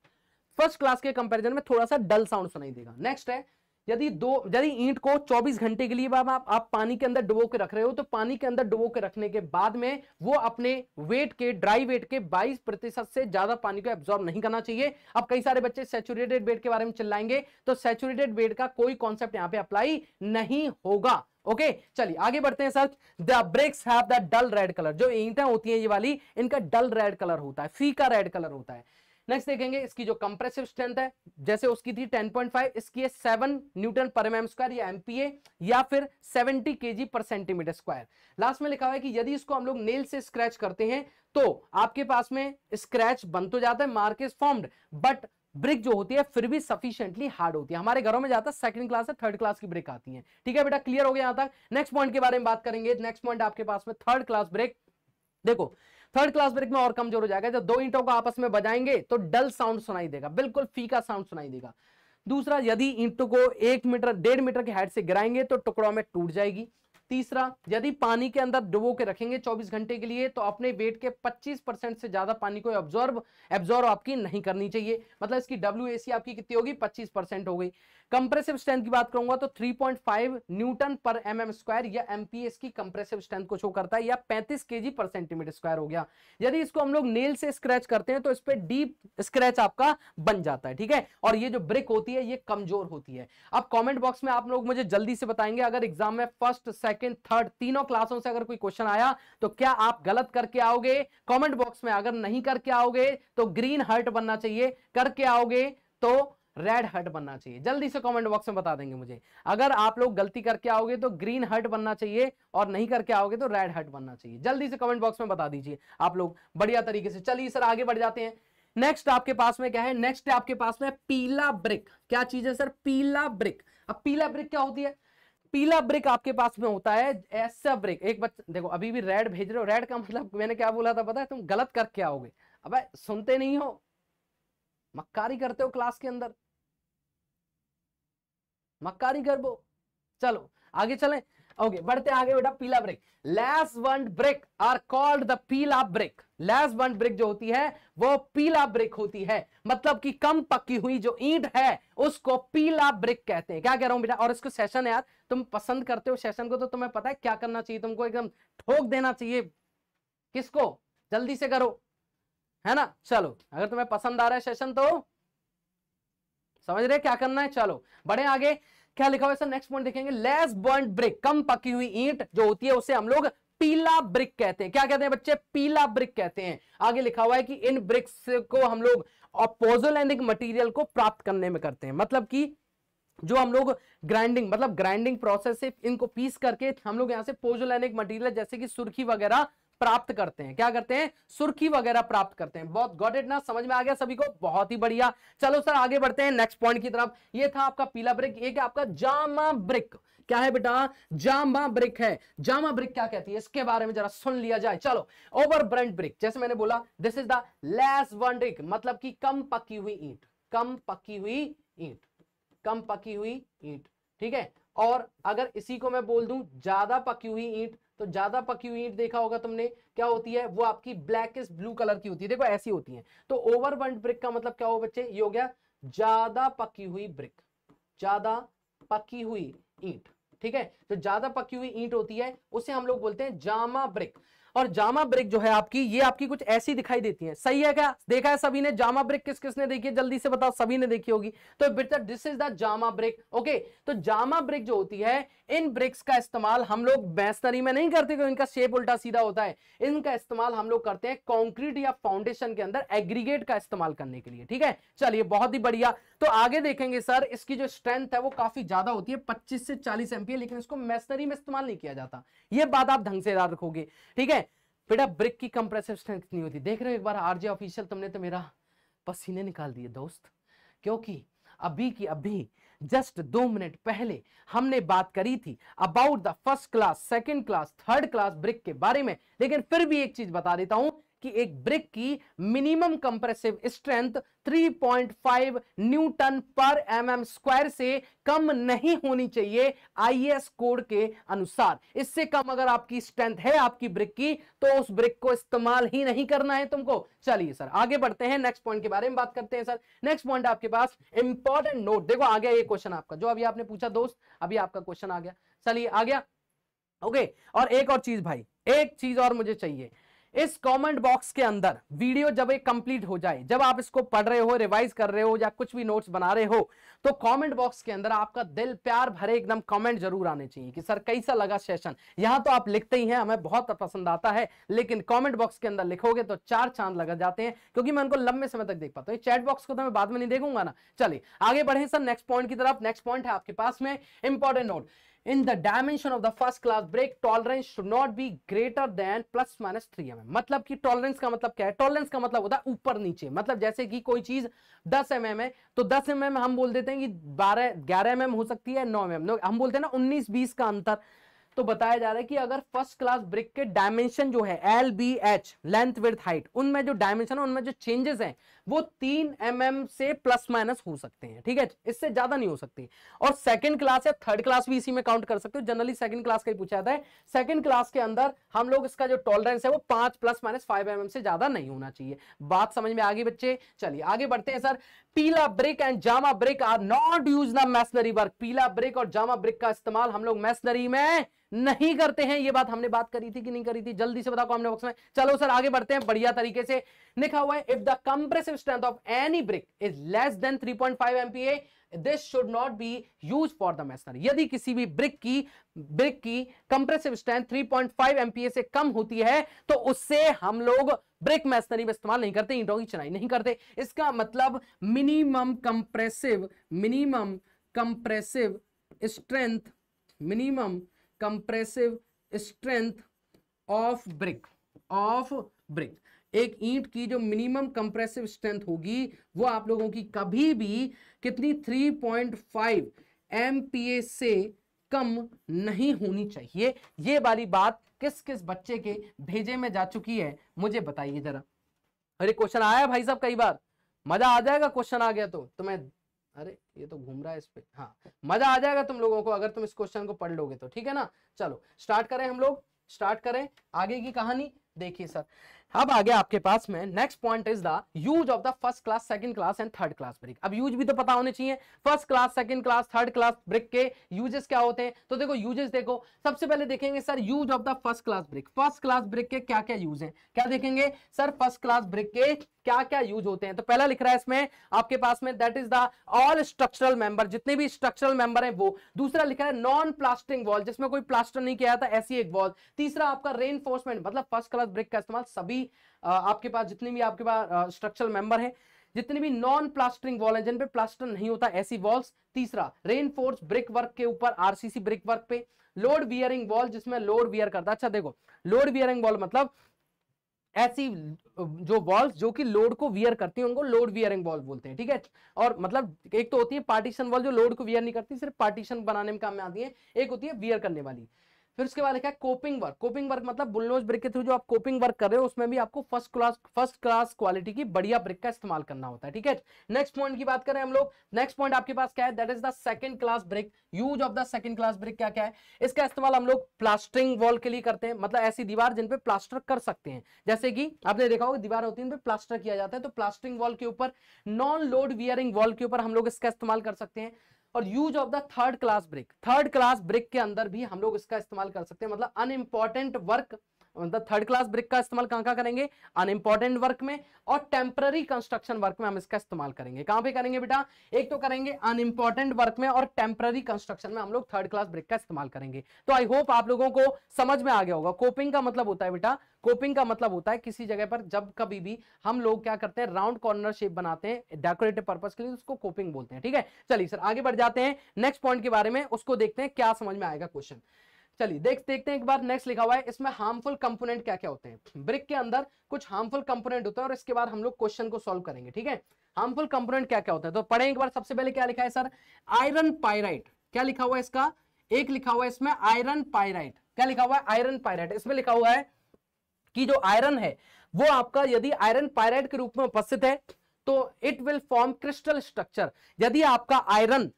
फर्स्ट क्लास के कंपैरिजन में थोड़ा सा डल साउंड सुनाई देगा नेक्स्ट है यदि दो यदि ईंट को 24 घंटे के लिए आप, आप पानी के अंदर डुबो के रख रहे हो तो पानी के अंदर डुबो के रखने के बाद में वो अपने वेट के ड्राई वेट के 22 प्रतिशत से ज्यादा पानी को एब्जॉर्ब नहीं करना चाहिए अब कई सारे बच्चे सेचुरेटेड वेट के बारे में चिल्लाएंगे तो सेचुरेटेड वेट का कोई कॉन्सेप्ट यहाँ पे अप्लाई नहीं होगा ओके okay, चलिए आगे बढ़ते हैं sir the bricks have the dull red colour जो ईंटें होती हैं ये वाली इनका डल रेड कलर होता है फीका रेड कलर होता है नेक्स्ट देखेंगे इसकी जो कंप्रेसिव स्ट्रेंथ है जैसे उसकी थी 10.5 इसकी है 7 न्यूटन पर एम स्क्वायर या एमपीए या फिर 70 केजी पर सेंटीमीटर स्क्वायर लास्ट में लिखा हुआ है कि यदि इसको हम लोग नेल से स्क्रैच करते हैं तो आपके पास में स्क्रैच बन तो जाता है mark is formed but brick जो होती है फिर भी सफिशियंटली हार्ड होती है हमारे घरों में जाता है सेकंड क्लास है थर्ड क्लास की ब्रेक आती है ठीक है बेटा क्लियर हो गया यहां तक नेक्स्ट पॉइंट के बारे में बात करेंगे नेक्स्ट पॉइंट आपके पास में थर्ड क्लास ब्रेक देखो थर्ड क्लास ब्रेक में और कमजोर हो जाएगा जब दो ईंटों को आपस में बजाएंगे तो डल साउंड सुनाई देगा बिल्कुल फीका साउंड सुनाई देगा दूसरा यदि ईंटों को एक मीटर डेढ़ मीटर के हाइट से गिराएंगे तो टुकड़ों में टूट जाएगी तीसरा यदि पानी के अंदर डुबो के रखेंगे 24 घंटे के लिए तो अपने वेट के 25 परसेंट से ज्यादा पानी को एब्जॉर्ब एब्जॉर्ब आपकी नहीं करनी चाहिए मतलब इसकी डब्ल्यू आपकी कितनी होगी 25 परसेंट हो गई कंप्रेसिव स्ट्रेंथ की बात करूंगा तो 3.5 न्यूटन पर एम एम स्क्वायर या एमपीएस की कंप्रेसिव स्ट्रेंथ को शो करता है या पैंतीस के पर सेंटीमीटर स्क्वायर हो गया यदि इसको हम लोग नेल से स्क्रैच करते हैं तो इस पर डीप स्क्रैच आपका बन जाता है ठीक है और ये जो ब्रिक होती है ये कमजोर होती है अब कॉमेंट बॉक्स में आप लोग मुझे जल्दी से बताएंगे अगर एग्जाम में फर्स्ट सेकंड सेकेंड थर्ड तीनों क्लासों से अगर कोई क्वेश्चन आया तो क्या आप गलत करके आओगे कॉमेंट बॉक्स में अगर नहीं करके आओगे तो ग्रीन हर्ट बनना चाहिए करके आओगे तो रेड हर्ट बनना चाहिए जल्दी से कमेंट बॉक्स में बता देंगे मुझे अगर आप लोग गलती करके आओगे तो ग्रीन हर्ट बनना चाहिए और नहीं करके आओगे तो रेड हर्ट बनना चाहिए जल्दी से कमेंट बॉक्स में बता दीजिए आप लोग बढ़िया तरीके से चलिए सर आगे बढ़ जाते हैं नेक्स्ट आपके पास में क्या है नेक्स्ट आपके पास में पीला ब्रिक क्या चीज है सर पीला ब्रिक अब पीला ब्रिक क्या होती है पीला ब्रिक आपके पास में होता है ऐसा ब्रिक एक बच्चा देखो अभी भी रेड भेज रहे हो रेड का मतलब मैंने क्या बोला था पता है तुम गलत करके आओगे अब सुनते नहीं हो मक्कारी करते हो क्लास के अंदर मक्कारी कर चलो आगे चलें ओके बढ़ते आगे बेटा pila brick less burnt brick are called the pila brick less burnt brick जो होती है वो पीला ब्रेक होती है मतलब कि कम पक्की हुई जो ईंट है उसको पीला ब्रेक कहते हैं क्या कह रहा हूं बेटा और इसको सेशन है यार तुम पसंद करते हो सेशन को तो तुम्हें पता है क्या करना चाहिए तुमको एकदम ठोक देना चाहिए किसको जल्दी से करो है ना चलो अगर तुम्हें पसंद आ रहा है सेशन तो समझ रहे क्या करना है चलो बड़े आगे क्या लिखा हुआ है सर नेक्स्ट पॉइंट देखेंगे लेस बर्न ब्रिक कम पकी हुई ईंट जो होती है उसे हम लोग पीला ब्रिक कहते हैं क्या कहते हैं बच्चे पीला ब्रिक कहते हैं आगे लिखा हुआ है कि इन ब्रिक्स को हम लोग अपोजोलैंडिक मटीरियल को प्राप्त करने में करते हैं मतलब कि जो हम लोग ग्राइंडिंग मतलब ग्राइंडिंग प्रोसेस से इनको पीस करके हम लोग यहाँ से पोजोलैनिक मटेरियल जैसे कि सुर्खी वगैरह प्राप्त करते हैं क्या करते हैं सुर्खी वगैरह प्राप्त करते हैं बहुत गॉडेड ना समझ में आ गया सभी को बहुत ही बढ़िया चलो सर आगे बढ़ते हैं नेक्स्ट पॉइंट की तरफ ये था आपका पीला ब्रिक ये क्या आपका जामा ब्रिक क्या है बेटा जामा ब्रिक है जामा ब्रिक क्या कहती है इसके बारे में जरा सुन लिया जाए चलो ओवर ब्रंट ब्रिक जैसे मैंने बोला दिस इज द लेस वन ब्रिक मतलब की कम पकी हुई ईट कम पकी हुई ईट कम पकी हुई ईट ठीक है और अगर इसी को मैं बोल दूं ज्यादा पकी हुई ईट तो ज्यादा पकी हुई ईट देखा होगा तुमने क्या होती है वो आपकी ब्लैक ब्लू कलर की होती है देखो ऐसी होती है तो ओवर बंट ब्रिक का मतलब क्या हो बच्चे ये हो गया ज्यादा पकी हुई ब्रिक ज्यादा पकी हुई ईट ठीक है तो ज्यादा पकी हुई ईंट होती है उसे हम लोग बोलते हैं जामा ब्रिक और जामा ब्रिक जो है आपकी ये आपकी कुछ ऐसी दिखाई देती है सही है क्या देखा है सभी ने जामा ब्रिक किस किसने देखी है जल्दी से बताओ सभी ने देखी होगी तो बेटा this is the jhama brick okay तो जामा ब्रिक जो होती है इन ब्रिक्स का इस्तेमाल हम लोग बैंसनरी में नहीं करते क्योंकि इनका शेप उल्टा सीधा होता है इनका इस्तेमाल हम लोग करते हैं कॉन्क्रीट या फाउंडेशन के अंदर एग्रीगेट का इस्तेमाल करने के लिए ठीक है चलिए बहुत ही बढ़िया तो आगे देखेंगे सर इसकी जो स्ट्रेंथ है वो काफी ज्यादा होती है पच्चीस से चालीस एमपी लेकिन इसको मैसनरी में इस्तेमाल नहीं किया जाता यह बात आप ढंग से याद रखोगे ठीक है बेटा ब्रिक की कंप्रेसिव स्ट्रेंथ कितनी होती देख रहे हो एक बार आरजे ऑफिशियल तुमने तो मेरा पसीने निकाल दिए दोस्त क्योंकि अभी की अभी जस्ट दो मिनट पहले हमने बात करी थी about the first class second class third class brick के बारे में लेकिन फिर भी एक चीज बता देता हूं कि एक ब्रिक की मिनिमम कंप्रेसिव स्ट्रेंथ 3.5 न्यूटन पर एम एम स्क्वायर से कम नहीं होनी चाहिए आईएएस कोड के अनुसार इससे कम अगर आपकी स्ट्रेंथ है आपकी ब्रिक की तो उस ब्रिक को इस्तेमाल ही नहीं करना है तुमको चलिए सर आगे बढ़ते हैं नेक्स्ट पॉइंट के बारे में बात करते हैं सर नेक्स्ट पॉइंट आपके पास इंपॉर्टेंट नोट देखो आ गया ये क्वेश्चन आपका जो अभी आपने पूछा दोस्त अभी आपका क्वेश्चन आ गया चलिए आ गया ओके okay, और एक और चीज भाई एक चीज और मुझे चाहिए इस कमेंट बॉक्स के अंदर वीडियो जब एक कंप्लीट हो जाए जब आप इसको पढ़ रहे हो रिवाइज कर रहे हो या कुछ भी नोट्स बना रहे हो तो कमेंट बॉक्स के अंदर आपका दिल प्यार भरे एकदम कमेंट जरूर आने चाहिए कि सर कैसा लगा सेशन यहां तो आप लिखते ही हैं हमें बहुत पसंद आता है लेकिन कॉमेंट बॉक्स के अंदर लिखोगे तो चार चांद लग जाते हैं क्योंकि मैं उनको लंबे समय तक देख पाता हूँ चैट बॉक्स को तो मैं बाद में नहीं देखूंगा ना चलिए आगे बढ़े सर नेक्स्ट पॉइंट की तरफ नेक्स्ट पॉइंट है आपके पास में important note in the dimension of the first class break tolerance should not be greater than plus minus 3 M मतलब कि टॉलरेंस का मतलब क्या है टॉलरेंस का मतलब होता है ऊपर नीचे मतलब जैसे कि कोई चीज 10 mm है तो 10 mm हम बोल देते हैं कि 12 11 mm हो सकती है 9 mm हम बोलते हैं ना उन्नीस बीस का अंतर तो बताया जा रहा है कि अगर फर्स्ट क्लास ब्रिक के डायमेंशन जो है L B H length with height उनमें जो डायमेंशन है उनमें जो चेंजेस हैं वो तीन एम mm से प्लस माइनस हो सकते हैं ठीक है इससे ज्यादा नहीं हो सकते और सेकंड क्लास या थर्ड क्लास भी इसी में काउंट कर सकते हो जनरली सेकंड क्लास का ही पूछा जाता है सेकंड क्लास के अंदर हम लोग इसका जो टॉलरेंस है वो पांच प्लस माइनस फाइव एम से ज्यादा नहीं होना चाहिए बात समझ में आगे बच्चे चलिए आगे बढ़ते हैं sir pila brick and jhama brick are not use the masonry work pila brick और जामा ब्रिक का इस्तेमाल हम लोग मैसनरी में नहीं करते हैं ये बात हमने बात करी थी कि नहीं करी थी जल्दी से बताओ कमेंट बॉक्स में चलो सर आगे बढ़ते हैं बढ़िया तरीके से लिखा हुआ है if the compressive resistive strength of any brick is less than 3.5 MPa this should not be use for the masonry यदि किसी भी ब्रिक की ब्रिक की कंप्रेसिव स्ट्रेंथ 3.5 एमपीए से कम होती है तो उससे हम लोग ब्रिक मैसनरी में इस्तेमाल नहीं करते ईंटों की चनाई नहीं करते इसका मतलब minimum compressive minimum compressive strength minimum compressive strength of brick of brick एक ईंट की जो मिनिमम कंप्रेसिव स्ट्रेंथ होगी वो आप लोगों की कभी भी कितनी 3.5 पॉइंट से कम नहीं होनी चाहिए ये वाली बात किस किस बच्चे के भेजे में जा चुकी है मुझे बताइए जरा अरे क्वेश्चन आया भाई साहब कई बार मजा आ जाएगा क्वेश्चन आ गया तो तो मैं अरे ये तो घूम रहा है इस पे हाँ मजा आ जाएगा तुम लोगों को अगर तुम इस क्वेश्चन को पढ़ लोगे तो ठीक है ना चलो स्टार्ट करें हम लोग स्टार्ट करें आगे की कहानी देखिए सर अब आ गया आपके पास में next point is the use of the first class second class and third class brick अब यूज भी तो पता होने चाहिए first class second class third class brick के यूजेस क्या होते हैं तो देखो यूजेस देखो सबसे पहले देखेंगे sir use of the first class brick first class brick के क्या क्या यूज है क्या देखेंगे सर फर्स्ट क्लास ब्रिक के क्या क्या यूज होते हैं तो पहला लिख रहा है इसमें आपके पास में that is the all structural member जितने भी स्ट्रक्चरल मेंबर हैं वो दूसरा लिखा है नॉन प्लास्टिक वॉल जिसमें कोई प्लास्टर नहीं किया था ऐसी एक वॉल तीसरा आपका रेनफोर्समेंट मतलब फर्स्ट क्लास ब्रिक का इस्तेमाल सभी भी आपके पास जितने भी आपके पास स्ट्रक्चरल मेंबर हैं जितने भी नॉन प्लास्टरिंग वॉल है जिन पे प्लास्टर नहीं होता ऐसी वॉल्स तीसरा रेन फोर्स ब्रिक वर्क के ऊपर आरसीसी ब्रिक वर्क पे लोड बियरिंग वॉल जिसमें लोड बियर करता अच्छा देखो लोड बियरिंग वॉल मतलब ऐसी जो वॉल्स जो कि लोड को वियर करती है उनको लोड वियरिंग वॉल बोलते हैं ठीक है और मतलब एक तो होती है पार्टीशन वॉल जो लोड को वियर नहीं करती सिर्फ पार्टीशन बनाने में काम में आती है एक होती है वियर करने वाली फिर उसके बाद लिखा है कोपिंग वर्क कोपिंग वर्क मतलब बुल्लोज ब्रिक के थ्रू जो आप कोपिंग वर्क कर रहे हो उसमें भी आपको first class first class quality की बढ़िया ब्रिक का इस्तेमाल करना होता है ठीक है नेक्स्ट पॉइंट की बात करें हम लोग नेक्स्ट पॉइंट आपके पास क्या है that is the second class brick use of the second class brick क्या क्या है इसका इस्तेमाल हम लोग प्लास्टरिंग वॉल के लिए करते हैं मतलब ऐसी दीवार जिन पे प्लास्टर कर सकते हैं जैसे कि आपने देखा होगा दीवार होती है उन प्लास्टर किया जाता है तो प्लास्टरिंग वॉल के ऊपर नॉन लोड वियरिंग वॉल के ऊपर हम लोग इसका इस्तेमाल कर सकते हैं और use of the third class brick third class brick के अंदर भी हम लोग इसका इस्तेमाल कर सकते हैं मतलब अनइम्पॉर्टेंट वर्क मतलब थर्ड क्लास ब्रिक का इस्तेमाल कहां कहां करेंगे अनइंपॉर्टेंट वर्क में और टेम्पररी कंस्ट्रक्शन वर्क में हम इसका इस्तेमाल करेंगे कहां पे करेंगे बेटा एक तो करेंगे अनइंपॉर्टेंट वर्क में और टेम्पररी कंस्ट्रक्शन में हम लोग थर्ड क्लास ब्रिक का इस्तेमाल करेंगे तो आई होप आप लोगों को समझ में आ गया होगा कोपिंग का मतलब होता है बेटा कोपिंग का मतलब होता है किसी जगह पर जब कभी भी हम लोग क्या करते हैं राउंड कॉर्नर शेप बनाते हैं डेकोरेटिव पर्पज के लिए उसको कोपिंग बोलते हैं ठीक है चलिए सर आगे बढ़ जाते हैं नेक्स्ट पॉइंट के बारे में उसको देखते हैं क्या समझ में आएगा क्वेश्चन चलिए देख देखते हैं एक बार नेक्स्ट लिखा हुआ है इसमें हार्मफुल कंपोनेंट क्या क्या होते हैं ब्रिक के अंदर कुछ हार्मफुल कंपोनेंट होते हैं और इसके बाद हम लोग क्वेश्चन को सोल्व करेंगे ठीक है हार्मफुल कंपोनेंट क्या क्या होते हैं तो पढ़े एक बार सबसे पहले क्या लिखा है सर आयरन पायराइट क्या लिखा हुआ है इसका एक लिखा हुआ है इसमें आयरन पायराइट क्या लिखा हुआ है आयरन पायराइट इसमें लिखा हुआ है कि जो आयरन है वो आपका यदि आयरन पायराइट के रूप में उपस्थित है तो it will form crystal structure यदि आपका आयरन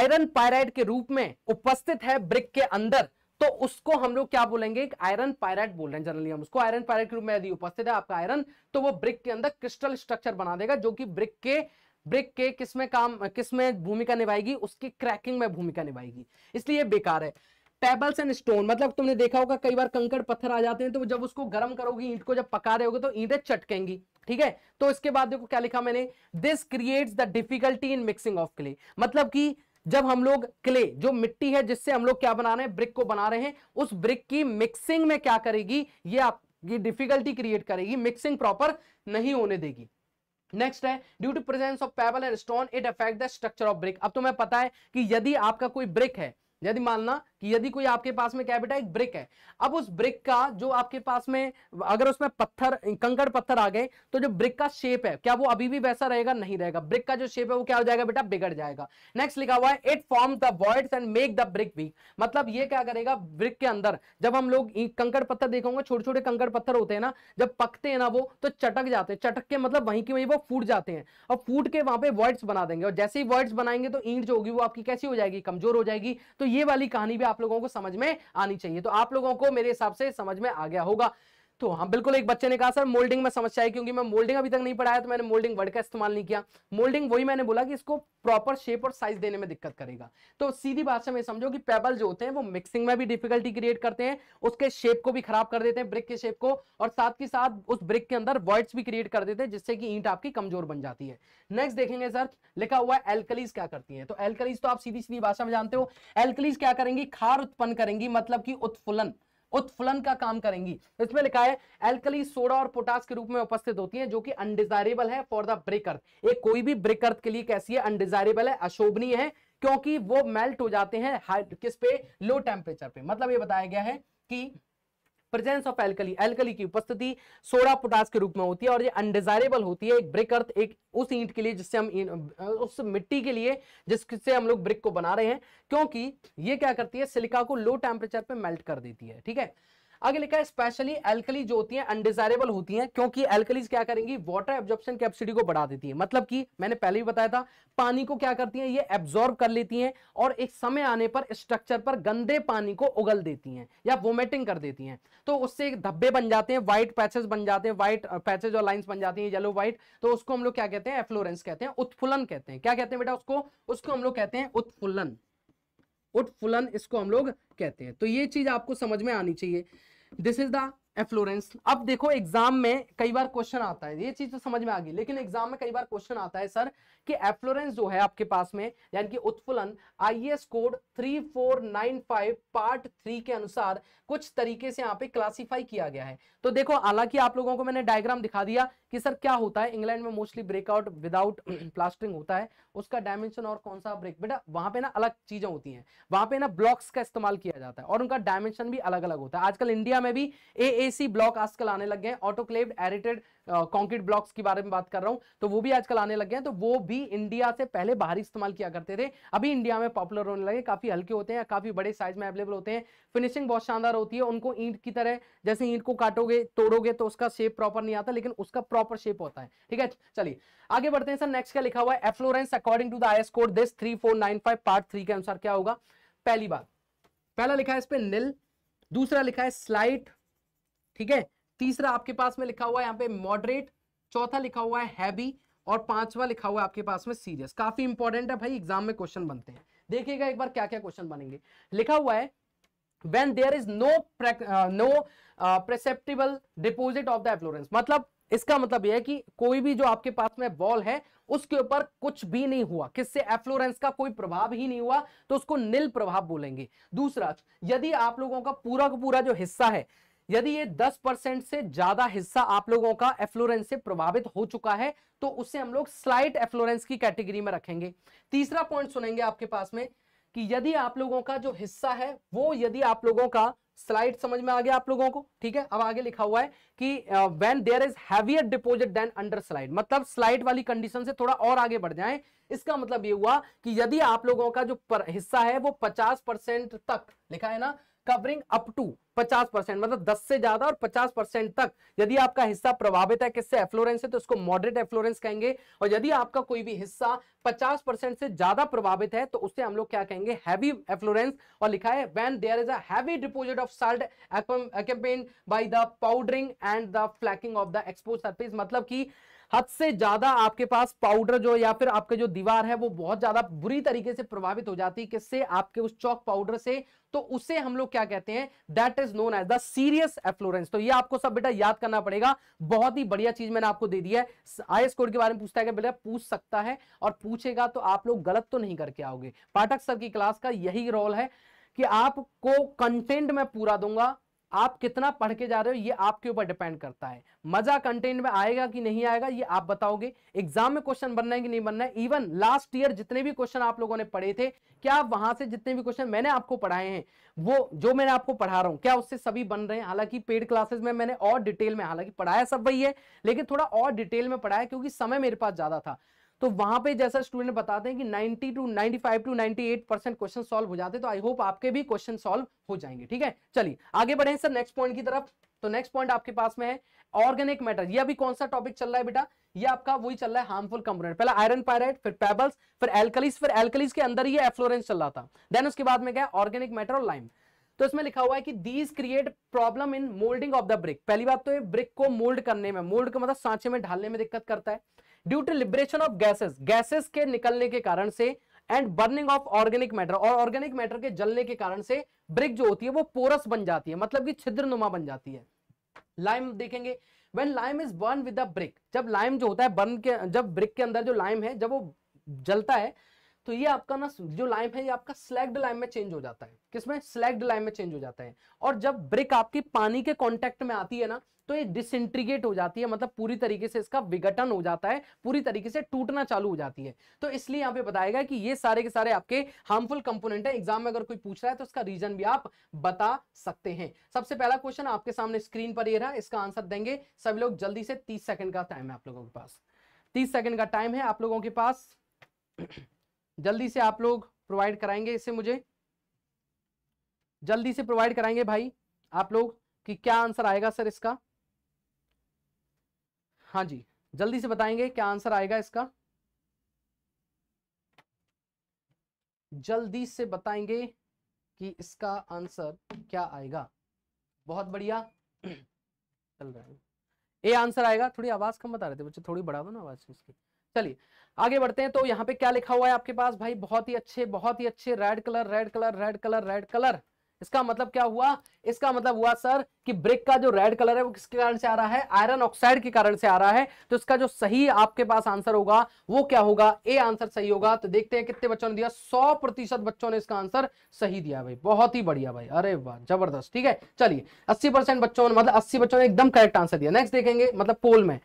आयरन पायराइट के रूप में उपस्थित है ब्रिक के अंदर तो उसको हम लोग क्या बोलेंगे एक आयरन पायरेट बोल रहे हैं जनरली हम उसको आयरन पायरेट के रूप में यदि उपस्थित है आपका आयरन तो वो ब्रिक के अंदर क्रिस्टल स्ट्रक्चर बना देगा जो कि ब्रिक के ब्रिक के किस में काम किस में भूमिका निभाएगी उसकी क्रैकिंग में भूमिका निभाएगी इसलिए बेकार है पेबल्स एंड स्टोन मतलब तुमने देखा होगा कई बार कंकड़ पत्थर आ जाते हैं तो जब उसको गर्म करोगी ईंट को जब पका रहे होगे तो ईंटें चटकेंगी ठीक है तो इसके बाद देखो क्या लिखा मैंने this creates the difficulty in mixing of clay मतलब कि जब हम लोग क्ले जो मिट्टी है जिससे हम लोग क्या बना रहे हैं ब्रिक को बना रहे हैं उस ब्रिक की मिक्सिंग में क्या करेगी ये आप ये डिफिकल्टी क्रिएट करेगी मिक्सिंग प्रॉपर नहीं होने देगी नेक्स्ट है due to presence of pebble and stone it affect the structure of brick अब तुम्हें पता है कि यदि आपका कोई ब्रिक है यदि मानना कि यदि कोई आपके पास में क्या बेटा एक ब्रिक है अब उस ब्रिक का जो आपके पास में अगर उसमें पत्थर कंकड़ पत्थर आ गए तो जो ब्रिक का शेप है क्या वो अभी भी वैसा रहेगा नहीं रहेगा ब्रिक का जो शेप है वो क्या हो जाएगा बेटा बिगड़ जाएगा नेक्स्ट लिखा हुआ है it form the voids and make the brick weak मतलब ये क्या करेगा ब्रिक के अंदर जब हम लोग कंकड़ पत्थर देखोगे छोटे छोटे कंकड़ पत्थर होते हैं ना जब पकते हैं ना वो तो चटक जाते हैं चटक के मतलब वहीं की वहीं वो फूट जाते हैं और फूट के वहां पर वर्ड्स बना देंगे और जैसे ही वर्ड्स बनाएंगे तो ईंट जो होगी वो आपकी कैसी हो जाएगी कमजोर हो जाएगी तो ये वाली कहानी भी आप लोगों को समझ में आनी चाहिए तो आप लोगों को मेरे हिसाब से समझ में आ गया होगा तो हाँ बिल्कुल एक बच्चे ने कहा सर मोल्डिंग में समस्या है क्योंकि मैं मोल्डिंग अभी तक नहीं पढ़ाया तो मैंने मोल्डिंग वर्ड का इस्तेमाल नहीं किया मोल्डिंग वही मैंने बोला कि इसको प्रॉपर शेप और साइज देने में दिक्कत करेगा तो सीधी बात से समझो कि पेबल जो होते हैं वो मिक्सिंग में भी डिफिकल्टी क्रिएट करते हैं उसके शेप को भी खराब कर देते हैं ब्रिक के शेप को और साथ ही साथ उस ब्रिक के अंदर वर्ड्स भी क्रिएट कर देते हैं जिससे कि ईंट आपकी कमजोर बन जाती है नेक्स्ट देखेंगे सर लिखा हुआ है एल्कलीज क्या करती है तो एल्कलीज तो आप सीधी सीधी भाषा में जानते हो एल्कलीज क्या करेंगी खार उत्पन्न करेंगी मतलब की उत्फुलन उत्फुलन का काम करेंगी इसमें लिखा है एल्कली सोडा और पोटास के रूप में उपस्थित होती है जो कि अनडिजायरेबल है फॉर द ब्रेक अर्थ ये कोई भी ब्रेक अर्थ के लिए कैसी है अनडिजायरेबल है अशोभनीय है क्योंकि वो मेल्ट हो जाते हैं किस पे लो टेम्परेचर पे मतलब ये बताया गया है कि प्रेजेंस ऑफ एल्कली एल्कली की उपस्थिति सोडा पोटास के रूप में होती है और ये अनडिजायरेबल होती है एक ब्रिक अर्थ एक उस ईंट के लिए जिससे हम उस मिट्टी के लिए जिससे हम लोग ब्रिक को बना रहे हैं क्योंकि ये क्या करती है सिलिका को लो टेम्परेचर पर मेल्ट कर देती है ठीक है आगे लिखा है स्पेशली एल्कली जो होती है अनडिजायरेबल होती है क्योंकि एल्कलीज क्या करेंगी वाटर एब्जॉर्प्शन कैपेसिटी को बढ़ा देती है मतलब कि मैंने पहले भी बताया था पानी को क्या करती है ये एब्जॉर्ब कर लेती है और एक समय आने पर स्ट्रक्चर पर गंदे पानी को उगल देती है या वोमिटिंग कर देती है तो उससे एक धब्बे बन जाते हैं व्हाइट पैचेस बन जाते हैं व्हाइट पैचेज uh, और लाइन्स बन जाती है येलो व्हाइट तो उसको हम लोग क्या कहते हैं एफ्लोरेंस कहते हैं उत्फुलन कहते हैं क्या कहते हैं बेटा उसको उसको हम लोग कहते हैं उत्फुलन उत्फुलन इसको हम लोग कहते हैं तो ये चीज आपको समझ में आनी चाहिए दिस इज द एफ्लोरेंस अब देखो एग्जाम में कई बार क्वेश्चन आता है ये चीज तो समझ में आ गई लेकिन एग्जाम में कई बार क्वेश्चन आता है सर कि एफ्लोरेंस जो है आपके पास में यानी कि उत्फुलन आईएएस कोड 3495 पार्ट थ्री के अनुसार कुछ तरीके से यहाँ पे क्लासिफाई किया गया है तो देखो हालांकि आप लोगों को मैंने डायग्राम दिखा दिया कि सर क्या होता है इंग्लैंड में मोस्टली ब्रेकआउट विदाउट प्लास्टरिंग होता है उसका डायमेंशन और कौन सा ब्रेक बेटा वहां पे ना अलग चीजें होती हैं वहां पे ना ब्लॉक्स का इस्तेमाल किया जाता है और उनका डायमेंशन भी अलग अलग होता है आजकल इंडिया में भी ए ब्लॉक आजकल आने लग गए ऑटोक्लेव एरिटेड कॉन्क्रीट ब्लॉक्स के बारे में बात कर रहा हूं तो वो भी आजकल आने लगे हैं तो वो भी इंडिया से पहले बाहर इस्तेमाल किया करते थे अभी इंडिया में पॉपुलर होने लगे काफी हल्के होते हैं काफी बड़े साइज में अवेलेबल होते हैं फिनिशिंग बहुत शानदार होती है उनको ईंट की तरह जैसे ईंट को काटोगे तोड़ोगे तो उसका शेप प्रॉपर नहीं आता लेकिन उसका प्रॉपर शेप होता है ठीक है चलिए आगे बढ़ते हैं सर नेक्स्ट क्या लिखा हुआ है efflorescence according to the I code this three part three के अनुसार क्या होगा पहली बात पहला लिखा है इस पर नील दूसरा लिखा है स्लाइट ठीक है तीसरा आपके पास में लिखा हुआ है यहाँ पे मॉडरेट चौथा लिखा हुआ हैवी और पांचवा लिखा हुआ है आपके पास में सीरियस काफी इंपॉर्टेंट है भाई एग्जाम में क्वेश्चन बनते हैं देखिएगा एक बार क्या क्या क्वेश्चन बनेंगे लिखा हुआ है when there is no pre, uh, no uh, perceptible deposit of the effluence मतलब इसका मतलब यह है कि कोई भी जो आपके पास में बॉल है उसके ऊपर कुछ भी नहीं हुआ किससे एफ्लोरेंस का कोई प्रभाव ही नहीं हुआ तो उसको नील प्रभाव बोलेंगे दूसरा यदि आप लोगों का पूरा का पूरा जो हिस्सा है यदि ये 10 परसेंट से ज्यादा हिस्सा आप लोगों का एफ्लोरेंस से प्रभावित हो चुका है तो उसे हम लोग स्लाइट एफ्लोरेंस की कैटेगरी में रखेंगे तीसरा पॉइंट सुनेंगे आपके पास में कि यदि आप लोगों का जो हिस्सा है वो यदि आप लोगों का स्लाइड समझ में आ गया आप लोगों को ठीक है अब आगे लिखा हुआ है कि when there is heavier deposit then under slight मतलब स्लाइड वाली कंडीशन से थोड़ा और आगे बढ़ जाएं इसका मतलब ये हुआ कि यदि आप लोगों का जो पर, हिस्सा है वो 50 परसेंट तक लिखा है ना कवरिंग अप टू 50 परसेंट मतलब 10 से ज्यादा और 50 परसेंट तक यदि आपका हिस्सा प्रभावित है किससे एफ्लोरेंस है तो उसको मॉडरेट एफ्लोरेंस कहेंगे और यदि आपका कोई भी हिस्सा 50 परसेंट से ज्यादा प्रभावित है तो उससे हम लोग क्या कहेंगे हैवी एफ्लोरेंस और लिखा है when there is a heavy deposit of salt accompanied by the powdering and the flaking of the exposed surface मतलब की हद से ज्यादा आपके पास पाउडर जो या फिर आपके जो दीवार है वो बहुत ज्यादा बुरी तरीके से प्रभावित हो जाती है किससे आपके उस चौक पाउडर से तो उसे हम लोग क्या कहते हैं that is known as the serious efflorescence तो ये आपको सब बेटा याद करना पड़ेगा बहुत ही बढ़िया चीज मैंने आपको दे दी है आई कोड के बारे में पूछता है बेटा पूछ सकता है और पूछेगा तो आप लोग गलत तो नहीं करके आओगे पाठक सर की क्लास का यही रोल है कि आपको कंटेंट मैं पूरा दूंगा आप कितना पढ़ के जा रहे हो ये आपके ऊपर डिपेंड करता है मजा कंटेंट में आएगा कि नहीं आएगा ये आप बताओगे एग्जाम में क्वेश्चन बनना है कि नहीं बनना है इवन लास्ट ईयर जितने भी क्वेश्चन आप लोगों ने पढ़े थे क्या वहां से जितने भी क्वेश्चन मैंने आपको पढ़ाए हैं वो जो मैंने आपको पढ़ा रहा हूं क्या उससे सभी बन रहे हैं हालांकि पेड क्लासेस में मैंने और डिटेल में हालांकि पढ़ाया सब वही है लेकिन थोड़ा और डिटेल में पढ़ाया क्योंकि समय मेरे पास ज्यादा था तो वहां पे जैसा स्टूडेंट बताते हैं कि 90 to 95 to 98 percent question solve हो जाते हैं तो आई होप आपके भी क्वेश्चन सॉल्व हो जाएंगे ठीक है चलिए आगे बढ़े सर नेक्स्ट पॉइंट की तरफ तो नेक्स्ट पॉइंट आपके पास में है ऑर्गेनिक मैटर ये अभी कौन सा टॉपिक चल रहा है बेटा ये आपका वही चल रहा है हार्मफुल कंपोनेंट पहला आयरन पायरेट फिर पेबल्स फिर एल्कलीस फिर एल्कलीस के अंदर ये एफ्लोरेंस चल रहा था देन उसके बाद में क्या ऑर्गेनिक मैटर और लाइम तो इसमें लिखा हुआ है कि these create problem in moulding of the brick पहली बात तो ये ब्रिक को मोल्ड करने में मोल्ड का मतलब सांचे में ढालने में दिक्कत करता है due to liberation of gases gases के निकलने के कारण से and burning of organic matter और ऑर्गेनिक मैटर के जलने के कारण से ब्रिक जो होती है वो पोरस बन जाती है मतलब कि छिद्रनुमा बन जाती है लाइम देखेंगे वेन लाइम इज बर्न विद्रिक जब लाइम जो होता है बर्न के जब ब्रिक के अंदर जो लाइम है जब वो जलता है तो ये आपका ना जो लाइम है ये आपका स्लैग्ड लाइम में चेंज हो जाता है किसमें स्लैग्ड लाइम में चेंज हो जाता है और जब ब्रिक आपकी पानी के कॉन्टेक्ट में आती है ना तो ये डिसइंट्रीगेट हो जाती है मतलब पूरी तरीके से इसका विघटन हो जाता है पूरी तरीके से टूटना चालू हो जाती है तो इसलिए यहाँ पे बताएगा कि ये सारे के सारे आपके हार्मफुल कंपोनेंट है एग्जाम में अगर कोई पूछ रहा है तो इसका रीजन भी आप बता सकते हैं सबसे पहला क्वेश्चन आपके सामने स्क्रीन पर ये रहा इसका आंसर देंगे सभी लोग जल्दी से तीस सेकेंड का टाइम है आप लोगों के पास तीस सेकेंड का टाइम है आप लोगों के पास जल्दी से आप लोग प्रोवाइड कराएंगे इसे मुझे जल्दी से प्रोवाइड कराएंगे भाई आप लोग कि क्या आंसर आएगा सर इसका हाँ जी जल्दी से बताएंगे क्या आंसर आएगा इसका जल्दी से बताएंगे कि इसका आंसर क्या आएगा बहुत बढ़िया चल रहा है ए आंसर आएगा थोड़ी आवाज कम बता रहे थे बच्चे थोड़ी बढ़ा दो ना आवाज इसकी चलिए आगे बढ़ते हैं तो यहाँ पे क्या लिखा हुआ है आपके पास भाई बहुत ही अच्छे बहुत ही अच्छे red colour red colour red colour red colour इसका मतलब क्या हुआ इसका मतलब हुआ सर कि ब्रिक का जो रेड कलर है वो किसके कारण से आ रहा है आयरन ऑक्साइड के कारण से आ रहा है तो इसका जो सही आपके पास आंसर होगा वो क्या होगा ए आंसर सही होगा तो देखते हैं कितने बच्चों ने दिया सौ प्रतिशत बच्चों ने इसका आंसर सही दिया भाई बहुत ही बढ़िया भाई अरे वाह जबरदस्त ठीक है चलिए अस्सी बच्चों ने मतलब अस्सी बच्चों ने एकदम करेक्ट आंसर दिया नेक्स्ट देखेंगे मतलब पोल में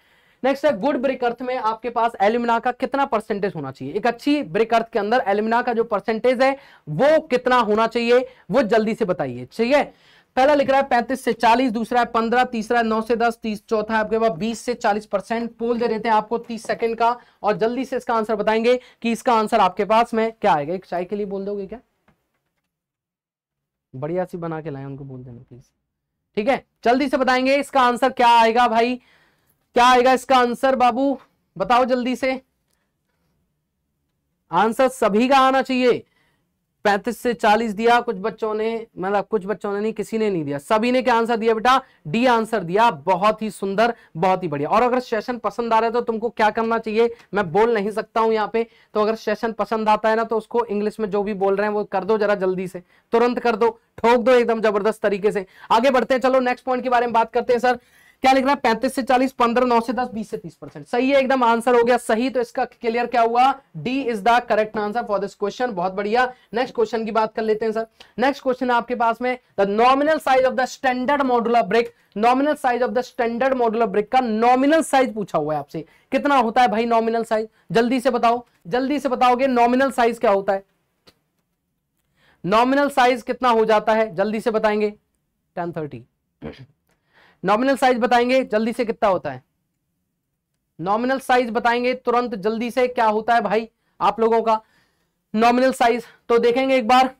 नेक्स्ट है गुड ब्रिक अर्थ में आपके पास एल्यूमिना का कितना परसेंटेज होना चाहिए एक अच्छी ब्रेक अर्थ के अंदर एल्यूमिना का जो परसेंटेज है वो कितना होना चाहिए वो जल्दी से बताइए ठीक है पहला लिख रहा है पैंतीस से चालीस दूसरा है पंद्रह तीसरा है नौ से दस तीस चौथा है आपके पास बीस से चालीस परसेंट पोल दे देते हैं आपको तीस सेकंड का और जल्दी से इसका आंसर बताएंगे कि इसका आंसर आपके पास में क्या आएगा एक चाय के लिए बोल दोगे क्या बढ़िया सी बना के लाए उनको बोल देना प्लीज ठीक है जल्दी से बताएंगे इसका आंसर क्या आएगा भाई क्या आएगा इसका आंसर बाबू बताओ जल्दी से आंसर सभी का आना चाहिए पैंतीस से चालीस दिया कुछ बच्चों ने मतलब कुछ बच्चों ने नहीं किसी ने नहीं दिया सभी ने क्या आंसर दिया बेटा डी आंसर दिया बहुत ही सुंदर बहुत ही बढ़िया और अगर सेशन पसंद आ रहा है तो तुमको क्या करना चाहिए मैं बोल नहीं सकता हूं यहाँ पे तो अगर सेशन पसंद आता है ना तो उसको इंग्लिश में जो भी बोल रहे हैं वो कर दो जरा जल्दी से तुरंत कर दो ठोक दो एकदम जबरदस्त तरीके से आगे बढ़ते हैं चलो नेक्स्ट पॉइंट के बारे में बात करते हैं सर क्या लिख रहा है पैंतीस से चालीस पंद्रह नौ से दस बीस से तीस परसेंट सही है एकदम आंसर हो गया सही तो इसका क्लियर क्या हुआ D is the correct answer for this question बहुत बढ़िया नेक्स्ट क्वेश्चन की बात कर लेते हैं सर नेक्स्ट क्वेश्चन आपके पास में the nominal size of the standard modular brick nominal size of the standard modular brick का नॉमिनल साइज पूछा हुआ है आपसे कितना होता है भाई नॉमिनल साइज जल्दी से बताओ जल्दी से बताओगे नॉमिनल साइज क्या होता है नॉमिनल साइज कितना हो जाता है जल्दी से बताएंगे टेन थर्टी नॉमिनल साइज बताएंगे जल्दी से कितना होता है नॉमिनल साइज बताएंगे तुरंत जल्दी से क्या होता है भाई आप लोगों का नॉमिनल साइज तो देखेंगे एक बार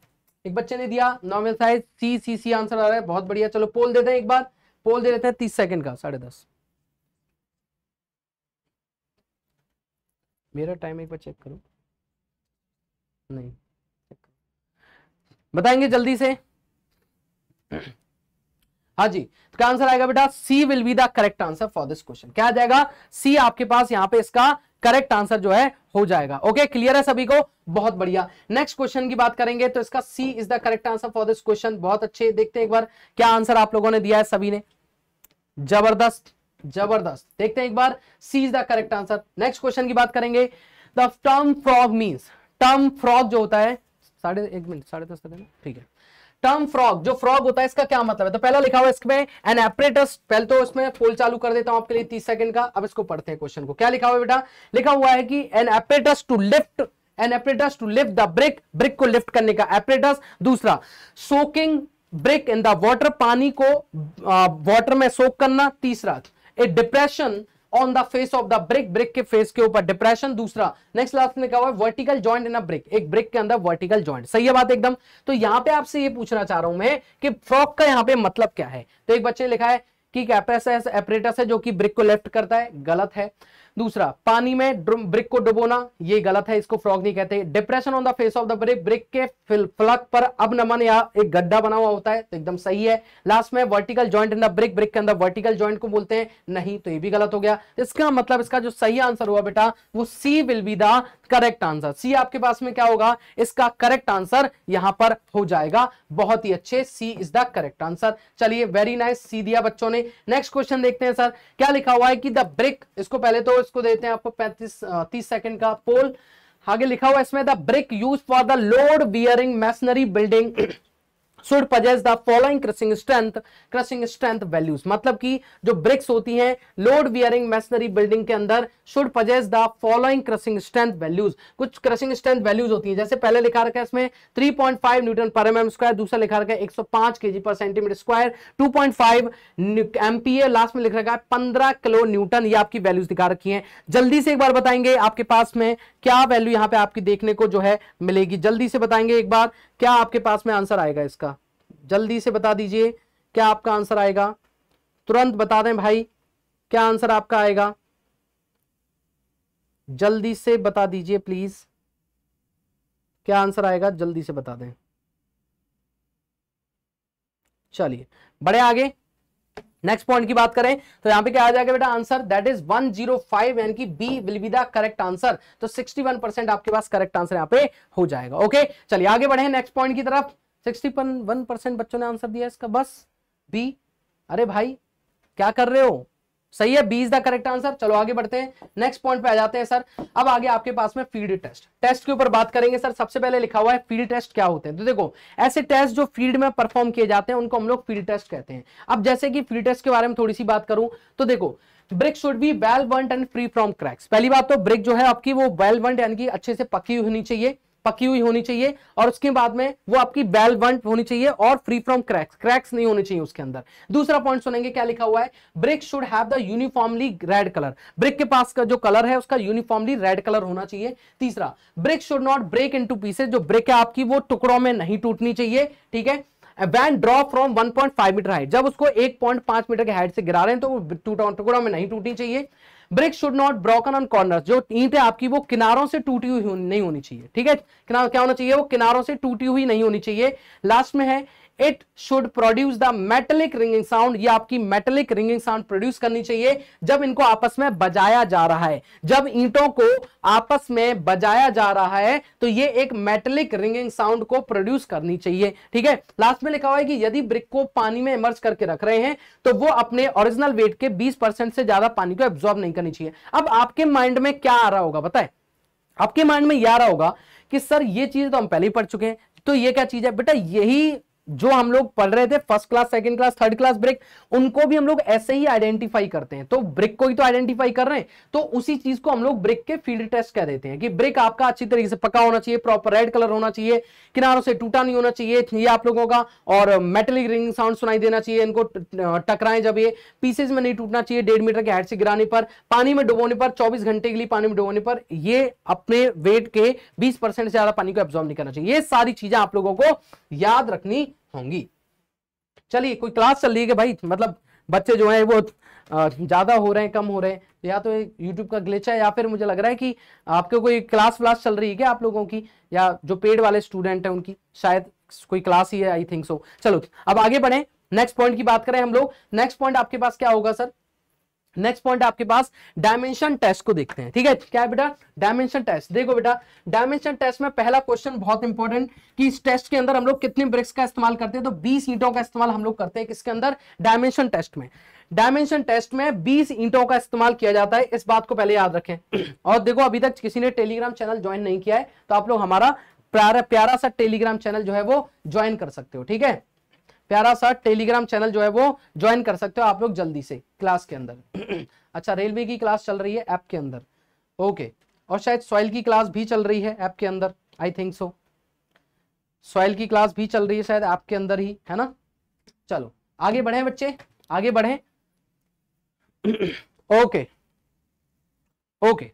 एक बच्चे ने दिया nominal size C C C answer आ रहा है बहुत बढ़िया चलो पोल देते हैं एक बार पोल दे देते हैं तीस सेकंड का साढ़े दस मेरा टाइम एक बार चेक करो नहीं बताएंगे जल्दी से हाँ जी तो क्या आंसर आएगा बेटा C will be the correct answer for this question क्या आ जाएगा सी आपके पास यहाँ पे इसका करेक्ट आंसर जो है हो जाएगा ओके okay, क्लियर है सभी को बहुत बढ़िया नेक्स्ट क्वेश्चन की बात करेंगे तो इसका C is the correct answer for this question बहुत अच्छे देखते हैं एक बार क्या आंसर आप लोगों ने दिया है सभी ने जबरदस्त जबरदस्त देखते हैं एक बार C is the correct answer next question की बात करेंगे the term frog means term frog जो होता है साढ़े एक मिनट साढ़े दस ठीक है टर्म फ्रॉग जो फ्रॉग होता है इसका क्या मतलब है तो पहला लिखा हुआ इसमें एन एपरेटस पहले तो इसमें पोल चालू कर देता हूं आपके लिए तीस सेकंड का अब इसको पढ़ते हैं क्वेश्चन को क्या लिखा हुआ बेटा लिखा हुआ है कि an apparatus to lift an apparatus to lift the brick brick को लिफ्ट करने का एपरेटस दूसरा soaking brick in the water पानी को वॉटर में सोक करना तीसरा a depression on the face of the brick brick के फेस के ऊपर डिप्रेशन दूसरा नेक्स्ट लास्ट में क्या हुआ vertical joint in a brick एक ब्रिक के अंदर वर्टिकल ज्वाइंट सही है बात एकदम तो यहां पे आपसे ये पूछना चाह रहा हूं मैं कि फ्रॉक का यहाँ पे मतलब क्या है तो एक बच्चे लिखा है कि कैप्रेस एपरेटस है जो कि ब्रिक को लेफ्ट करता है गलत है दूसरा पानी में ब्रिक को डुबोना ये गलत है इसको फ्रॉग नहीं कहते depression on the face of the brick brick के फ्लक पर अब नमन या एक गड्ढा बना हुआ होता है तो एकदम सही है लास्ट में vertical joint in the brick brick के अंदर वर्टिकल ज्वाइंट को बोलते हैं नहीं तो ये भी गलत हो गया इसका मतलब इसका जो सही आंसर हुआ बेटा वो C will be the correct answer C आपके पास में क्या होगा इसका करेक्ट आंसर यहां पर हो जाएगा बहुत ही अच्छे C is the correct answer चलिए वेरी नाइस सी दिया बच्चों ने नेक्स्ट क्वेश्चन देखते हैं सर क्या लिखा हुआ है कि द ब्रिक इसको पहले तो इसको देते हैं आपको पैंतीस तीस सेकंड का पोल आगे लिखा हुआ इसमें the brick use for the load bearing masonry building should possess the following crushing strength crushing strength values मतलब कि जो ब्रिक्स होती हैं लोड वियरिंग मैशनरी बिल्डिंग के अंदर should possess the following crushing strength values कुछ क्रशिंग स्ट्रेंथ वैल्यूज होती है जैसे पहले लिखा रखा है इसमें 3.5 न्यूटन पर एम स्क्वायर दूसरा लिखा रखा है 105 केजी पर सेंटीमीटर स्क्वायर 2.5 एमपीए लास्ट में लिख रखा है 15 किलो न्यूटन ये आपकी वैल्यूज दिखा रखी है जल्दी से एक बार बताएंगे आपके पास में क्या वैल्यू यहाँ पे आपकी देखने को जो है मिलेगी जल्दी से बताएंगे एक बार क्या आपके पास में आंसर आएगा इसका जल्दी से बता दीजिए क्या आपका आंसर आएगा तुरंत बता दें भाई क्या आंसर आपका आएगा जल्दी से बता दीजिए प्लीज क्या आंसर आएगा जल्दी से बता दें चलिए बड़े आगे नेक्स्ट पॉइंट की बात करें तो यहाँ पे क्या आ जाएगा बेटा आंसर दैट इज 105 यानी कि B will be the correct answer तो 61 परसेंट आपके पास करेक्ट आंसर यहाँ पे हो जाएगा ओके चलिए आगे बढ़े नेक्स्ट पॉइंट की तरफ सिक्सटी वन परसेंट बच्चों ने आंसर दिया इसका बस बी अरे भाई क्या कर रहे हो सही है B is the correct answer चलो आगे बढ़ते हैं नेक्स्ट पॉइंट पे आ जाते हैं सर अब आगे आपके पास में फील्ड टेस्ट टेस्ट के ऊपर बात करेंगे सर सबसे पहले लिखा हुआ है फील्ड टेस्ट क्या होते हैं तो देखो ऐसे टेस्ट जो फील्ड में परफॉर्म किए जाते हैं उनको हम लोग फील्ड टेस्ट कहते हैं अब जैसे कि फील्ड टेस्ट के बारे में थोड़ी सी बात करूं तो देखो brick should be well burnt and free from cracks पहली बात तो ब्रिक जो है आपकी वो वेल बंट यानी कि अच्छे से पकी होनी चाहिए पकी हुई होनी चाहिए और उसके बाद में वो आपकी बेल वंट होनी चाहिए और फ्री फ्रॉम क्रैक्स क्रैक्स नहीं होने चाहिए उसके अंदर दूसरा पॉइंट सुनेंगे क्या लिखा हुआ है brick should have the uniformly red colour brick के पास का जो कलर है उसका यूनिफॉर्मली रेड कलर होना चाहिए तीसरा brick should not break into pieces जो ब्रिक है आपकी वो टुकड़ों में नहीं टूटनी चाहिए ठीक है when drop from 1.5 metre height जब उसको 1.5 मीटर के हाइट से गिरा रहे हैं तो टूटा टुकड़ों में नहीं टूटनी चाहिए brick should not broken on corner जो ईट है आपकी वो किनारों से टूटी हुई नहीं होनी चाहिए ठीक है किनारों क्या होना चाहिए वो किनारों से टूटी हुई नहीं होनी चाहिए लास्ट में है it should produce the metallic ringing sound ये आपकी मेटलिक रिंगिंग साउंड प्रोड्यूस करनी चाहिए जब इनको आपस में बजाया जा रहा है जब ईंटों को आपस में बजाया जा रहा है तो ये एक मेटलिक रिंगिंग साउंड को प्रोड्यूस करनी चाहिए ठीक है लास्ट में लिखा हुआ है कि यदि ब्रिक को पानी में इमर्ज करके रख रहे हैं तो वो अपने ओरिजिनल वेट के बीस से ज्यादा पानी को एब्जॉर्ब नहीं करनी चाहिए अब आपके माइंड में क्या आ रहा होगा बताए आपके माइंड में यह आ रहा होगा कि सर ये चीज तो हम पहले ही पढ़ चुके हैं तो ये क्या चीज है बेटा यही जो हम लोग पढ़ रहे थे first class second class third class brick उनको भी हम लोग ऐसे ही आइडेंटिफाई करते हैं तो ब्रिक को ही तो आइडेंटिफाई कर रहे हैं तो उसी चीज को हम लोग ब्रिक के फील्ड टेस्ट कह देते हैं कि ब्रिक आपका अच्छी तरीके से पका होना चाहिए प्रॉपर रेड कलर होना चाहिए किनारों से टूटा नहीं होना चाहिए ये आप लोगों का और मेटलिक रिंग साउंड सुनाई देना चाहिए इनको टकराएं जब ये पीसेज में नहीं टूटना चाहिए डेढ़ मीटर के हेड से गिराने पर पानी में डुबोने पर चौबीस घंटे के लिए पानी में डुबोने पर यह अपने वेट के बीस से ज्यादा पानी को एब्जॉर्व नहीं करना चाहिए ये सारी चीजें आप लोगों को याद रखनी होंगी चलिए कोई क्लास चल रही है भाई मतलब बच्चे जो है वो ज़्यादा हो रहे हैं कम हो रहे हैं तो या तो यूट्यूब का ग्लिच है या फिर मुझे लग रहा है कि आपके कोई क्लास व्लास चल रही है क्या आप लोगों की या जो पेड वाले स्टूडेंट हैं उनकी शायद कोई क्लास ही है आई थिंक सो चलो अब आगे बढ़े नेक्स्ट पॉइंट की बात करें हम लोग नेक्स्ट पॉइंट आपके पास क्या होगा सर नेक्स्ट पॉइंट आपके पास डायमेंशन टेस्ट को देखते हैं ठीक है क्या है बेटा डायमेंशन टेस्ट देखो बेटा डायमेंशन टेस्ट में पहला क्वेश्चन बहुत इंपॉर्टेंट कि इस टेस्ट के अंदर हम लोग कितने ब्रिक्स का इस्तेमाल करते हैं तो 20 ईंटों का इस्तेमाल हम लोग करते हैं किसके अंदर डायमेंशन टेस्ट में डायमेंशन टेस्ट में 20 ईंटों का इस्तेमाल किया जाता है इस बात को पहले याद रखें और देखो अभी तक किसी ने टेलीग्राम चैनल ज्वाइन नहीं किया है तो आप लोग हमारा प्यारा प्यारा सा टेलीग्राम चैनल जो है वो ज्वाइन कर सकते हो ठीक है प्यारा सा टेलीग्राम चैनल जो है वो ज्वाइन कर सकते हो आप लोग जल्दी से क्लास के अंदर अच्छा रेलवे की क्लास चल रही है ऐप के अंदर ओके और शायद सॉइल की क्लास भी चल रही है ऐप के अंदर आई थिंक सो सॉइल की क्लास भी चल रही है शायद ऐप के अंदर ही है ना चलो आगे बढ़े बच्चे आगे बढ़े ओके ओके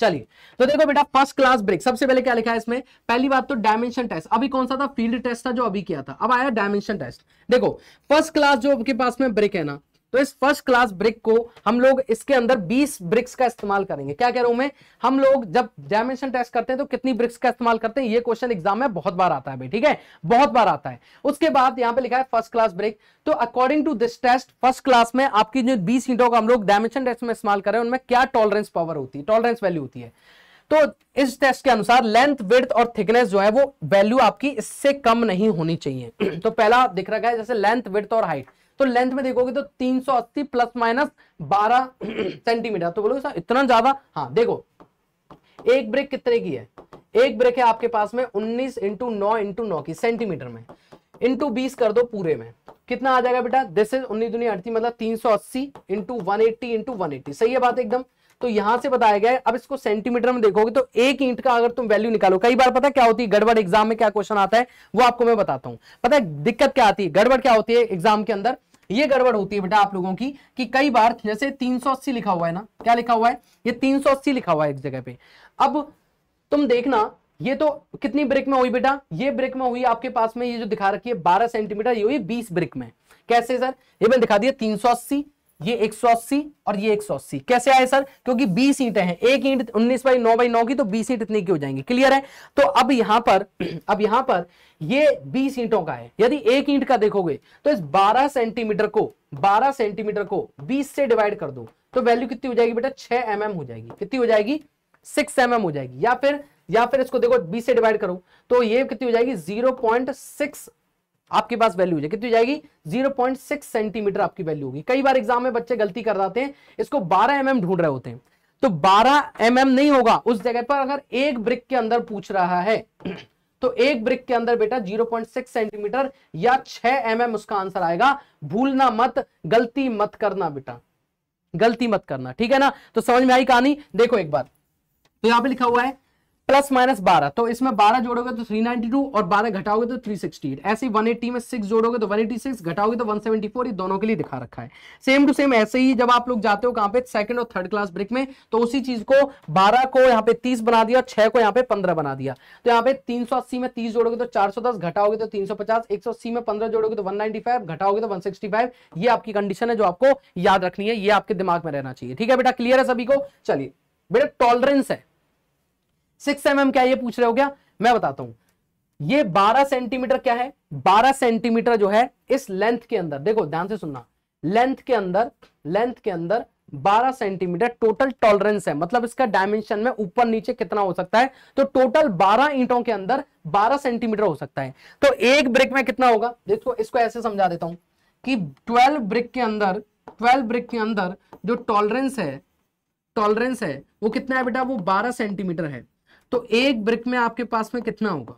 चलिए तो देखो बेटा फर्स्ट क्लास ब्रेक सबसे पहले क्या लिखा है इसमें पहली बात तो डायमेंशन टेस्ट अभी कौन सा था फील्ड टेस्ट था जो अभी किया था अब आया डायमेंशन टेस्ट देखो फर्स्ट क्लास जो आपके पास में ब्रेक है ना तो इस फर्स्ट क्लास ब्रिक को हम लोग इसके अंदर 20 ब्रिक्स का इस्तेमाल करेंगे क्या कह रहा हूं मैं हम लोग जब डायमेंशन टेस्ट करते हैं तो कितनी ब्रिक्स का इस्तेमाल करते हैं ये क्वेश्चन एग्जाम में बहुत बार आता है भाई ठीक है बहुत बार आता है उसके बाद यहां पे लिखा है फर्स्ट क्लास ब्रिक तो according to this test first class में आपकी जो बीस सीटों का हम लोग डायमेंशन टेस्ट में इस्तेमाल करें उनमें क्या टॉलरेंस पावर होती है टॉलरेंस वैल्यू होती है तो इस टेस्ट के अनुसार लेंथ विड्थ और थिकनेस जो है वो वैल्यू आपकी इससे कम नहीं होनी चाहिए तो पहला दिख रखा है जैसे लेंथ विड्थ और हाइट तो लेंथ में देखोगे तो 380 प्लस माइनस 12 सेंटीमीटर तो बोलोगे सर इतना ज्यादा हाँ देखो एक ब्रेक कितने की है एक ब्रेक है आपके पास में 19 इंटू नौ इंटू नौ की सेंटीमीटर में इंटू बीस कर दो पूरे में कितना आ जाएगा बेटा दिस इज उन्नीस दुनिया अड़ती मतलब तीन सौ अस्सी into one eighty into one eighty सही है बात एकदम तो यहां से बताया गया है अब इसको सेंटीमीटर में देखोगे तो एक ईंट का अगर तुम वैल्यू निकालो कई बार पता है क्या होती है गड़बड़ एग्जाम में क्या क्वेश्चन आता है वो आपको मैं बताता हूं पता है दिक्कत क्या आती है गड़बड़ क्या होती है एग्जाम के अंदर ये गड़बड़ होती है बेटा आप लोगों की कि कई बार जैसे 380 लिखा हुआ है ना क्या लिखा हुआ है ये 380 लिखा हुआ है एक जगह पे अब तुम देखना ये तो कितनी ब्रिक में हुई बेटा ये ब्रिक में हुई आपके पास में ये जो दिखा रखी है बारह सेंटीमीटर ये हुई बीस ब्रिक में कैसे सर ये मैंने दिखा दिया तीन सौ अस्सी ये 180 और ये 180 कैसे आए सर क्योंकि 20 ईंटें हैं एक ईंट 19 बाई 9 बाई 9 की तो 20 ईंट इतनी की हो जाएंगी क्लियर है तो अब यहां पर अब यहां पर ये 20 ईंटों का है यदि एक ईंट का देखोगे तो इस 12 सेंटीमीटर को 12 सेंटीमीटर को 20 से डिवाइड कर दो तो वैल्यू कितनी हो जाएगी बेटा छह एम mm हो जाएगी कितनी हो जाएगी सिक्स एम mm हो जाएगी या फिर या फिर इसको देखो बीस से डिवाइड करो तो ये कितनी हो जाएगी जीरो पॉइंट सिक्स आपके पास वैल्यू हो जाए कितनी जाएगी 0.6 सेंटीमीटर आपकी वैल्यू होगी कई बार एग्जाम में बच्चे गलती कर जाते हैं इसको 12 एम mm ढूंढ रहे होते हैं तो 12 एम mm नहीं होगा उस जगह पर अगर एक ब्रिक के अंदर पूछ रहा है तो एक ब्रिक के अंदर बेटा 0.6 सेंटीमीटर या 6 एम mm उसका आंसर आएगा भूलना मत गलती मत करना बेटा गलती मत करना ठीक है ना तो समझ में आई कहानी देखो एक बार तो यहां पे लिखा हुआ है प्लस माइनस बारह तो इसमें बारह जोड़ोगे तो थ्री नाइनटी टू और बारह घटाओगे तो थ्री सिक्सटी एट ऐसे वन एट्टी में सिक्स जोड़ोगे तो वन सिक्स घटाओगे तो वन सेवेंटी फोर ये दोनों के लिए दिखा रखा है सेम टू सेम ऐसे ही जब आप लोग जाते हो कहां पे सेकंड और थर्ड क्लास ब्रेक में तो उसी चीज को बारह को यहाँ पे तीस बना दिया छह को यहाँ पे पंद्रह बना दिया तो यहाँ पे तीन सौ अस्सी में तीस जोड़ोगे तो चार सौ दस घटाओगे तो तीन सौ पचास एक सौ अस्सी में पंद्रह जोड़ोगे तो वन नाइनटी फाइव घटाओगे तो वन सिक्सटी फाइव ये आपकी कंडीशन है जो आपको याद रखनी है ये आपके दिमाग में रहना चाहिए ठीक है बेटा क्लियर है सभी को चलिए बेटा टॉलरेंस है सिक्स एम क्या ये पूछ रहे हो क्या मैं बताता हूं ये 12 सेंटीमीटर क्या है 12 सेंटीमीटर जो है इस लेंथ के अंदर देखो ध्यान से सुनना लेंथ के अंदर लेंथ के अंदर 12 सेंटीमीटर टोटल टॉलरेंस है मतलब इसका डायमेंशन में ऊपर नीचे कितना हो सकता है तो टोटल 12 ईंटों के अंदर 12 सेंटीमीटर हो सकता है तो एक ब्रिक में कितना होगा देखो इसको ऐसे समझा देता हूं कि 12 ब्रिक के अंदर 12 ब्रिक के अंदर जो टॉलरेंस है टॉलरेंस है वो कितना है बेटा वो 12 सेंटीमीटर है तो एक ब्रिक में आपके पास में कितना होगा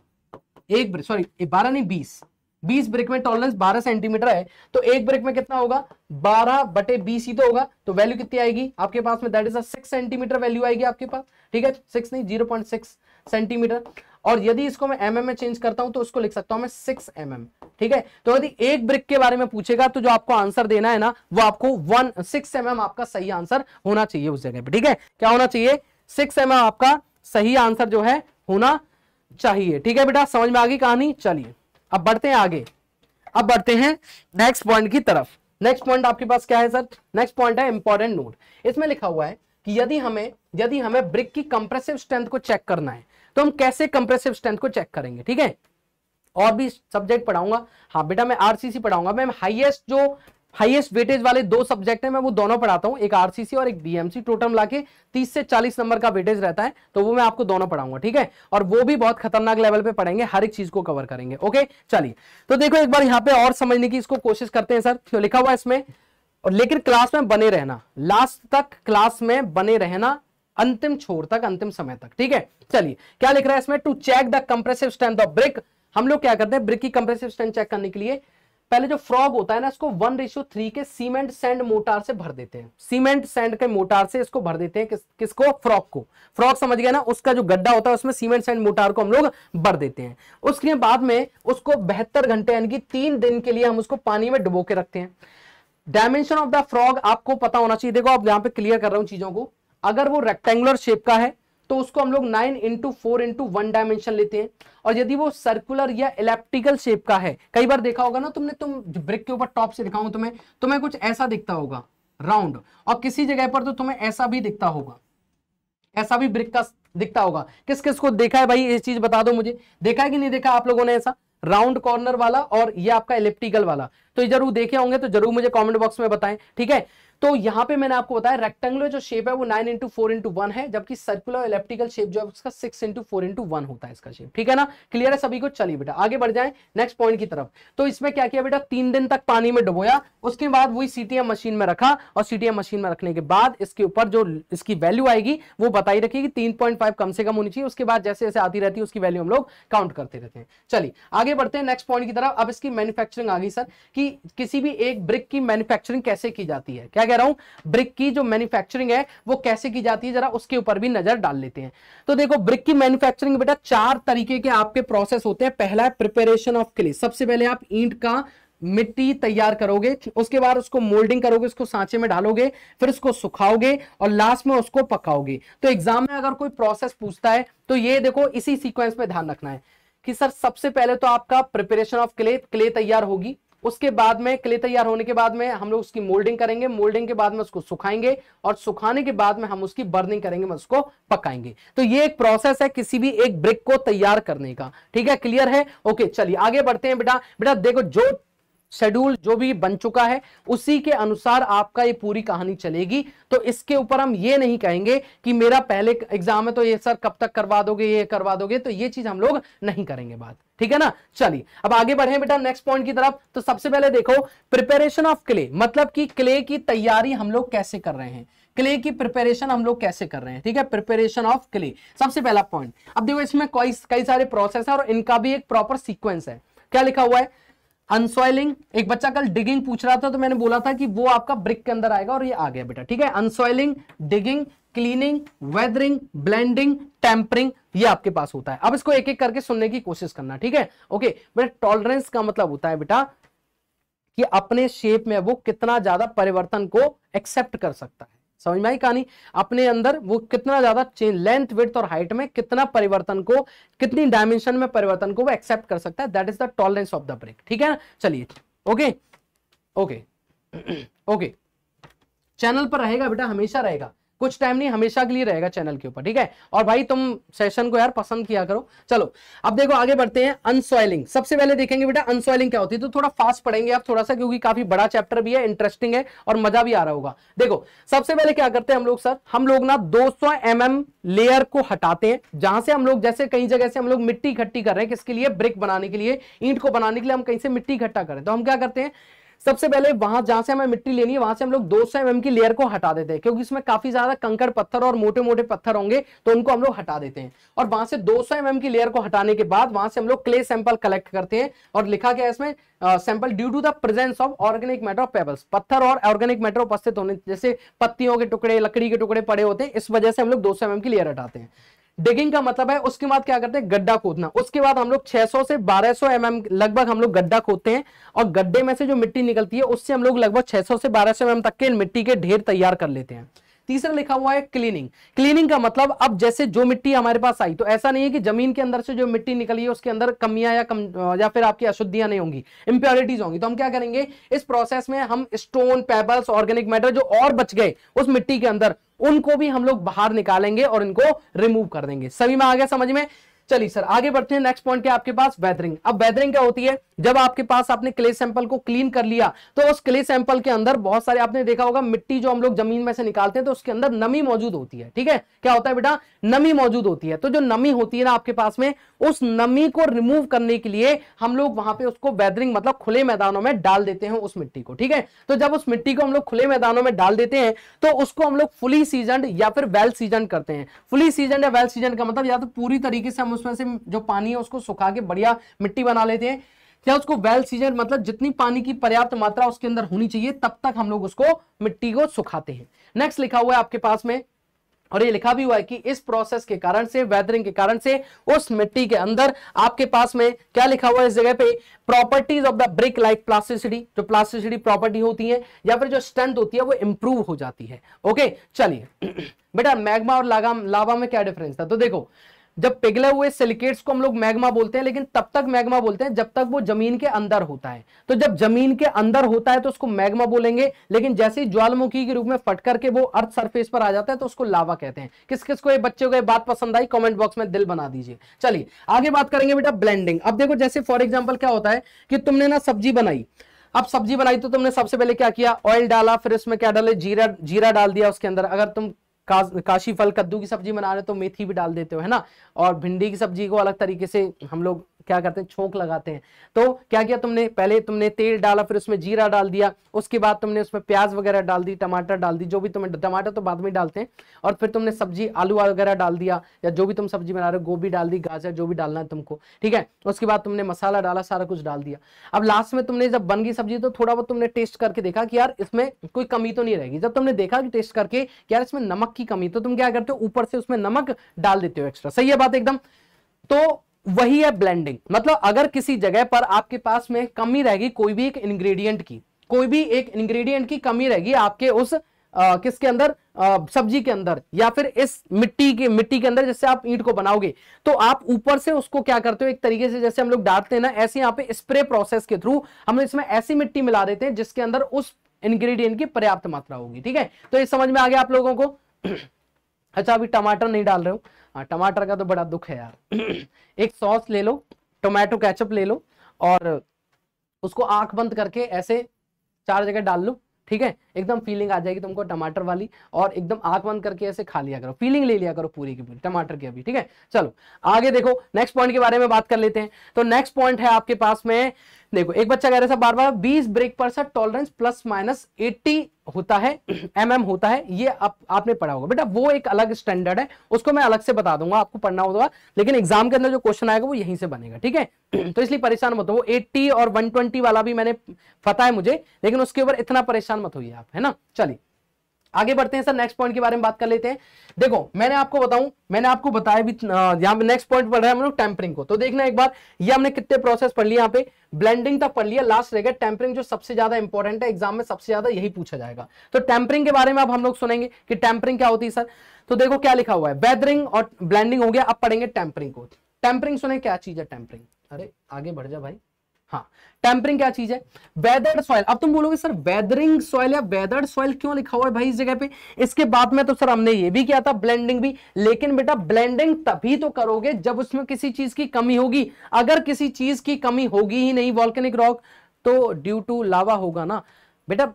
एक ब्रिक सॉरी बारह नहीं बीस बीस ब्रिक में टॉलरेंस बारह सेंटीमीटर है तो एक ब्रिक में कितना होगा बारह बटे बीस ही तो होगा तो वैल्यू कितनी आएगी आपके पास में that is six centimetre value आएगी आपके पास ठीक है सिक्स नहीं जीरो पॉइंट सिक्स सेंटीमीटर और यदि इसको मैं एमएम mm में चेंज करता हूं तो उसको लिख सकता हूं मैं सिक्स एम mm, ठीक है तो यदि एक ब्रिक के बारे में पूछेगा तो जो आपको आंसर देना है ना वो आपको वन सिक्स एम आपका सही आंसर होना चाहिए उस जगह पर ठीक है क्या होना चाहिए सिक्स एम mm आपका सही आंसर जो है होना चाहिए ठीक है बेटा समझ में आ गई कहानी चलिए अब बढ़ते हैं आगे अब बढ़ते हैं नेक्स्ट पॉइंट की तरफ नेक्स्ट पॉइंट आपके पास क्या है सर नेक्स्ट पॉइंट है इंपॉर्टेंट नोट इसमें लिखा हुआ है कि यदि हमें यदि हमें ब्रिक की कंप्रेसिव स्ट्रेंथ को चेक करना है तो हम कैसे कंप्रेसिव स्ट्रेंथ को चेक करेंगे ठीक है और भी सब्जेक्ट पढ़ाऊंगा हाँ बेटा मैं आरसीसी पढ़ाऊंगा मैं हाईएस्ट जो हाईएस्ट वेटेज वाले दो सब्जेक्ट हैं मैं वो दोनों पढ़ाता हूँ एक आरसीसी और एक बीएमसी टोटल मिला के तीस से चालीस नंबर का वेटेज रहता है तो वो मैं आपको दोनों पढ़ाऊंगा ठीक है और वो भी बहुत खतरनाक लेवल पे पढ़ेंगे हर एक चीज को कवर करेंगे ओके चलिए तो देखो एक बार यहाँ पे और समझने की इसको कोशिश करते हैं सर क्यों लिखा हुआ इसमें और लेकिन क्लास में बने रहना लास्ट तक क्लास में बने रहना अंतिम छोर तक अंतिम समय तक ठीक है चलिए क्या लिख रहा है इसमें to check the compressive strength of brick हम लोग क्या करते हैं ब्रिक की कंप्रेसिव स्ट्रेंथ चेक करने के लिए पहले जो फ्रॉग होता है ना इसको वन रेशियो थ्री के सीमेंट सैंड मोटार से भर देते हैं सीमेंट सैंड के मोटार से इसको भर देते हैं किस, किसको फ्रॉक को फ्रॉक समझ गया ना उसका जो गड्ढा होता है उसमें सीमेंट सैंड मोटार को हम लोग भर देते हैं उसके बाद में उसको बहत्तर घंटे यानी कि तीन दिन के लिए हम उसको पानी में डुबो के रखते हैं डायमेंशन ऑफ द फ्रॉग आपको पता होना चाहिए देखो आप यहां पर क्लियर कर रहा हूं चीजों को अगर वो रेक्टेंगुलर शेप का है तो उसको हम लोग nine into four into one dimension लेते हैं और यदि वो सर्कुलर या इलेप्टिकल शेप का है कई बार देखा होगा ना तुमने तुम ब्रिक के ऊपर टॉप से हो तुम्हें तुम्हें कुछ ऐसा दिखता होगा राउंड और किसी जगह पर तो तुम्हें ऐसा भी दिखता होगा ऐसा भी ब्रिक का दिखता होगा किस किस को देखा है भाई ये चीज बता दो मुझे देखा है कि नहीं देखा आप लोगों ने ऐसा राउंड कॉर्नर वाला और ये आपका इलेप्टिकल वाला तो जरूर देखे होंगे तो जरूर मुझे कमेंट बॉक्स में बताएं ठीक है तो यहां पे मैंने आपको बताया रेक्टेंगुलर जो शेप है वो nine into four into one है जबकि सर्कुलर इलेप्टिकल शेप जो है उसका six into four into one होता है इसका शेप ठीक है ना क्लियर है सभी को चलिए बेटा आगे बढ़ जाए नेक्स्ट पॉइंट की तरफ तो इसमें क्या किया बेटा तीन दिन तक पानी में डुबोया उसके बाद वही सीटीएम मशीन में रखा और सीटीएम मशीन में रखने के बाद इसके ऊपर जो इसकी वैल्यू आएगी वो बताई रखेगी तीन पॉइंट फाइव कम से कम होनी चाहिए उसके बाद जैसे जैसे आती रहती है उसकी वैल्यू हम लोग काउंट करते रहते हैं चलिए आगे बढ़ते हैं नेक्स्ट पॉइंट की तरफ अब इसकी मैन्युफैक्चरिंग आ गई सर कि किसी भी एक ब्रिक की मैन्युफैक्चरिंग कैसे की जाती है क्या मैं कह रहा हूं ब्रिक की जो मैन्युफैक्चरिंग है वो कैसे की जाती है जरा उसके ऊपर भी नजर डाल लेते हैं तो देखो ब्रिक की मैन्युफैक्चरिंग बेटा चार तरीके के आपके प्रोसेस होते हैं पहला है प्रिपेरेशन ऑफ क्ले सबसे पहले आप ईंट का मिट्टी तैयार करोगे उसके बाद उसको मोल्डिंग करोगे उसको सांचे में डालोगे फिर उसको सुखाओगे और लास्ट में उसको पकाओगे तो एग्जाम में अगर कोई प्रोसेस पूछता है तो ये देखो इसी सीक्वेंस में ध्यान रखना है कि सर सबसे पहले तो आपका प्रिपरेशन ऑफ क्ले क्ले तैयार होगी उसके बाद में क्ले तैयार होने के बाद में हम लोग उसकी मोल्डिंग करेंगे मोल्डिंग के बाद में उसको सुखाएंगे और सुखाने के बाद में हम उसकी बर्निंग करेंगे मैं उसको पकाएंगे तो ये एक प्रोसेस है किसी भी एक ब्रिक को तैयार करने का ठीक है क्लियर है ओके चलिए आगे बढ़ते हैं बेटा बेटा देखो जो शेड्यूल जो भी बन चुका है उसी के अनुसार आपका ये पूरी कहानी चलेगी तो इसके ऊपर हम ये नहीं कहेंगे कि मेरा पहले एग्जाम है तो ये सर कब तक करवा दोगे ये करवा दोगे तो ये चीज हम लोग नहीं करेंगे बात ठीक है ना चलिए अब आगे बढ़े बेटा नेक्स्ट पॉइंट की तरफ तो सबसे पहले देखो प्रिपेरेशन ऑफ क्ले मतलब कि क्ले की तैयारी हम लोग कैसे कर रहे हैं क्ले की प्रिपेरेशन हम लोग कैसे कर रहे हैं ठीक है प्रिपेरेशन ऑफ क्ले सबसे पहला पॉइंट अब देखो इसमें कई कई सारे प्रोसेस है और इनका भी एक प्रॉपर सीक्वेंस है क्या लिखा हुआ है अनसॉइलिंग एक बच्चा कल डिगिंग पूछ रहा था तो मैंने बोला था कि वो आपका ब्रिक के अंदर आएगा और ये आ गया बेटा ठीक है unsoiling digging cleaning weathering blending tempering ये आपके पास होता है अब इसको एक एक करके सुनने की कोशिश करना ठीक है ओके बेटा टॉलरेंस का मतलब होता है बेटा कि अपने शेप में वो कितना ज्यादा परिवर्तन को एक्सेप्ट कर सकता है समझ में आई कहानी अपने अंदर वो कितना ज्यादा चेंज लेंथ विथ और हाइट में कितना परिवर्तन को कितनी डायमेंशन में परिवर्तन को वो एक्सेप्ट कर सकता है that is the tolerance of the brick ठीक है ना चलिए ओके ओके ओके चैनल पर रहेगा बेटा हमेशा रहेगा कुछ टाइम नहीं हमेशा के लिए रहेगा चैनल के ऊपर ठीक है और भाई तुम सेशन को यार पसंद किया करो चलो अब देखो आगे बढ़ते हैं अनसॉइलिंग सबसे पहले देखेंगे बेटा अनसॉइलिंग क्या होती है तो थोड़ा फास्ट पढ़ेंगे आप थोड़ा सा क्योंकि काफी बड़ा चैप्टर भी है इंटरेस्टिंग है और मजा भी आ रहा होगा देखो सबसे पहले क्या करते हैं हम लोग सर हम लोग ना दो सौ mm लेयर को हटाते हैं जहां से हम लोग जैसे कई जगह से हम लोग मिट्टी इकट्ठी कर रहे हैं किसके लिए ब्रिक बनाने के लिए ईंट को बनाने के लिए हम कहीं से मिट्टी इकट्ठा करें तो हम क्या करते हैं सबसे पहले वहां जहां से हमें मिट्टी लेनी है वहां से हम लोग 200 सौ एमएम की लेयर को हटा देते हैं क्योंकि इसमें काफी ज्यादा कंकड़ पत्थर और मोटे मोटे पत्थर होंगे तो उनको हम लोग हटा देते हैं और वहां से 200 सौ एमएम की लेयर को हटाने के बाद वहां से हम लोग क्ले सैंपल कलेक्ट करते हैं और लिखा गया इसमें sample due to the presence of organic matter of pebbles पत्थर और ऑर्गेनिक मैटर उपस्थित होने जैसे पत्तियों के टुकड़े लकड़ी के टुकड़े पड़े होते हैं इस वजह से हम लोग दो सौ एमएम की लेयर हटाते हैं डिगिंग का मतलब है उसके बाद क्या करते हैं गड्ढा खोदना उसके बाद हम लोग 600 से 1200 सौ mm लगभग हम लोग गड्ढा खोदते हैं और गड्ढे में से जो मिट्टी निकलती है उससे हम लोग लगभग 600 से 1200 सौ mm तक के मिट्टी के ढेर तैयार कर लेते हैं तीसरा लिखा हुआ है क्लीनिंग क्लीनिंग का मतलब अब जैसे जो मिट्टी हमारे पास आई तो ऐसा नहीं है कि जमीन के अंदर से जो मिट्टी निकली है उसके अंदर कमियां या कम या फिर आपकी अशुद्धियां नहीं होंगी इंप्योरिटीज होंगी तो हम क्या करेंगे इस प्रोसेस में हम स्टोन पेबल्स ऑर्गेनिक मैटर जो और बच गए उस मिट्टी के अंदर उनको भी हम लोग बाहर निकालेंगे और इनको रिमूव कर देंगे सभी में आ गया समझ में चलिए सर आगे बढ़ते हैं नेक्स्ट पॉइंट क्या आपके पास वेदरिंग अब वेदरिंग क्या होती है जब आपके पास आपने क्ले सैंपल को क्लीन कर लिया तो उस क्ले सैंपल के अंदर बहुत सारे आपने देखा होगा मिट्टी जो हम लोग जमीन में से निकालते हैं तो उसके अंदर नमी मौजूद होती है ठीक है क्या होता है बेटा नमी मौजूद होती है तो जो नमी होती है ना आपके पास में उस नमी को रिमूव करने के लिए हम लोग वहां पे उसको वेदरिंग मतलब खुले मैदानों में डाल देते हैं उस मिट्टी को ठीक है तो जब उस मिट्टी को हम लोग खुले मैदानों में डाल देते हैं तो उसको हम लोग फुली सीजन या फिर वेल सीजन करते हैं फुली सीजन या वेल सीजन का मतलब या तो पूरी तरीके से हम उसमें से जो पानी है उसको सुखा के बढ़िया मिट्टी बना लेते हैं क्या उसको वेल सीजन मतलब जितनी पानी की पर्याप्त मात्रा उसके अंदर होनी चाहिए तब तक हम लोग उसको मिट्टी को सुखाते हैं नेक्स्ट लिखा हुआ है आपके पास में और ये लिखा भी हुआ है कि इस प्रोसेस के कारण से वेदरिंग के कारण से उस मिट्टी के अंदर आपके पास में क्या लिखा हुआ है इस जगह पे properties of the brick like plasticity जो प्लास्टिसिटी प्रॉपर्टी होती है या फिर जो स्ट्रेंथ होती है वो इंप्रूव हो जाती है ओके चलिए बेटा मैग्मा और लागा लावा में क्या डिफरेंस था तो देखो जब पिघले हुए सिलिकेट्स को हम लोग मैग्मा बोलते हैं लेकिन तब तक मैग्मा बोलते हैं जब तक वो जमीन के अंदर होता है तो जब जमीन के अंदर होता है तो उसको मैग्मा बोलेंगे लेकिन जैसे ही ज्वालामुखी के रूप में फट करके वो अर्थ सरफेस पर आ जाता है तो उसको लावा कहते हैं किस किस को ये को ये बात पसंद आई कॉमेंट बॉक्स में दिल बना दीजिए चलिए आगे बात करेंगे बेटा ब्लेंडिंग अब देखो जैसे फॉर एग्जाम्पल क्या होता है कि तुमने ना सब्जी बनाई अब सब्जी बनाई तो तुमने सबसे पहले क्या किया ऑयल डाला फिर उसमें क्या डाले जीरा जीरा डाल दिया उसके अंदर अगर तुम काशी फल कद्दू की सब्जी बना रहे हो तो मेथी भी डाल देते हो है ना और भिंडी की सब्जी को अलग तरीके से हम लोग क्या करते हैं छोंक लगाते हैं तो क्या किया तुमने पहले तुमने तेल डाला फिर उसमें जीरा डाल दिया उसके बाद तुमने उसमें प्याज वगैरह डाल दी टमाटर डाल दी जो भी तुम्हें टमाटर तो बाद में डालते हैं और फिर तुमने सब्जी आलू वगैरह डाल दिया या जो भी तुम सब्जी बना रहे हो गोभी डाल दी गाजर जो भी डालना है तुमको ठीक है उसके बाद तुमने मसाला डाला सारा कुछ डाल दिया अब लास्ट में तुमने जब बन गई सब्जी तो थोड़ा बहुत तुमने टेस्ट करके देखा कि यार इसमें कोई कमी तो नहीं रहेगी जब तुमने देखा कि टेस्ट करके यार इसमें नमक की कमी तो तुम क्या करते हो ऊपर से उसमें नमक डाल देते हो एक्स्ट्रा सही है बात एकदम तो वही है ब्लेंडिंग मतलब अगर किसी जगह पर आपके पास में कमी रहेगी कोई भी एक इंग्रेडिएंट की कोई भी एक इंग्रेडिएंट की कमी रहेगी आपके उस आ, किसके अंदर आ, सब्जी के अंदर या फिर इस मिट्टी के मिट्टी के अंदर जैसे आप ईंट को बनाओगे तो आप ऊपर से उसको क्या करते हो एक तरीके से जैसे हम लोग डालते हैं ना ऐसे यहाँ पे स्प्रे प्रोसेस के थ्रू हम इसमें ऐसी मिट्टी मिला देते हैं जिसके अंदर उस इंग्रेडिएंट की पर्याप्त मात्रा होगी ठीक है तो ये समझ में आ गया आप लोगों को अच्छा अभी टमाटर नहीं डाल रहे हो हाँ टमाटर का तो बड़ा दुख है यार एक सॉस ले लो टोमेटो कैचअप ले लो और उसको आंख बंद करके ऐसे चार जगह डाल लो ठीक है एकदम फीलिंग आ जाएगी तुमको टमाटर वाली और एकदम आंख बंद करके ऐसे खा लिया करो फीलिंग ले लिया करो पूरी की पूरी टमाटर की अभी ठीक है चलो आगे देखो नेक्स्ट पॉइंट के बारे में बात कर लेते हैं तो नेक्स्ट पॉइंट है आपके पास में देखो एक बच्चा कह रहा था बार बार बीस ब्रेक पर sir tolerance plus minus eighty होता है एम mm होता है ये आप, आपने पढ़ा होगा बेटा वो एक अलग स्टैंडर्ड है उसको मैं अलग से बता दूंगा आपको पढ़ना होगा लेकिन एग्जाम के अंदर जो क्वेश्चन आएगा वो यहीं से बनेगा ठीक है तो इसलिए परेशान मत हो वो 80 और 120 वाला भी मैंने पता है मुझे लेकिन उसके ऊपर इतना परेशान मत होइए आप आप है ना चलिए आगे बढ़ते हैं सर नेक्स्ट पॉइंट के बारे में बात कर लेते हैं देखो मैंने आपको बताऊं मैंने आपको बताया भी यहां पे नेक्स्ट पॉइंट पढ़ रहा है हम लोग टेम्परिंग को तो देखना एक बार ये हमने कितने प्रोसेस पढ़ लिया यहाँ पे ब्लेंडिंग तक पढ़ लिया लास्ट रह गया टेम्परिंग जो सबसे ज्यादा इंपॉर्टेंट है एग्जाम में सबसे ज्यादा यही पूछा जाएगा तो टेम्परिंग के बारे में अब हम लोग सुनेंगे कि टेम्परिंग क्या होती है सर तो देखो क्या लिखा हुआ है वेदरिंग और ब्लेंडिंग हो गया अब पढ़ेंगे टेम्परिंग को टेम्परिंग सुने क्या चीज है टेम्परिंग अरे आगे बढ़ जा भाई हाँ टेम्परिंग क्या चीज है वेदर्ड सॉइल अब तुम बोलोगे सर वेदरिंग सॉइल या वेदर्ड सॉइल क्यों लिखा हुआ है भाई इस जगह पे इसके बाद में तो सर हमने ये भी किया था ब्लेंडिंग भी लेकिन बेटा ब्लेंडिंग तभी तो करोगे जब उसमें किसी चीज की कमी होगी अगर किसी चीज की कमी होगी ही नहीं वॉल्केनिक रॉक तो ड्यू टू लावा होगा ना बेटा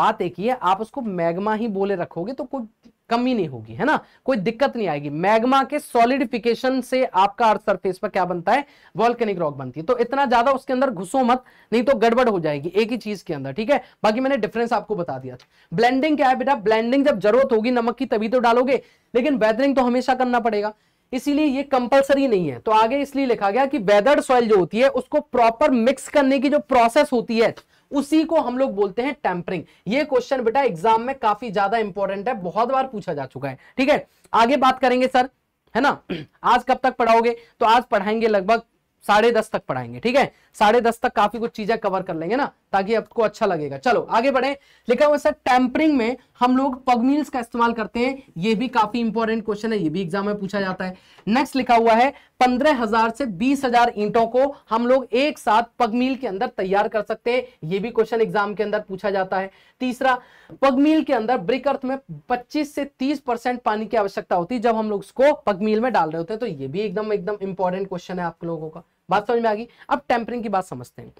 बात एक ही है आप उसको मैग्मा ही बोले रखोगे तो कोई कमी नहीं होगी है ना कोई दिक्कत नहीं आएगी मैग्मा के सॉलिडिफिकेशन से आपका अर्थ सरफेस पर क्या बनता है वॉल्केनिक रॉक बनती है तो इतना ज्यादा उसके अंदर घुसो मत नहीं तो गड़बड़ हो जाएगी एक ही चीज के अंदर ठीक है बाकी मैंने डिफरेंस आपको बता दिया ब्लेंडिंग क्या है बेटा ब्लेंडिंग जब जरूरत होगी नमक की तभी तो डालोगे लेकिन वेदरिंग तो हमेशा करना पड़ेगा इसीलिए ये कंपलसरी नहीं है तो आगे इसलिए लिखा गया कि वेदर्ड सॉइल जो होती है उसको प्रॉपर मिक्स करने की जो प्रोसेस होती है उसी को हम लोग बोलते हैं टेम्परिंग ये क्वेश्चन बेटा एग्जाम में काफी ज्यादा इंपॉर्टेंट है बहुत बार पूछा जा चुका है ठीक है आगे बात करेंगे सर है ना आज कब तक पढ़ाओगे तो आज पढ़ाएंगे लगभग साढ़े दस तक पढ़ाएंगे ठीक है साढ़े दस तक काफी कुछ चीजें कवर कर लेंगे ना ताकि आपको अच्छा लगेगा चलो आगे बढ़े लिखा हुआ सर टेम्परिंग में हम लोग पगमील्स का इस्तेमाल करते हैं यह भी काफी इंपॉर्टेंट क्वेश्चन है यह भी एग्जाम में पूछा जाता है नेक्स्ट लिखा हुआ है पंद्रह हजार से बीस हजार ईंटों को हम लोग एक साथ पगमील के अंदर तैयार कर सकते हैं यह भी क्वेश्चन एग्जाम के अंदर पूछा जाता है तीसरा पगमील के अंदर ब्रिक अर्थ में 25 से 30 परसेंट पानी की आवश्यकता होती है जब हम लोग उसको पगमील में डाल रहे होते हैं तो यह भी एकदम एकदम इंपॉर्टेंट क्वेश्चन है आप लोगों का बात समझ में आ गई अब टेम्परिंग की बात समझते हैं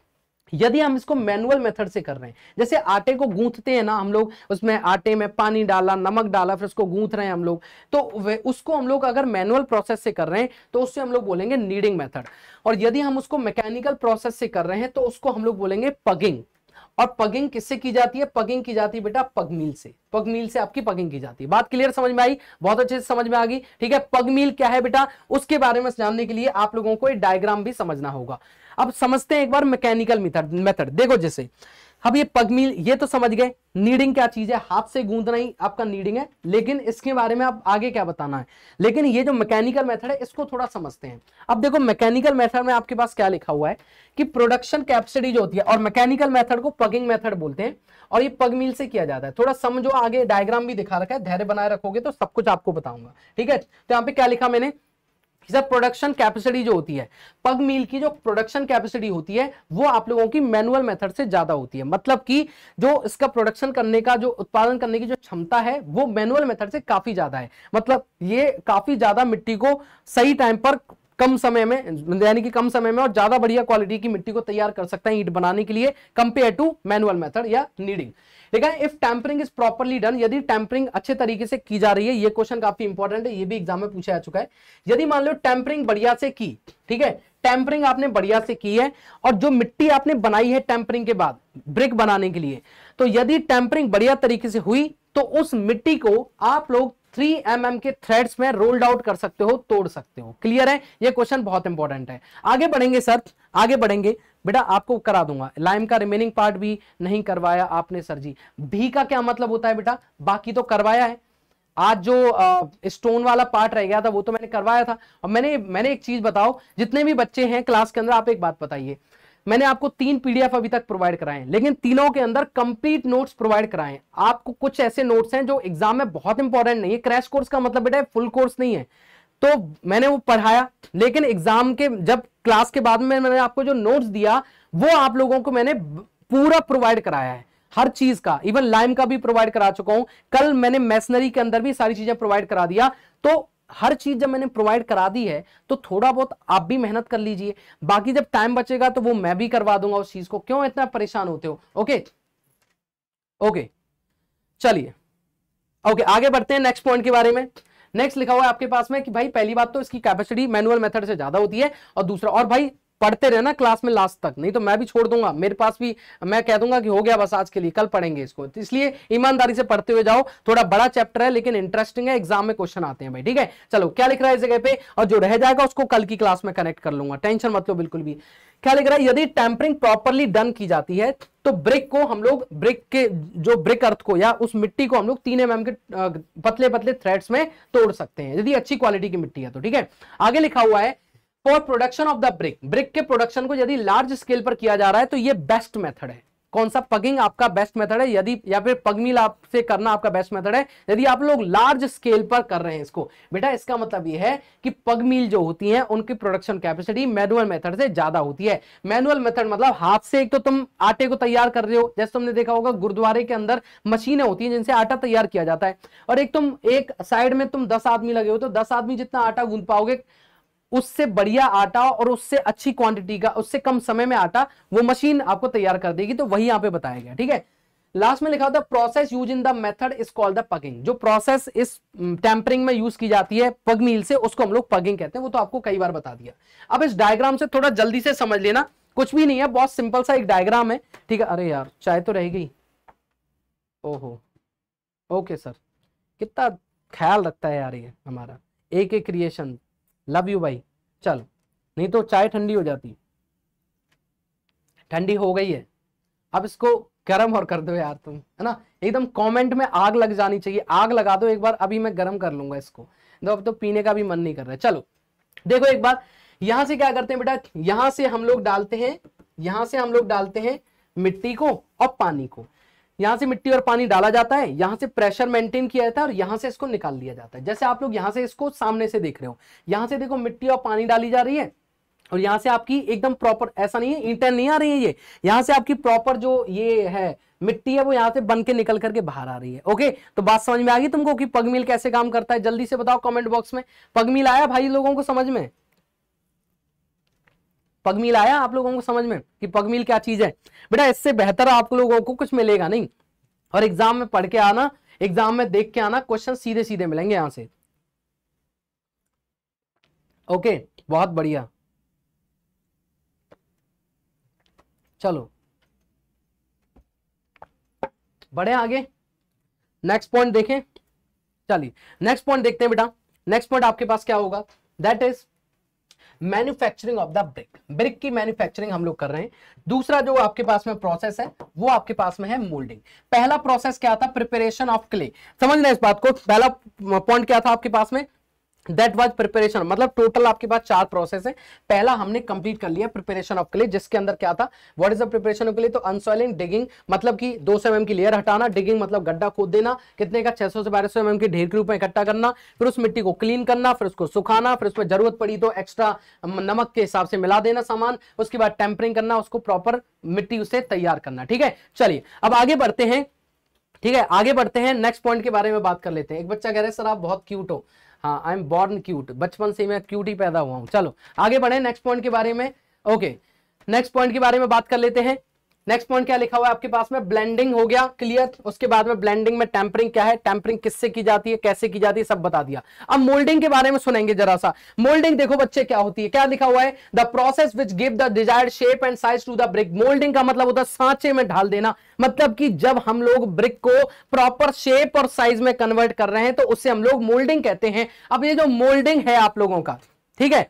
यदि हम इसको मैनुअल मेथड से कर रहे हैं जैसे आटे को गूंथते हैं ना हम लोग उसमें आटे में पानी डाला नमक डाला फिर उसको गूंथ रहे हैं हम लोग तो उसको हम लोग अगर मैनुअल प्रोसेस से कर रहे हैं तो उससे हम लोग बोलेंगे नीडिंग मेथड और यदि हम उसको मैकेनिकल प्रोसेस से कर रहे हैं तो उसको हम लोग बोलेंगे पगिंग और पगिंग किससे की जाती है पगिंग की जाती है बेटा पगमील से पगमील से आपकी पगिंग की जाती है बात क्लियर समझ में आई बहुत अच्छे से समझ में आ गई ठीक है पगमील क्या है बेटा उसके बारे में जानने के लिए आप लोगों को एक डायग्राम भी समझना होगा अब समझते हैं एक बार मैकेनिकल मेथड मेथड देखो जैसे अब ये पगमील ये तो समझ गए नीडिंग क्या चीज है हाथ से गूंदना ही आपका नीडिंग है लेकिन इसके बारे में आप आगे क्या बताना है लेकिन ये जो मैकेनिकल मेथड है इसको थोड़ा समझते हैं अब देखो मैकेनिकल मेथड में आपके पास क्या लिखा हुआ है कि प्रोडक्शन कैपेसिटी जो होती है और मैकेनिकल मेथड को पगिंग मेथड बोलते हैं और ये पगमील से किया जाता है थोड़ा समझो आगे डायग्राम भी दिखा रखा है धैर्य बनाए रखोगे तो सब कुछ आपको बताऊंगा ठीक है तो यहाँ पे क्या लिखा मैंने सर प्रोडक्शन कैपेसिटी जो होती है पग मील की जो प्रोडक्शन कैपेसिटी होती है वो आप लोगों की मैनुअल मेथड से ज्यादा होती है मतलब कि जो इसका प्रोडक्शन करने का जो उत्पादन करने की जो क्षमता है वो मैनुअल मेथड से काफी ज्यादा है मतलब ये काफी ज्यादा मिट्टी को सही टाइम पर कम समय में यानी कि कम समय में और ज्यादा बढ़िया क्वालिटी की मिट्टी को तैयार कर सकता है ईट बनाने के लिए कंपेयर टू मैनुअल मेथड या नीडिंग ठीक है if tempering is properly done यदि टैंपरिंग अच्छे तरीके से की जा रही है ये क्वेश्चन काफी इंपॉर्टेंट है ये भी एग्जाम में पूछा जा चुका है यदि मान लो टैंपरिंग बढ़िया से की ठीक है टैंपरिंग आपने बढ़िया से की है और जो मिट्टी आपने बनाई है टैंपरिंग के बाद ब्रिक बनाने के लिए तो यदि टैंपरिंग बढ़िया तरीके से हुई तो उस मिट्टी को आप लोग 3 mm के थ्रेड्स में रोल्ड आउट कर सकते हो तोड़ सकते हो क्लियर है ये क्वेश्चन बहुत इंपॉर्टेंट है आगे बढ़ेंगे सर आगे बढ़ेंगे बेटा आपको करा दूंगा लाइम का रिमेनिंग पार्ट भी नहीं करवाया आपने सर जी भी का क्या मतलब होता है बेटा बाकी तो करवाया है आज जो स्टोन वाला पार्ट रह गया था वो तो मैंने करवाया था और मैंने मैंने एक चीज बताओ जितने भी बच्चे हैं क्लास के अंदर आप एक बात बताइए मैंने आपको तीन पीडीएफ अभी तक प्रोवाइड कराए हैं लेकिन तीनों के अंदर कंप्लीट नोट्स प्रोवाइड कराए हैं आपको कुछ ऐसे नोट्स हैं जो एग्जाम में बहुत इंपॉर्टेंट नहीं है क्रैश कोर्स का मतलब बेटा फुल कोर्स नहीं है तो मैंने वो पढ़ाया लेकिन एग्जाम के जब क्लास के बाद में मैंने आपको जो नोट्स दिया वो आप लोगों को मैंने पूरा प्रोवाइड कराया है हर चीज का इवन लाइम का भी प्रोवाइड करा चुका हूं कल मैंने मैसनरी के अंदर भी सारी चीजें प्रोवाइड करा दिया तो हर चीज जब मैंने प्रोवाइड करा दी है तो थोड़ा बहुत आप भी मेहनत कर लीजिए बाकी जब टाइम बचेगा तो वो मैं भी करवा दूंगा उस चीज को क्यों इतना परेशान होते हो ओके ओके चलिए ओके आगे बढ़ते हैं नेक्स्ट पॉइंट के बारे में नेक्स्ट लिखा हुआ है आपके पास में कि भाई पहली बात तो इसकी कैपेसिटी मैनुअल मेथड से ज्यादा होती है और दूसरा और भाई पढ़ते रहना क्लास में लास्ट तक नहीं तो मैं भी छोड़ दूंगा मेरे पास भी मैं कह दूंगा कि हो गया बस आज के लिए कल पढ़ेंगे इसको तो इसलिए ईमानदारी से पढ़ते हुए जाओ थोड़ा बड़ा चैप्टर है लेकिन इंटरेस्टिंग है एग्जाम में क्वेश्चन आते हैं भाई ठीक है चलो क्या लिख रहा है इस जगह पे और जो रह जाएगा उसको कल की क्लास में कनेक्ट कर लूंगा टेंशन मत लो बिल्कुल भी क्या लिख रहा है यदि टैंपरिंग प्रॉपरली डन की जाती है तो ब्रिक को हम लोग ब्रिक के जो ब्रिक अर्थ को या उस मिट्टी को हम लोग तीन एम के पतले पतले थ्रेड्स में तोड़ सकते हैं यदि अच्छी क्वालिटी की मिट्टी है तो ठीक है आगे लिखा हुआ है for production of the brick brick के प्रोडक्शन को यदि लार्ज स्केल पर किया जा रहा है तो ये बेस्ट मेथड है कौन सा पगिंग आपका बेस्ट मेथड है यदि या फिर पगमिल आपसे करना आपका बेस्ट मेथड है यदि आप लोग लार्ज स्केल पर कर रहे हैं इसको बेटा इसका मतलब यह है कि पगमिल जो होती है उनकी प्रोडक्शन कैपेसिटी मैनुअल मेथड से ज्यादा होती है मैनुअल मेथड मतलब हाथ से एक तो तुम आटे को तैयार कर रहे हो जैसे तुमने देखा होगा गुरुद्वारे के अंदर मशीनें होती हैं जिनसे आटा तैयार किया जाता है और एक तुम एक साइड में तुम दस आदमी लगे हो तो दस आदमी जितना आटा गूंद पाओगे उससे बढ़िया आटा और उससे अच्छी क्वांटिटी का उससे कम समय में आटा वो मशीन आपको तैयार कर देगी तो वही यहां पे बताया गया ठीक है लास्ट में लिखा होता है process use in the method is called the pugging जो प्रोसेस इस टेम्परिंग में यूज की जाती है पग मील से उसको हम लोग पगिंग कहते हैं वो तो आपको कई बार बता दिया अब इस डायग्राम से थोड़ा जल्दी से समझ लेना कुछ भी नहीं है बहुत सिंपल सा एक डायग्राम है ठीक है अरे यार चाय तो रह गई ओहो ओके सर कितना ख्याल रखता है यार ये हमारा एक एक क्रिएशन लव यू भाई चल नहीं तो चाय ठंडी हो जाती ठंडी हो गई है अब इसको गर्म और कर दो यार तुम है ना एकदम कमेंट में आग लग जानी चाहिए आग लगा दो एक बार अभी मैं गर्म कर लूंगा इसको तो अब तो पीने का भी मन नहीं कर रहा है चलो देखो एक बार यहां से क्या करते हैं बेटा यहां से हम लोग डालते हैं यहां से हम लोग डालते हैं मिट्टी को और पानी को यहां से मिट्टी और पानी डाला जाता है यहां से प्रेशर मेंटेन किया जाता है और यहां से इसको निकाल दिया जाता है जैसे आप लोग यहां से इसको सामने से देख रहे हो यहां से देखो मिट्टी और पानी डाली जा रही है और यहाँ से आपकी एकदम प्रॉपर ऐसा नहीं है ईंटें नहीं आ रही है ये यहाँ से आपकी प्रॉपर जो ये है मिट्टी है वो यहाँ से बन के निकल करके बाहर आ रही है ओके तो बात समझ में आ गई तुमको कि पगमील कैसे काम करता है जल्दी से बताओ कमेंट बॉक्स में पगमील आया भाई लोगों को समझ में पगमील आया आप लोगों को समझ में कि पगमील क्या चीज है बेटा इससे बेहतर आप लोगों को कुछ मिलेगा नहीं और एग्जाम में पढ़ के आना एग्जाम में देख के आना क्वेश्चन सीधे सीधे मिलेंगे यहां से ओके बहुत बढ़िया चलो बढ़े आगे नेक्स्ट पॉइंट देखें चलिए नेक्स्ट पॉइंट देखते हैं बेटा नेक्स्ट पॉइंट आपके पास क्या होगा that is manufacturing of the brick brick की मैन्युफैक्चरिंग हम लोग कर रहे हैं दूसरा जो आपके पास में प्रोसेस है वो आपके पास में है मोल्डिंग पहला प्रोसेस क्या था प्रिपेरेशन ऑफ क्ले समझ रहे इस बात को पहला पॉइंट क्या था आपके पास में दैट वॉज प्रिपेरेशन मतलब टोटल आपके पास चार प्रोसेस है पहला हमने कंप्लीट कर लिया प्रिपेरेशन ऑफ क्ले जिसके अंदर क्या था what is the preparation of clay तो अनसॉइलिंग डिगिंग मतलब कि 200 एमएम की लेयर हटाना डिगिंग मतलब गड्ढा खोद देना कितने का 600 से 1200 एम के ढेर के रूप में इकट्ठा करना फिर उस मिट्टी को क्लीन करना फिर उसको सुखाना फिर उसमें जरूरत पड़ी तो एक्स्ट्रा नमक के हिसाब से मिला देना सामान उसके बाद टेम्परिंग करना उसको प्रॉपर मिट्टी उसे तैयार करना ठीक है चलिए अब आगे बढ़ते हैं ठीक है आगे बढ़ते हैं नेक्स्ट पॉइंट के बारे में बात कर लेते हैं एक बच्चा कह रहे हैं सर आप बहुत क्यूट हो हाँ आई एम बॉर्न क्यूट बचपन से मैं क्यूट ही पैदा हुआ हूँ चलो आगे बढ़े नेक्स्ट पॉइंट के बारे में ओके नेक्स्ट पॉइंट के बारे में बात कर लेते हैं नेक्स्ट पॉइंट क्या लिखा हुआ है आपके पास में ब्लेंडिंग हो गया क्लियर उसके बाद में ब्लेंडिंग में टेम्परिंग क्या है टेम्परिंग किससे की जाती है कैसे की जाती है सब बता दिया अब मोल्डिंग के बारे में सुनेंगे जरा सा मोल्डिंग देखो बच्चे क्या होती है क्या लिखा हुआ है the process which give the desired shape and size to the brick moulding का मतलब होता है सांचे में ढाल देना मतलब कि जब हम लोग ब्रिक को प्रॉपर शेप और साइज में कन्वर्ट कर रहे हैं तो उससे हम लोग मोल्डिंग कहते हैं अब ये जो मोल्डिंग है आप लोगों का ठीक है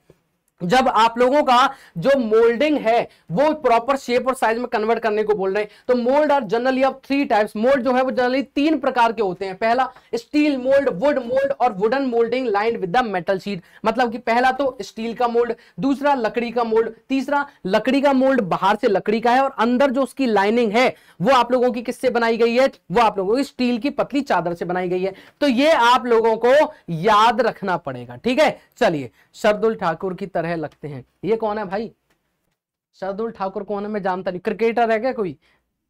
जब आप लोगों का जो मोल्डिंग है वो प्रॉपर शेप और साइज में कन्वर्ट करने को बोल रहे हैं तो मोल्ड आर जनरली अब थ्री टाइप्स मोल्ड जो है वो जनरली तीन प्रकार के होते हैं पहला स्टील मोल्ड वुड मोल्ड और wooden moulding line with the metal sheet मतलब कि पहला तो स्टील का मोल्ड दूसरा लकड़ी का मोल्ड तीसरा लकड़ी का मोल्ड बाहर से लकड़ी का है और अंदर जो उसकी लाइनिंग है वो आप लोगों की किससे बनाई गई है वो आप लोगों की स्टील की पतली चादर से बनाई गई है तो ये आप लोगों को याद रखना पड़ेगा ठीक है चलिए शब्दुल ठाकुर की तरह तरह लगते हैं ये कौन है भाई शरदुल ठाकुर कौन है मैं जानता नहीं क्रिकेटर है क्या कोई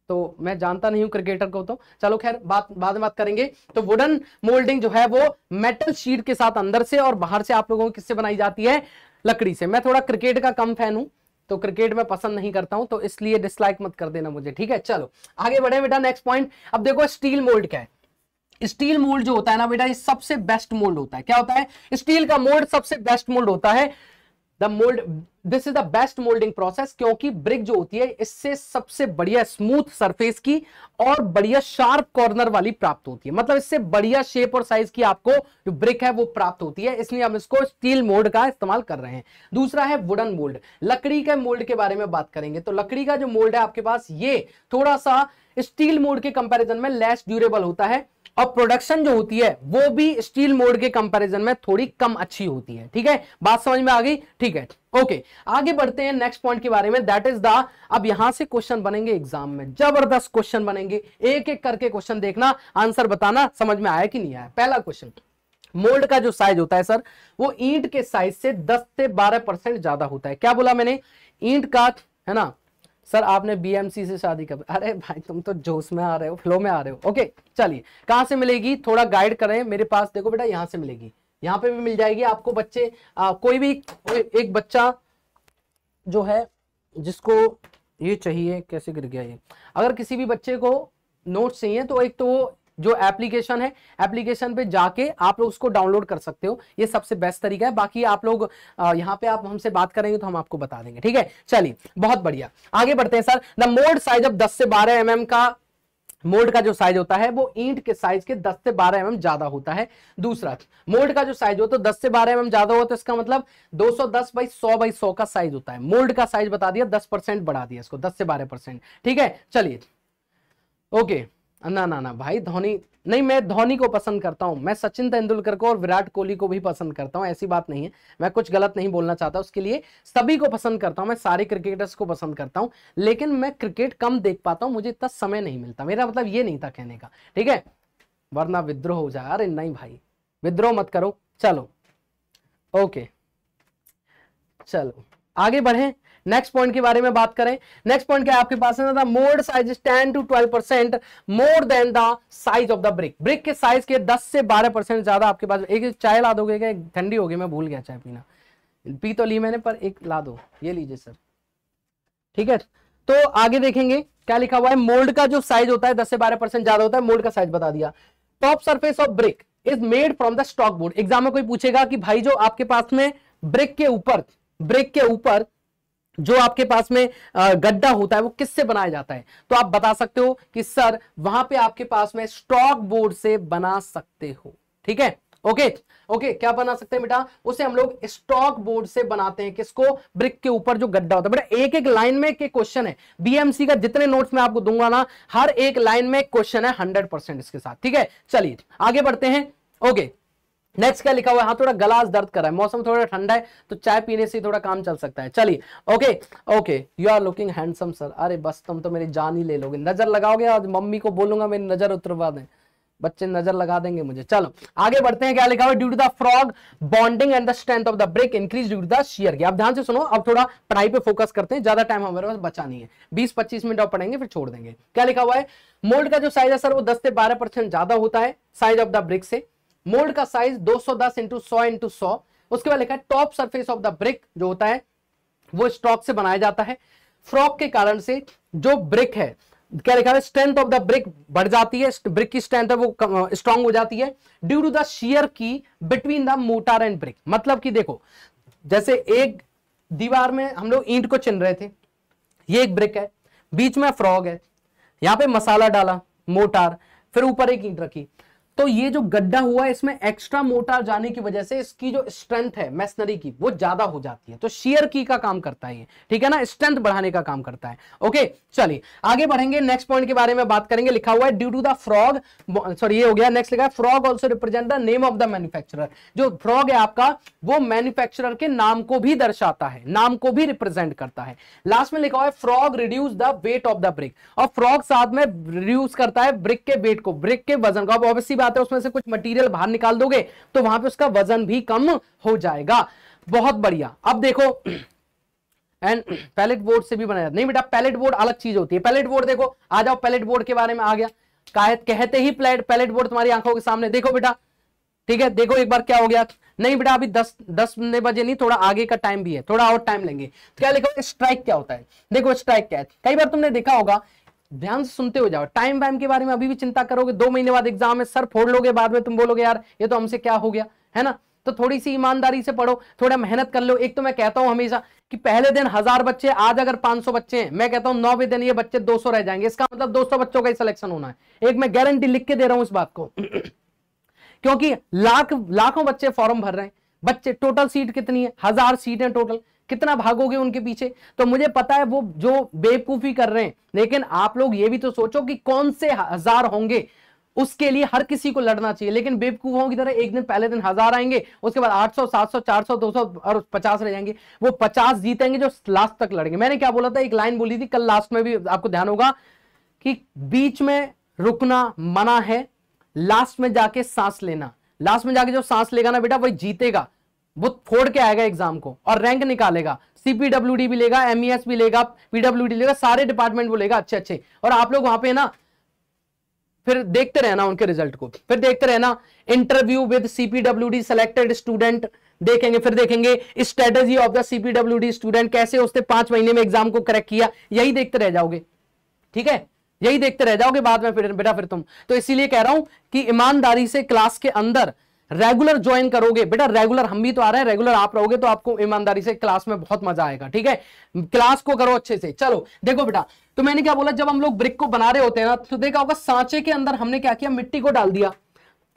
तो मैं जानता नहीं हूं क्रिकेटर को तो चलो खैर बात बाद में बात करेंगे तो वुडन मोल्डिंग जो है वो मेटल शीट के साथ अंदर से और बाहर से आप लोगों को किससे बनाई जाती है लकड़ी से मैं थोड़ा क्रिकेट का कम फैन हूं तो क्रिकेट में पसंद नहीं करता हूं तो इसलिए डिसलाइक मत कर देना मुझे ठीक है चलो आगे बढ़े बेटा नेक्स्ट पॉइंट अब देखो स्टील मोल्ड क्या है स्टील मोल्ड जो होता है ना बेटा ये सबसे बेस्ट मोल्ड होता है क्या होता है स्टील का मोल्ड सबसे बेस्ट मोल्ड होता है the mold this is the best moulding process क्योंकि ब्रिक जो होती है इससे सबसे बढ़िया स्मूथ सरफेस की और बढ़िया शार्प कॉर्नर वाली प्राप्त होती है मतलब इससे बढ़िया शेप और साइज की आपको जो ब्रिक है वो प्राप्त होती है इसलिए हम इसको स्टील मोल्ड का इस्तेमाल कर रहे हैं दूसरा है वुडन मोल्ड लकड़ी के मोल्ड के बारे में बात करेंगे तो लकड़ी का जो मोल्ड है आपके पास ये थोड़ा सा स्टील मोल्ड के कंपेरिजन में लेस ड्यूरेबल होता है और प्रोडक्शन जो होती है वो भी स्टील मोड के कंपैरिजन में थोड़ी कम अच्छी होती है ठीक है बात समझ में आ गई ठीक है ओके okay, आगे बढ़ते हैं नेक्स्ट पॉइंट के बारे में दैट इज द अब यहां से क्वेश्चन बनेंगे एग्जाम में जबरदस्त क्वेश्चन बनेंगे एक एक करके क्वेश्चन देखना आंसर बताना समझ में आया कि नहीं आया पहला क्वेश्चन मोल्ड का जो साइज होता है सर वो ईंट के साइज से 10 से 12 परसेंट ज्यादा होता है क्या बोला मैंने ईंट का है ना सर आपने बीएमसी से शादी कर अरे भाई तुम तो जोश में आ रहे हो फ्लो में आ रहे हो ओके चलिए कहां से मिलेगी थोड़ा गाइड करें मेरे पास देखो बेटा यहां से मिलेगी यहाँ पे भी मिल जाएगी आपको बच्चे आ, कोई भी एक बच्चा जो है जिसको ये चाहिए कैसे गिर गया ये अगर किसी भी बच्चे को नोट्स चाहिए तो एक तो जो एप्लीकेशन है एप्लीकेशन पे जाके आप लोग उसको डाउनलोड कर सकते हो ये सबसे बेस्ट तरीका है बाकी आप लोग यहाँ पे आप हमसे बात करेंगे तो हम आपको बता देंगे ठीक है चलिए बहुत बढ़िया आगे बढ़ते हैं sir the mould size of 10 से 12 एम mm का मोल्ड का जो साइज होता है वो ईंट के साइज के 10 से 12 एम ज्यादा होता है दूसरा मोल्ड का जो साइज हो तो 10 से 12 एम ज्यादा हो तो इसका मतलब 210 बाई 100 बाई 100 का साइज होता है मोल्ड का साइज बता दिया 10 परसेंट बढ़ा दिया इसको 10 से 12 परसेंट ठीक है चलिए ओके ना ना ना भाई धोनी नहीं मैं धोनी को पसंद करता हूं मैं सचिन तेंदुलकर को और विराट कोहली को भी पसंद करता हूँ ऐसी बात नहीं है मैं कुछ गलत नहीं बोलना चाहता उसके लिए सभी को पसंद करता हूं मैं सारे क्रिकेटर्स को पसंद करता हूँ लेकिन मैं क्रिकेट कम देख पाता हूं मुझे इतना समय नहीं मिलता मेरा मतलब ये नहीं था कहने का ठीक है वरना विद्रोह हो जाए अरे नहीं भाई विद्रोह मत करो चलो ओके चलो आगे बढ़े नेक्स्ट पॉइंट के बारे में बात करें नेक्स्ट पॉइंट क्या आपके पास है ना more size ten to twelve percent more than the size of the brick brick के साइज के दस से बारह परसेंट ज्यादा आपके पास एक चाय ला दोगे क्या ठंडी होगी मैं भूल गया चाय पीना पी तो ली मैंने पर एक ला दो ये लीजिए सर ठीक है तो आगे देखेंगे क्या लिखा हुआ है मोल्ड का जो साइज होता है दस से बारह परसेंट ज्यादा होता है मोल्ड का साइज बता दिया top surface of brick is made from the stock board exam में कोई पूछेगा कि भाई जो आपके पास में ब्रिक के ऊपर ब्रिक के ऊपर जो आपके पास में गड्ढा होता है वो किससे बनाया जाता है तो आप बता सकते हो कि सर वहां पे आपके पास में स्टॉक बोर्ड से बना सकते हो ठीक है ओके ओके क्या बना सकते हैं बेटा उसे हम लोग स्टॉक बोर्ड से बनाते हैं किसको ब्रिक के ऊपर जो गड्ढा होता है बेटा एक एक लाइन में क्वेश्चन है बीएमसी का जितने नोट्स मैं आपको दूंगा ना हर एक लाइन में क्वेश्चन है हंड्रेड परसेंट इसके साथ ठीक है चलिए आगे बढ़ते हैं ओके नेक्स्ट क्या लिखा हुआ है हाँ थोड़ा गलास दर्द कर रहा है मौसम थोड़ा ठंडा है तो चाय पीने से थोड़ा काम चल सकता है चलिए okay okay you are looking handsome sir अरे बस तुम तो मेरी जान ही ले लोगे नजर लगाओगे आज मम्मी को बोलूंगा मेरी नजर उतरवा दें बच्चे नजर लगा देंगे मुझे चलो आगे बढ़ते हैं क्या लिखा हुआ due to the frog bonding and the strength of the brick increase due to the shear आप ध्यान से सुनो अब थोड़ा पढ़ाई पे फोकस करते हैं ज्यादा टाइम हमारे पास बचा नहीं है बीस पच्चीस मिनट और पढ़ेंगे फिर छोड़ देंगे क्या लिखा हुआ है मोल्ड का जो साइज है सर वो दस से बारह परसेंट ज्यादा होता है साइज ऑफ द ब्रिक से मोल्ड का साइज 210 सौ दस इंटू सौ इंटू सौ उसके बाद लिखा है top surface of the brick जो होता है वो स्टॉक से बनाया जाता है फ्रॉक के कारण से जो ब्रिक है क्या लिखा है स्ट्रेंथ ऑफ द ब्रिक बढ़ जाती है ब्रिक की स्ट्रेंथ है वो स्ट्रांग हो जाती है ड्यू टू द शेयर की between the mortar and brick मतलब कि देखो जैसे एक दीवार में हम लोग ईंट को चिन्ह रहे थे ये एक ब्रिक है बीच में फ्रॉग है यहां पे मसाला डाला मोटार फिर ऊपर एक ईंट रखी तो ये जो गड्ढा हुआ है इसमें एक्स्ट्रा मोटार जाने की वजह से इसकी जो स्ट्रेंथ है मैसनरी की वो ज्यादा हो जाती है तो शेयर की का काम करता है ये ठीक है ना स्ट्रेंथ बढ़ाने का काम करता है ओके चलिए आगे बढ़ेंगे नेक्स्ट पॉइंट के बारे में बात करेंगे लिखा हुआ है due to the frog sorry ये हो गया नेक्स्ट लिखा है frog also represent the name of the manufacture जो फ्रॉग है आपका वो मैन्युफैक्चरर के नाम को भी दर्शाता है नाम को भी रिप्रेजेंट करता है लास्ट में लिखा हुआ है frog reduce the weight of the brick और फ्रॉग साथ में रिड्यूस करता है ब्रिक के वेट को ब्रिक के वजन को अब ऑब्वियसली आता है उसमें से कुछ मटेरियल बाहर निकाल दोगे तो वहां पे उसका वजन भी कम हो जाएगा बहुत बढ़िया अब देखो एंड पैलेट बोर्ड से भी बनाया नहीं बेटा पैलेट बोर्ड अलग चीज होती है पैलेट बोर्ड देखो आ जाओ पैलेट बोर्ड के बारे में आ गया कहते ही प्लेट पैलेट बोर्ड तुम्हारी आंखों के सामने देखो बेटा ठीक है देखो एक बार क्या हो गया नहीं बेटा अभी दस दस बजे नहीं थोड़ा आगे का टाइम भी है थोड़ा और टाइम लेंगे क्या लिखो स्ट्राइक क्या होता है देखो स्ट्राइक क्या है कई बार तुमने देखा होगा ध्यान से सुनते हो जाओ टाइम वाइम के बारे में अभी भी चिंता करोगे दो महीने बाद एग्जाम है सर फोड़ लोगे बाद में तुम बोलोगे यार ये तो हमसे क्या हो गया है ना तो थोड़ी सी ईमानदारी से पढ़ो थोड़ा मेहनत कर लो एक तो मैं कहता हूं हमेशा कि पहले दिन हजार बच्चे आज अगर 500 बच्चे हैं मैं कहता हूं नौवे दिन ये बच्चे 200 रह जाएंगे इसका मतलब 200 बच्चों का ही सिलेक्शन होना है एक मैं गारंटी लिख के दे रहा हूं इस बात को क्योंकि लाख लाखों बच्चे फॉर्म भर रहे हैं बच्चे टोटल सीट कितनी है हजार सीट है टोटल कितना भागोगे उनके पीछे तो मुझे पता है वो जो बेवकूफ़ी कर रहे हैं लेकिन आप लोग ये भी तो सोचो कि कौन से हजार होंगे उसके लिए हर किसी को लड़ना चाहिए लेकिन बेवकूफों की तरह तो एक दिन पहले दिन हजार आएंगे उसके बाद 800 700 400 200 और 50 रह जाएंगे वो 50 जीतेंगे जो लास्ट तक लड़ेंगे मैंने क्या बोला था एक लाइन बोली थी कल लास्ट में भी आपको ध्यान होगा कि बीच में रुकना मना है लास्ट में जाके सांस लेना लास्ट में जाके जो सांस लेगा ना बेटा वही जीतेगा वो फोड़ के आएगा एग्जाम को और रैंक निकालेगा सीपीडब्ल्यू भी लेगा एमईएस e भी लेगा पीडब्ल्यू लेगा सारे डिपार्टमेंट वो लेगा अच्छे अच्छे और आप लोग वहां पे ना फिर देखते रहना उनके रिजल्ट को फिर देखते रहना interview with CPW selected student देखेंगे फिर देखेंगे strategy of the CPW student कैसे उसने पांच महीने में एग्जाम को करेक्ट किया यही देखते रह जाओगे ठीक है यही देखते रह जाओगे बाद में फिर बेटा फिर तुम तो इसीलिए कह रहा हूं कि ईमानदारी से क्लास के अंदर रेगुलर ज्वाइन करोगे बेटा रेगुलर हम भी तो आ रहे हैं रेगुलर आप रहोगे तो आपको ईमानदारी से क्लास में बहुत मजा आएगा ठीक है क्लास को करो अच्छे से चलो देखो बेटा तो मैंने क्या बोला जब हम लोग ब्रिक को बना रहे होते हैं ना तो देखा होगा सांचे के अंदर हमने क्या किया मिट्टी को डाल दिया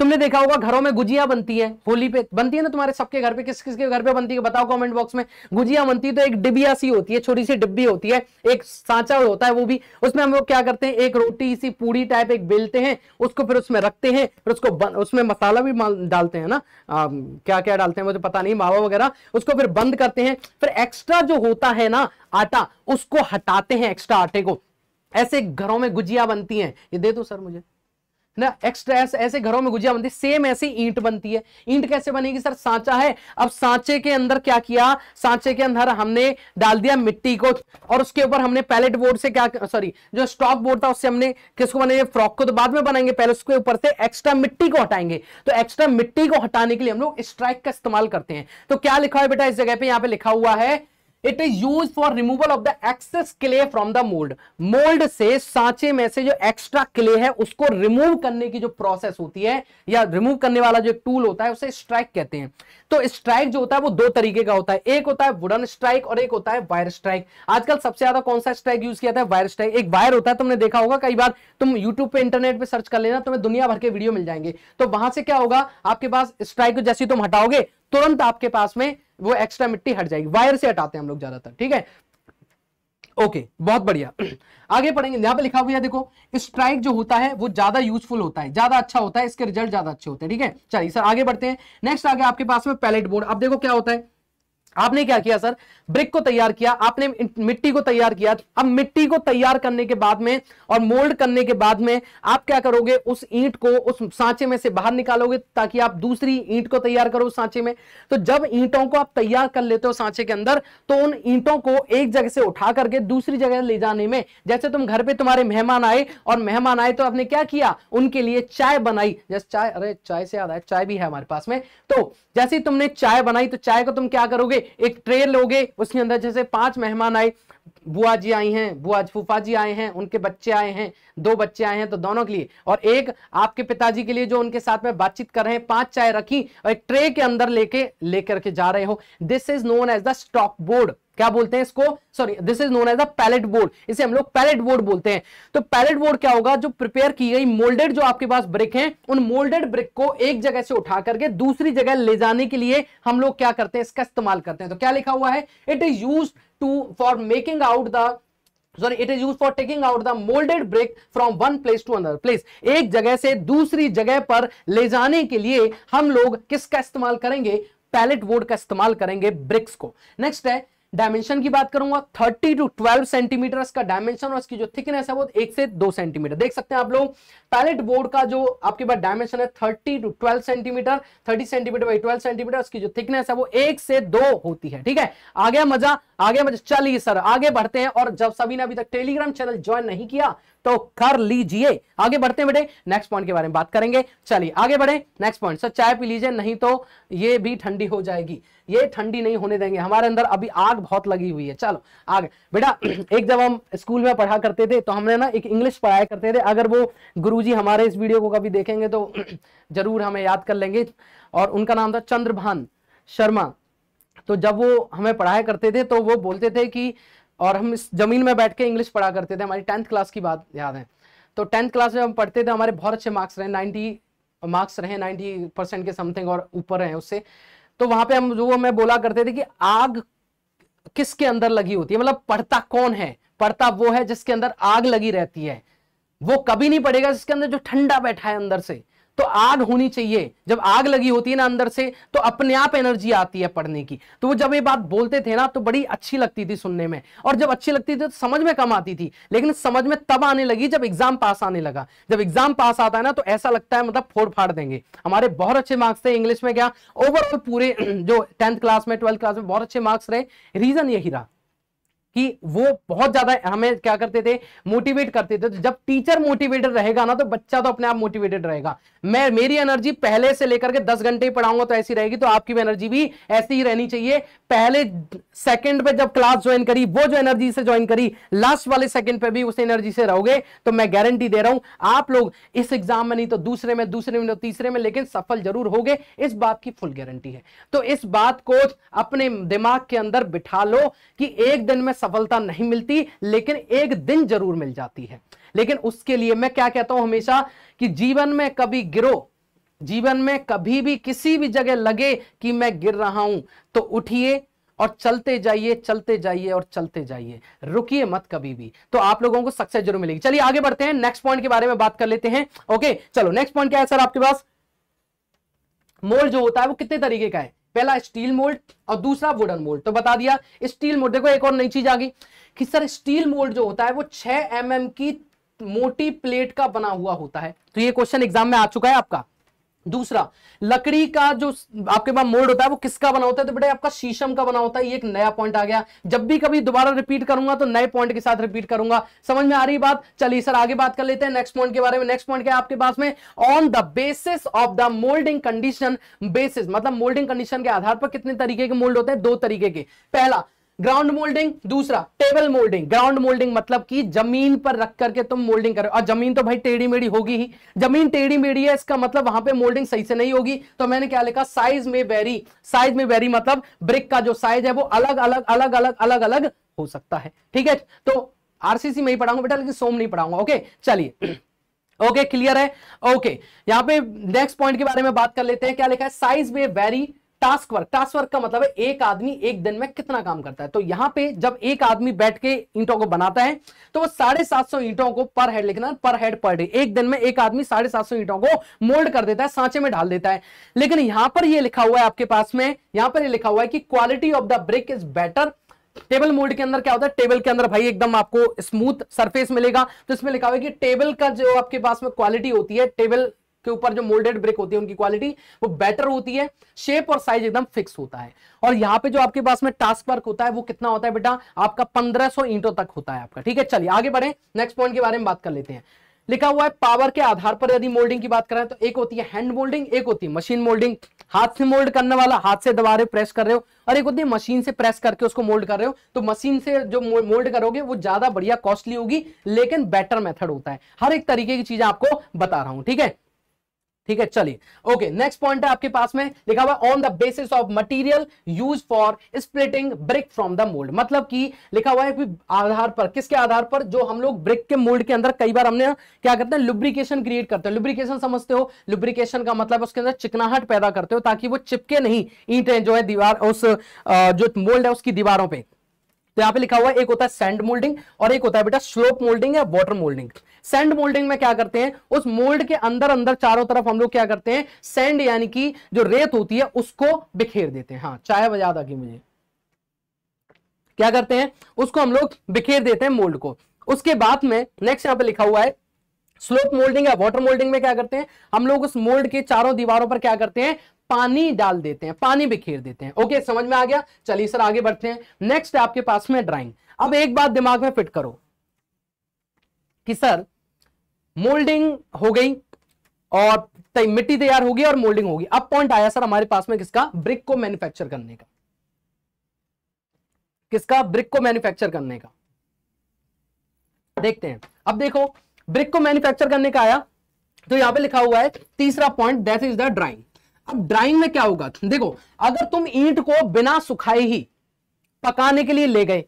तुमने देखा होगा घरों में गुजिया बनती है होली पे बनती है ना तुम्हारे सबके घर पे किस किसके घर पे बनती है बताओ कमेंट बॉक्स में गुजिया बनती है तो एक डिबिया सी होती है छोटी सी डिब्बी होती है एक सांचा होता है वो भी उसमें हम लोग क्या करते हैं एक रोटी सी पूड़ी टाइप एक बेलते हैं उसको फिर उसमें रखते हैं फिर उसको बन, उसमें मसाला भी डालते हैं ना आ, क्या क्या डालते हैं मुझे पता नहीं मावा वगैरह उसको फिर बंद करते हैं फिर एक्स्ट्रा जो होता है ना आटा उसको हटाते हैं एक्स्ट्रा आटे को ऐसे घरों में गुजिया बनती है ये दे दो सर मुझे ना एक्स्ट्रा ऐसे ऐसे घरों में गुजिया बनती सेम ऐसी ईंट बनती है ईंट कैसे बनेगी सर सांचा है अब सांचे के अंदर क्या किया सांचे के अंदर हमने डाल दिया मिट्टी को और उसके ऊपर हमने पैलेट बोर्ड से क्या सॉरी जो स्टॉक बोर्ड था उससे हमने किसको बनाया फ्रॉक को तो बाद में बनाएंगे पहले उसके ऊपर से एक्स्ट्रा मिट्टी को हटाएंगे तो एक्स्ट्रा मिट्टी को हटाने के लिए हम लोग स्ट्राइक का इस्तेमाल करते हैं तो क्या लिखा है बेटा इस जगह पर यहाँ पे लिखा हुआ है it is use for removal of the excess clay from the mould mould से सांचे में से जो एक्स्ट्रा क्ले है उसको रिमूव करने की जो प्रोसेस होती है या रिमूव करने वाला जो टूल होता है उसे स्ट्राइक कहते हैं तो स्ट्राइक जो होता है वो दो तरीके का होता है एक होता है वुडन स्ट्राइक और एक होता है वायर स्ट्राइक आजकल सबसे ज्यादा कौन सा स्ट्राइक यूज किया था वायर स्ट्राइक एक वायर होता है तुमने देखा होगा कई बार तुम यूट्यूब पे इंटरनेट पे सर्च कर लेना तुम्हें दुनिया भर के वीडियो मिल जाएंगे तो वहां से क्या होगा आपके पास स्ट्राइक जैसी तुम हटाओगे तुरंत आपके पास में वो एक्स्ट्रा मिट्टी हट जाएगी वायर से हटाते हैं हम लोग ज्यादातर ठीक है ओके okay, बहुत बढ़िया आगे पढ़ेंगे यहां पे लिखा हुआ है देखो स्ट्राइक जो होता है वो ज्यादा यूजफुल होता है ज्यादा अच्छा होता है इसके रिजल्ट ज्यादा अच्छे होते हैं ठीक है चलिए सर आगे बढ़ते हैं नेक्स्ट आगे आपके पास में पैलेट बोर्ड अब देखो क्या होता है आपने क्या किया सर ब्रिक को तैयार किया आपने मिट्टी को तैयार किया अब मिट्टी को तैयार करने के बाद में और मोल्ड करने के बाद में आप क्या करोगे उस ईंट को उस सांचे में से बाहर निकालोगे ताकि आप दूसरी ईंट को तैयार करो उस सांचे में तो जब ईंटों को आप तैयार कर लेते हो सांचे के अंदर तो उन ईंटों को एक जगह से उठा करके दूसरी जगह ले जाने में जैसे तुम घर पर तुम्हारे मेहमान आए और मेहमान आए तो आपने क्या किया उनके लिए चाय बनाई जैसे चाय अरे चाय से याद आए चाय भी है हमारे पास में तो जैसे ही तुमने चाय बनाई तो चाय को तुम क्या करोगे एक ट्रे लोगे उसके अंदर जैसे पांच मेहमान आए बुआ जी आई हैं बुआ फूफा जी आए हैं उनके बच्चे आए हैं दो बच्चे आए हैं तो दोनों के लिए और एक आपके पिताजी के लिए जो उनके साथ में बातचीत कर रहे हैं पांच चाय रखी और एक ट्रे के अंदर लेके लेकर के जा रहे हो this is known as the stock board क्या बोलते हैं इसको sorry this is known as a pallet board इसे हम लोग पैलेट बोर्ड बोलते हैं तो पैलेट बोर्ड क्या होगा जो प्रिपेयर की गई मोल्डेड जो आपके पास ब्रिक हैं उन मोल्डेड ब्रिक को एक जगह से उठा करके दूसरी जगह ले जाने के लिए हम लोग क्या करते हैं इसका इस्तेमाल करते हैं तो क्या लिखा हुआ है it is use to for making out the sorry it is use for taking out the moulded brick from one place to another place एक जगह से दूसरी जगह पर ले जाने के लिए हम लोग किसका इस्तेमाल करेंगे पैलेट बोर्ड का इस्तेमाल करेंगे ब्रिक्स को नेक्स्ट है डायमेंशन की बात करूंगा 30 टू 12 सेंटीमीटर का डायमेंशन और इसकी जो थिकनेस है वो एक से दो सेंटीमीटर देख सकते हैं आप लोग पैलेट बोर्ड का जो आपके पास डायमेंशन है 30 to 12 centimetre 30 centimetre by 12 centimetre उसकी जो थिकनेस है वो एक से दो होती है ठीक है आ गया मजा आ गया मजा चलिए सर आगे बढ़ते हैं और जब सभी ने अभी तक टेलीग्राम चैनल ज्वाइन नहीं किया तो कर लीजिए आगे बढ़ते बेटे नेक्स्ट पॉइंट के बारे में बात करेंगे चलिए आगे बढ़े नेक्स्ट पॉइंट सर चाय पी लीजिए नहीं तो ये भी ठंडी हो जाएगी ये ठंडी नहीं होने देंगे हमारे अंदर अभी आग बहुत लगी हुई है चलो आगे बेटा एक जब हम स्कूल में पढ़ा करते थे तो हमने ना एक इंग्लिश पढ़ाया करते थे अगर वो गुरुजी हमारे इस वीडियो को कभी देखेंगे तो जरूर हमें याद कर लेंगे और उनका नाम था चंद्रभान शर्मा तो जब वो हमें पढ़ाया करते थे तो वो बोलते थे कि और हम इस ज़मीन में बैठ के इंग्लिश पढ़ा करते थे हमारी टेंथ क्लास की बात याद है तो टेंथ क्लास में हम पढ़ते थे हमारे बहुत अच्छे मार्क्स रहे नाइन्टी मार्क्स रहे नाइन्टी परसेंट के समथिंग और ऊपर रहे उससे तो वहां पे हम जो हमें बोला करते थे कि आग किसके अंदर लगी होती है मतलब पढ़ता कौन है पढ़ता वो है जिसके अंदर आग लगी रहती है वो कभी नहीं पड़ेगा जिसके अंदर जो ठंडा बैठा है अंदर से तो आग होनी चाहिए जब आग लगी होती है ना अंदर से तो अपने आप एनर्जी आती है पढ़ने की तो वो जब ये बात बोलते थे ना तो बड़ी अच्छी लगती थी सुनने में और जब अच्छी लगती थी तो समझ में कम आती थी लेकिन समझ में तब आने लगी जब एग्जाम पास आने लगा जब एग्जाम पास आता है ना तो ऐसा लगता है मतलब फोड़ फाड़ देंगे हमारे बहुत अच्छे मार्क्स थे इंग्लिश में क्या ओवरऑल पूरे जो टेंथ क्लास में ट्वेल्थ क्लास में बहुत अच्छे मार्क्स रहे रीजन यही रहा कि वो बहुत ज्यादा हमें क्या करते थे मोटिवेट करते थे तो जब टीचर मोटिवेटेड रहेगा ना तो बच्चा तो अपने आप मोटिवेटेड रहेगा मैं मेरी एनर्जी पहले से लेकर के दस घंटे पढ़ाऊंगा तो ऐसी रहेगी तो आपकी भी एनर्जी भी ऐसी ही रहनी चाहिए पहले सेकंड पे जब क्लास ज्वाइन करी वो जो एनर्जी से ज्वाइन करी लास्ट वाले सेकंड पे भी उस एनर्जी से रहोगे तो मैं गारंटी दे रहा हूं आप लोग इस एग्जाम में नहीं तो दूसरे में दूसरे में तो तीसरे में लेकिन सफल जरूर हो इस बात की फुल गारंटी है तो इस बात को अपने दिमाग के अंदर बिठा लो कि एक दिन में सफलता नहीं मिलती लेकिन एक दिन जरूर मिल जाती है लेकिन उसके लिए मैं क्या कहता हूं हमेशा कि जीवन में कभी गिरो जीवन में कभी भी किसी भी जगह लगे कि मैं गिर रहा हूं तो उठिए और चलते जाइए चलते जाइए और चलते जाइए रुकिए मत कभी भी तो आप लोगों को सक्सेस जरूर मिलेगी चलिए आगे बढ़ते हैं नेक्स्ट पॉइंट के बारे में बात कर लेते हैं ओके चलो नेक्स्ट पॉइंट क्या है सर आपके पास मोल जो होता है वो कितने तरीके का है पहला स्टील मोल्ड और दूसरा वुडन मोल्ड तो बता दिया स्टील मोल्ड देखो एक और नई चीज आ गई कि सर स्टील मोल्ड जो होता है वो 6 एम mm की मोटी प्लेट का बना हुआ होता है तो ये क्वेश्चन एग्जाम में आ चुका है आपका दूसरा लकड़ी का जो आपके पास मोल्ड होता है वो किसका बना होता है तो बेटा आपका शीशम का बना होता है ये एक नया पॉइंट आ गया जब भी कभी दोबारा रिपीट करूंगा तो नए पॉइंट के साथ रिपीट करूंगा समझ में आ रही बात चलिए सर आगे बात कर लेते हैं नेक्स्ट पॉइंट के बारे में नेक्स्ट पॉइंट क्या आपके पास में on the basis of the moulding condition basis मतलब मोल्डिंग कंडीशन के आधार पर कितने तरीके के मोल्ड होते हैं दो तरीके के पहला ग्राउंड मोल्डिंग दूसरा टेबल मोल्डिंग ग्राउंड मोल्डिंग मतलब कि जमीन पर रख करके तुम मोल्डिंग करो और जमीन तो भाई टेढ़ी मेढ़ी होगी ही जमीन टेढ़ी मेढ़ी है इसका मतलब वहां पे मोल्डिंग सही से नहीं होगी तो मैंने क्या लिखा साइज में वेरी साइज में वेरी मतलब ब्रिक का जो साइज है वो अलग अलग अलग अलग अलग अलग हो सकता है ठीक है तो आरसीसी में ही पढ़ाऊंगा बेटा लेकिन सोम नहीं पढ़ाऊंगा ओके चलिए ओके क्लियर है ओके यहाँ पे नेक्स्ट पॉइंट के बारे में बात कर लेते हैं क्या लिखा है साइज में vary task work task work का मतलब है एक आदमी एक दिन में कितना काम करता है तो यहां पे जब एक आदमी बैठ के ईंटों को बनाता है तो वो साढ़े सात सौ ईंटों को पर हेड लिखना पर हेड पर डे एक दिन में एक आदमी साढ़े सात सौ ईंटों को मोल्ड कर देता है सांचे में ढाल देता है लेकिन यहां पर यह लिखा हुआ है आपके पास में यहां पर यह लिखा हुआ है कि quality of the brick is better table mould के अंदर क्या होता है टेबल के अंदर भाई एकदम आपको स्मूथ सरफेस मिलेगा तो इसमें लिखा हुआ है कि टेबल का जो आपके पास में क्वालिटी होती है टेबल के ऊपर जो मोल्डेड ब्रिक होती है उनकी क्वालिटी वो बेटर होती है शेप और साइज एकदम फिक्स होता है और यहाँ पे जो आपके पास में टास्क वर्क होता है वो कितना होता है बेटा आपका 1500 ईंटों तक होता है आपका ठीक है चलिए आगे बढ़े नेक्स्ट पॉइंट के बारे में बात कर लेते हैं लिखा हुआ है पावर के आधार पर यदि मोल्डिंग की बात करें तो एक होती है हैंड मोल्डिंग एक होती है मशीन मोल्डिंग हाथ से मोल्ड करने वाला हाथ से दबा रहे प्रेस कर रहे हो और एक होती है मशीन से प्रेस करके उसको मोल्ड कर रहे हो तो मशीन से जो मोल्ड करोगे वो ज्यादा बढ़िया कॉस्टली होगी लेकिन बेटर मेथड होता है हर एक तरीके की चीज आपको बता रहा हूं ठीक है ठीक है चलिए ओके नेक्स्ट पॉइंट है आपके पास में लिखा हुआ on the basis of material use for splitting brick from the mould मतलब कि लिखा हुआ है कि आधार पर किसके आधार पर जो हम लोग ब्रिक के मोल्ड के अंदर कई बार हमने क्या करते हैं लुब्रिकेशन क्रिएट करते हैं लुब्रिकेशन समझते हो लुब्रिकेशन का मतलब उसके अंदर चिकनाहट पैदा करते हो ताकि वो चिपके नहीं ईटे जो है दीवार उस जो मोल्ड है उसकी दीवारों पर तो यहाँ पे लिखा हुआ है एक होता है सैंड मोल्डिंग और एक होता है बेटा स्लोप मोल्डिंग या वाटर मोल्डिंग सैंड मोल्डिंग में क्या करते हैं उस मोल्ड के अंदर अंदर चारों तरफ हम लोग क्या करते हैं सैंड यानी कि जो रेत होती है उसको बिखेर देते हैं हाँ चाय याद आगे मुझे क्या करते हैं उसको हम लोग बिखेर देते हैं मोल्ड को उसके बाद में नेक्स्ट यहां पर लिखा हुआ है स्लोप मोल्डिंग या वाटर मोल्डिंग में क्या करते हैं हम लोग उस मोल्ड के चारों दीवारों पर क्या करते हैं पानी डाल देते हैं पानी बिखेर देते हैं ओके समझ में आ गया चलिए सर आगे बढ़ते हैं नेक्स्ट आपके पास में ड्राइंग अब एक बात दिमाग में फिट करो कि सर मोल्डिंग हो गई और मिट्टी तैयार होगी और मोल्डिंग होगी अब पॉइंट आया सर हमारे पास में किसका ब्रिक को मैन्युफैक्चर करने का किसका ब्रिक को मैन्युफैक्चर करने का देखते हैं अब देखो ब्रिक को मैन्युफैक्चर करने का आया तो यहां पे लिखा हुआ है तीसरा point that is the drying अब ड्राइंग में क्या होगा देखो अगर तुम ईंट को बिना सुखाए ही पकाने के लिए ले गए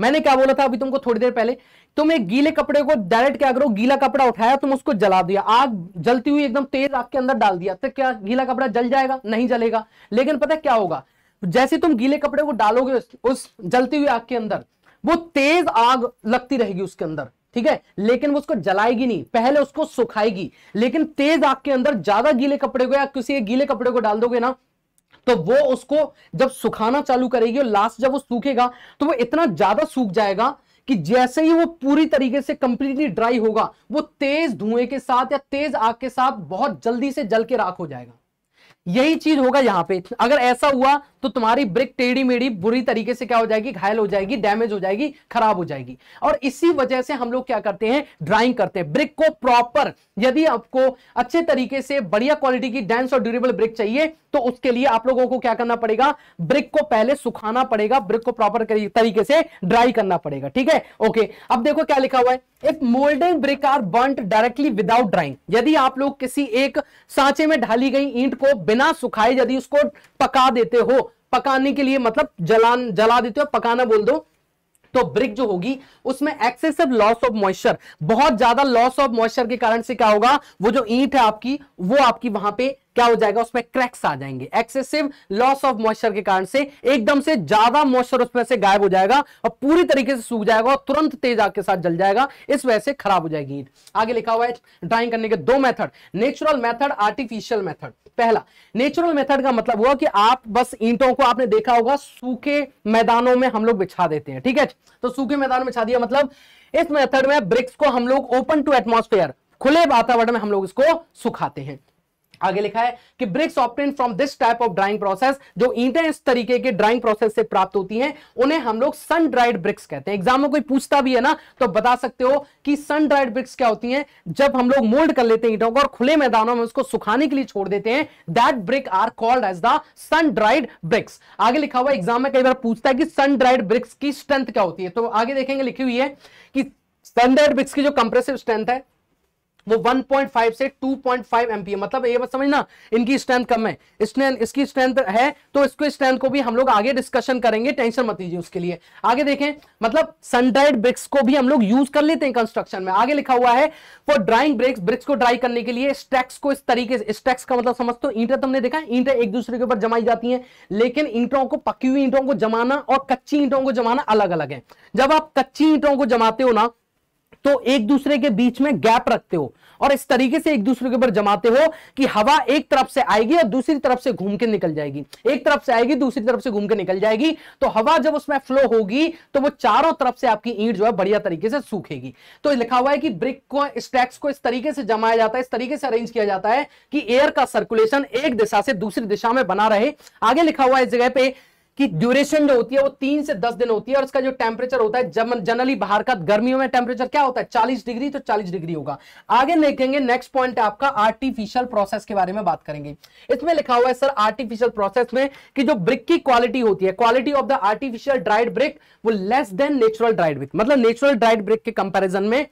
मैंने क्या बोला था अभी तुमको थोड़ी देर पहले तुम एक गीले कपड़े को डायरेक्ट क्या करो गीला कपड़ा उठाया तुम उसको जला दिया आग जलती हुई एकदम तेज आग के अंदर डाल दिया तो क्या गीला कपड़ा जल जाएगा नहीं जलेगा लेकिन पता क्या होगा जैसे तुम गीले कपड़े को डालोगे उस जलती हुई आग के अंदर वो तेज आग लगती रहेगी उसके अंदर ठीक है लेकिन वो उसको जलाएगी नहीं पहले उसको सुखाएगी लेकिन तेज आग के अंदर ज्यादा गीले कपड़े को या किसी गीले कपड़े को डाल दोगे ना तो वो उसको जब सुखाना चालू करेगी और लास्ट जब वो सूखेगा तो वो इतना ज्यादा सूख जाएगा कि जैसे ही वो पूरी तरीके से कंप्लीटली ड्राई होगा वो तेज धुएं के साथ या तेज आग के साथ बहुत जल्दी से जल के राख हो जाएगा यही चीज होगा यहां पे अगर ऐसा हुआ तो तुम्हारी ब्रिक टेढ़ी मेढ़ी बुरी तरीके से क्या हो जाएगी घायल हो जाएगी डैमेज हो जाएगी खराब हो जाएगी और इसी वजह से हम लोग क्या करते हैं ड्राइंग करते हैं ब्रिक को प्रॉपर यदि आपको अच्छे तरीके से बढ़िया क्वालिटी की डेंस और ड्यूरेबल ब्रिक चाहिए तो उसके लिए आप लोगों को क्या करना पड़ेगा ब्रिक को पहले सुखाना पड़ेगा ब्रिक को प्रॉपर तरीके से ड्राई करना पड़ेगा ठीक है ओके अब देखो क्या लिखा हुआ है if moulded brick are burnt directly without drying यदि आप लोग किसी एक सांचे में ढाली गई ईंट को बिना सुखाए यदि उसको पका देते हो पकाने के लिए मतलब जलान जला देते हो पकाना बोल दो तो ब्रिक जो होगी उसमें एक्सेसिव लॉस ऑफ मॉइस्चर बहुत ज्यादा लॉस ऑफ मॉइस्चर के कारण से क्या होगा वो जो ईट है आपकी वो आपकी वहां पे क्या हो जाएगा उसमें क्रैक्स आ जाएंगे एक्सेसिव लॉस ऑफ मॉइस्चर के कारण से एकदम से ज्यादा मॉइस्चर उसमें से गायब हो जाएगा और पूरी तरीके से सूख जाएगा और तुरंत तेज आग के साथ जल जाएगा इस वजह से खराब हो जाएगी ईट आगे लिखा हुआ है ड्राइंग करने के दो method natural method artificial method पहला नेचुरल मेथड का मतलब हुआ कि आप बस ईंटों को आपने देखा होगा सूखे मैदानों में हम लोग बिछा देते हैं ठीक है तो सूखे मैदान में बिछा दिया मतलब इस मेथड में ब्रिक्स को हम लोग ओपन टू एटमोस्फेयर खुले वातावरण में हम लोग इसको सुखाते हैं आगे लिखा है कि bricks obtain from this type of drying process जो ईंटें इस तरीके के ड्राइंग प्रोसेस से प्राप्त होती हैं उन्हें हम लोग सन ड्राइड ब्रिक्स कहते हैं एग्जाम में कोई पूछता भी है ना तो बता सकते हो कि सन ड्राइड ब्रिक्स क्या होती हैं जब हम लोग मोल्ड कर लेते हैं ईंटों को और खुले मैदानों में उसको सुखाने के लिए छोड़ देते हैं that brick are called as the sun dried bricks आगे लिखा हुआ एग्जाम में कई बार पूछता है कि सन ड्राइड ब्रिक्स की स्ट्रेंथ क्या होती है तो आगे देखेंगे लिखी हुई है कि सन ड्राइड ब्रिक्स की जो कंप्रेसिव स्ट्रेंथ है वो 1.5 से 2.5 पॉइंट मतलब ये बात समझना इनकी स्ट्रेंथ कम है स्ट्रेंथ इसकी स्ट्रेंथ है तो इसको स्ट्रेंथ को भी हम लोग आगे डिस्कशन करेंगे टेंशन मत लीजिए उसके लिए आगे देखें मतलब सनड्राइड ब्रिक्स को भी हम लोग यूज कर लेते हैं कंस्ट्रक्शन में आगे लिखा हुआ है फॉर ड्राइंग ब्रिक्स ब्रिक्स को ड्राई करने के लिए स्टैक्स को इस तरीके से स्टैक्स का मतलब समझते हो ईंटें तुमने तो देखा ईंटें एक दूसरे के ऊपर जमाई जाती है लेकिन ईंटों को पकी हुई ईंटों को जमाना और कच्ची ईंटों को जमाना अलग अलग है जब आप कच्ची ईंटों को जमाते हो ना तो एक दूसरे के बीच में गैप रखते हो और इस तरीके से एक दूसरे के ऊपर जमाते हो कि हवा एक तरफ से आएगी और दूसरी तरफ से घूम के निकल जाएगी एक तरफ से आएगी दूसरी तरफ से घूम के निकल जाएगी तो हवा जब उसमें फ्लो होगी तो वो चारों तरफ से आपकी ईंट जो है बढ़िया तरीके से सूखेगी तो लिखा हुआ है कि ब्रिक को स्टैक्स को इस तरीके से जमाया जाता है इस तरीके से अरेंज किया जाता है कि एयर का सर्कुलेशन एक दिशा से दूसरी दिशा में बना रहे आगे लिखा हुआ है इस जगह पे कि ड्यूरेशन जो होती है वो तीन से दस दिन होती है और इसका जो टेम्परेचर होता है जनरली बाहर का गर्मियों में टेम्परेचर क्या होता है चालीस डिग्री तो चालीस डिग्री होगा आगे देखेंगे नेक्स्ट पॉइंट है आपका आर्टिफिशियल प्रोसेस के बारे में बात करेंगे इसमें लिखा हुआ है सर आर्टिफिशियल प्रोसेस में कि जो ब्रिक की क्वालिटी होती है quality of the artificial dried brick वो less than natural dried brick मतलब नेचुरल ड्राइड ब्रिक के कंपेरिजन में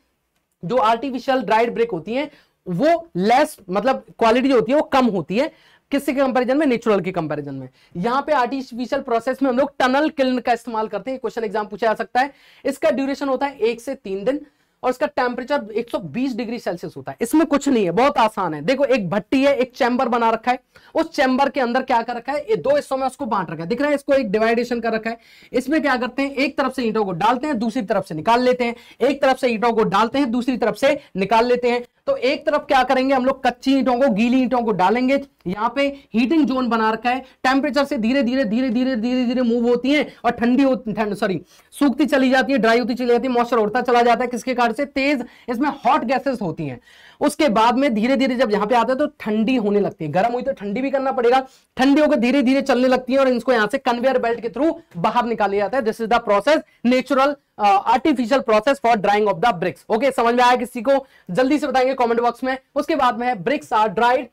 जो आर्टिफिशियल ड्राइड ब्रिक होती है वो लेस मतलब क्वालिटी जो होती है वो कम होती है के कंपैरिजन में नेचुरल के कंपैरिजन में यहां पे आर्टिफिशियल प्रोसेस में हम लोग टनल किल्न का इस्तेमाल करते हैं क्वेश्चन एग्जाम पूछा जा सकता है इसका ड्यूरेशन होता है एक से तीन दिन और इसका टेम्परेचर 120 डिग्री सेल्सियस होता है इसमें कुछ नहीं है बहुत आसान है देखो एक भट्टी है एक चैम्बर बना रखा है उस चैम्बर के अंदर क्या कर रखा है ये दो हिस्सों में उसको बांट रखा है दिख रहा है इसको एक डिवाइडेशन कर रखा है इसमें क्या करते हैं एक तरफ से ईटों को डालते हैं दूसरी तरफ से निकाल लेते हैं एक तरफ से ईटों को डालते हैं दूसरी तरफ से निकाल लेते हैं तो एक तरफ क्या करेंगे हम लोग कच्ची ईंटों को गीली ईंटों को डालेंगे यहाँ पे हीटिंग जोन बना रखा है टेम्परेचर से धीरे धीरे धीरे धीरे धीरे धीरे मूव होती है और ठंडी होती सॉरी सूखती चली जाती है ड्राई होती चली जाती है मॉइस्चर उड़ता चला जाता है किसके कारण से तेज इसमें हॉट गैसेस होती है उसके बाद में धीरे धीरे जब यहाँ पे आता है तो ठंडी होने लगती है गर्म हुई तो ठंडी भी करना पड़ेगा ठंडी होकर धीरे धीरे चलने लगती है और इनको यहां से कन्वेयर बेल्ट के थ्रू बाहर निकाले जाता है this is the process natural artificial process for drying of the bricks okay समझ में आया किसी को जल्दी से बताएंगे कमेंट बॉक्स में उसके बाद में bricks are dried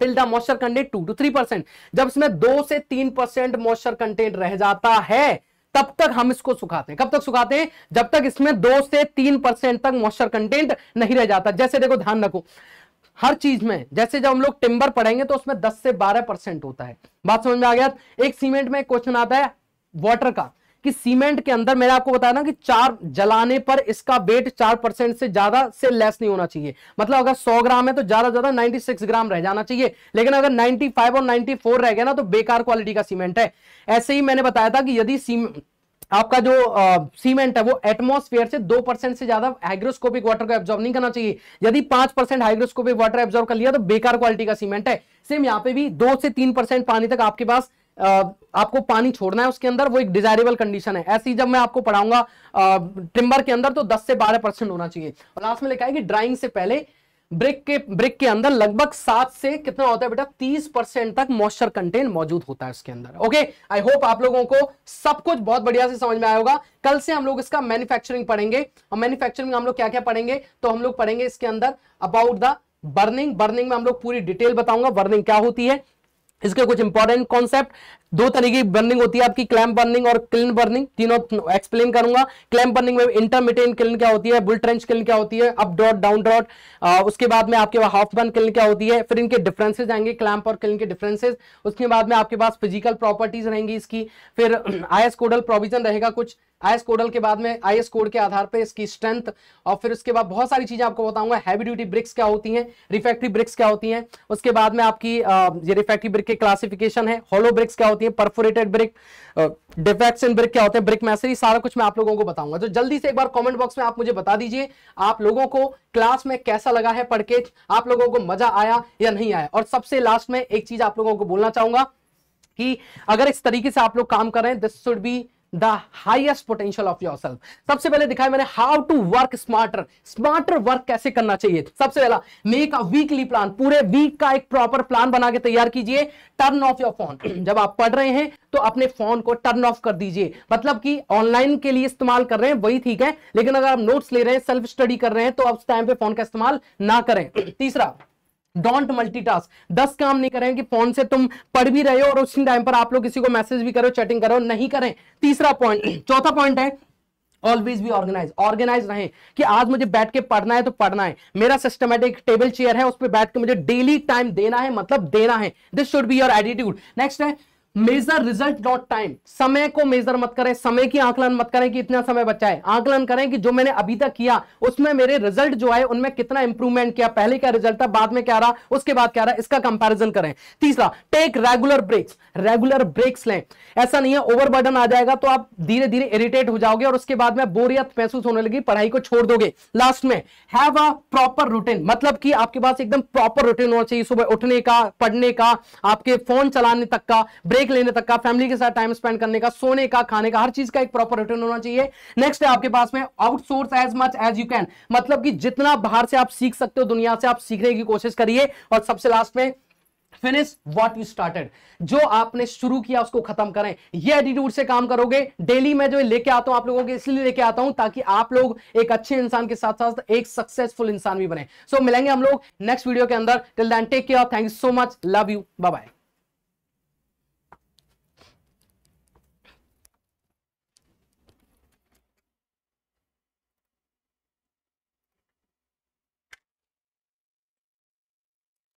till the moisture content to two three percent जब इसमें दो से तीन परसेंट मॉइस्चर कंटेंट रह जाता है तब तक हम इसको सुखाते हैं कब तक सुखाते हैं जब तक इसमें दो से तीन परसेंट तक मॉइस्चर कंटेंट नहीं रह जाता जैसे देखो ध्यान रखो हर चीज में जैसे जब हम लोग टिम्बर पढ़ेंगे तो उसमें 10 से 12 परसेंट होता है बात समझ में आ गया एक सीमेंट में क्वेश्चन आता है वाटर का कि सीमेंट के अंदर मैंने आपको बताया ना कि चार जलाने पर इसका वेट चार परसेंट से ज्यादा से लेस नहीं होना चाहिए मतलब अगर सौ ग्राम है तो ज्यादा ज्यादा नाइनटी सिक्स ग्राम रह जाना चाहिए लेकिन अगर नाइनटी फाइव और नाइनटी फोर रह गया ना तो बेकार क्वालिटी का सीमेंट है ऐसे ही मैंने बताया था कि यदि आपका जो सीमेंट है वो एटमोस्फेयर से दो परसेंट से ज्यादा हाइग्रोस्कोपिक वाटर को एब्जॉर्व नहीं करना चाहिए यदि पांच परसेंट हाइग्रोस्कोपिक वाटर एब्जॉर्व कर लिया तो बेकार क्वालिटी का सीमेंट है सेम यहाँ पे भी दो से तीन परसेंट पानी तक आपके पास आपको पानी छोड़ना है उसके अंदर वो एक डिजायरेबल कंडीशन है ऐसी जब मैं आपको पढ़ाऊंगा टिम्बर के अंदर तो 10 से 12 परसेंट होना चाहिए और लास्ट में लिखा है कि ड्राइंग से पहले ब्रिक के ब्रिक के अंदर लगभग सात से कितना होता है बेटा तीस परसेंट तक मॉइस्चर कंटेंट मौजूद होता है उसके अंदर ओके आई होप आप लोगों को सब कुछ बहुत बढ़िया से समझ में आया होगा कल से हम लोग इसका मैन्युफैक्चरिंग पढ़ेंगे और मैन्युफैक्चरिंग में हम लोग क्या क्या पढ़ेंगे तो हम लोग पढ़ेंगे इसके अंदर अबाउट द बर्निंग बर्निंग में हम लोग पूरी डिटेल बताऊंगा बर्निंग क्या होती है इसके कुछ इंपॉर्टेंट कॉन्सेप्ट दो तरीके की बर्निंग होती है आपकी क्लैम बर्निंग और क्लिन बर्निंग तीनों एक्सप्लेन करूंगा क्लैम बर्निंग में इंटरमीडिएट क्लिन क्या होती है बुल ट्रेंच क्लिन क्या होती है अप डॉट डाउन डॉट उसके बाद में आपके पास हाफ बर्न क्लिन क्या होती है फिर इनके डिफरेंसेज आएंगे क्लैम्प और क्लिन के डिफरेंसेज उसके बाद में आपके पास फिजिकल प्रॉपर्टीज रहेंगी इसकी फिर आई कोडल प्रोविजन रहेगा कुछ आईएस कोडल के बाद में आईएस कोड के आधार पर इसकी स्ट्रेंथ और फिर उसके बाद बहुत सारी चीजें आपको बताऊंगा हैवी ड्यूटी ब्रिक्स क्या होती हैं रिफैक्ट्री ब्रिक्स क्या होती हैं उसके बाद में आपकी ये रिफैक्ट्री ब्रिक के क्लासिफिकेशन है होलो ब्रिक्स क्या होती है perforated brick defects in brick क्या होते हैं ब्रिक मैसरी सारा कुछ मैं आप लोगों को बताऊंगा तो जल्दी से एक बार कॉमेंट बॉक्स में आप मुझे बता दीजिए आप लोगों को क्लास में कैसा लगा है पढ़ के आप लोगों को मजा आया या नहीं आया और सबसे लास्ट में एक चीज आप लोगों को बोलना चाहूंगा कि अगर इस तरीके से आप लोग काम कर रहे हैं this should be the highest potential of yourself सबसे पहले दिखाया मैंने how to work smarter smarter work कैसे करना चाहिए सबसे पहला मेक अ वीकली प्लान पूरे वीक का एक प्रॉपर प्लान बना के तैयार कीजिए टर्न ऑफ योर फोन जब आप पढ़ रहे हैं तो अपने फोन को टर्न ऑफ कर दीजिए मतलब कि ऑनलाइन के लिए इस्तेमाल कर रहे हैं वही ठीक है लेकिन अगर आप नोट्स ले रहे हैं सेल्फ स्टडी कर रहे हैं तो आप उस टाइम पे फोन का इस्तेमाल ना करें तीसरा डोंट मल्टीटास्क दस काम नहीं करें कि फोन से तुम पढ़ भी रहे हो और उसी टाइम पर आप लोग किसी को मैसेज भी करो चैटिंग करो नहीं करें तीसरा पॉइंट चौथा पॉइंट है ऑलवेज भी ऑर्गेनाइज ऑर्गेनाइज रहे कि आज मुझे बैठ के पढ़ना है तो पढ़ना है मेरा सिस्टमेटिक टेबल चेयर है उस पर बैठ के मुझे डेली टाइम देना है मतलब देना है this should be your attitude next है मेजर रिजल्ट नॉट टाइम समय को मेजर मत करें समय की आंकलन मत करें कि इतना समय बचा है आकलन करें कि जो मैंने अभी तक किया उसमें मेरे रिजल्ट जो है उनमें कितना इंप्रूवमेंट किया पहले क्या रिजल्ट था बाद में क्या रहा उसके बाद क्या रहा इसका कंपैरिजन करें तीसरा take regular breaks regular breaks लें ऐसा नहीं है ओवरबर्डन आ जाएगा तो आप धीरे धीरे इरिटेट हो जाओगे और उसके बाद में बोरियत महसूस होने लगी पढ़ाई को छोड़ दोगे लास्ट में हैव अ प्रॉपर रूटीन मतलब कि आपके पास एकदम प्रॉपर रूटीन होना चाहिए सुबह उठने का पढ़ने का आपके फोन चलाने तक का ब्रेक ब्रेक लेने तक का फैमिली के साथ टाइम स्पेंड करने का सोने का खाने का हर चीज का एक प्रॉपर रिटर्न होना चाहिए नेक्स्ट है आपके पास में outsource as much as you can मतलब कि जितना बाहर से आप सीख सकते हो दुनिया से आप सीखने की कोशिश करिए और सबसे लास्ट में फिनिश वॉट यू स्टार्टेड जो आपने शुरू किया उसको खत्म करें ये एटीट्यूड से काम करोगे डेली मैं जो लेके आता हूं आप लोगों के इसलिए लेके आता हूं ताकि आप लोग एक अच्छे इंसान के साथ साथ एक सक्सेसफुल इंसान भी बने सो so, मिलेंगे हम लोग नेक्स्ट वीडियो के अंदर till then take care thank you so much love you bye bye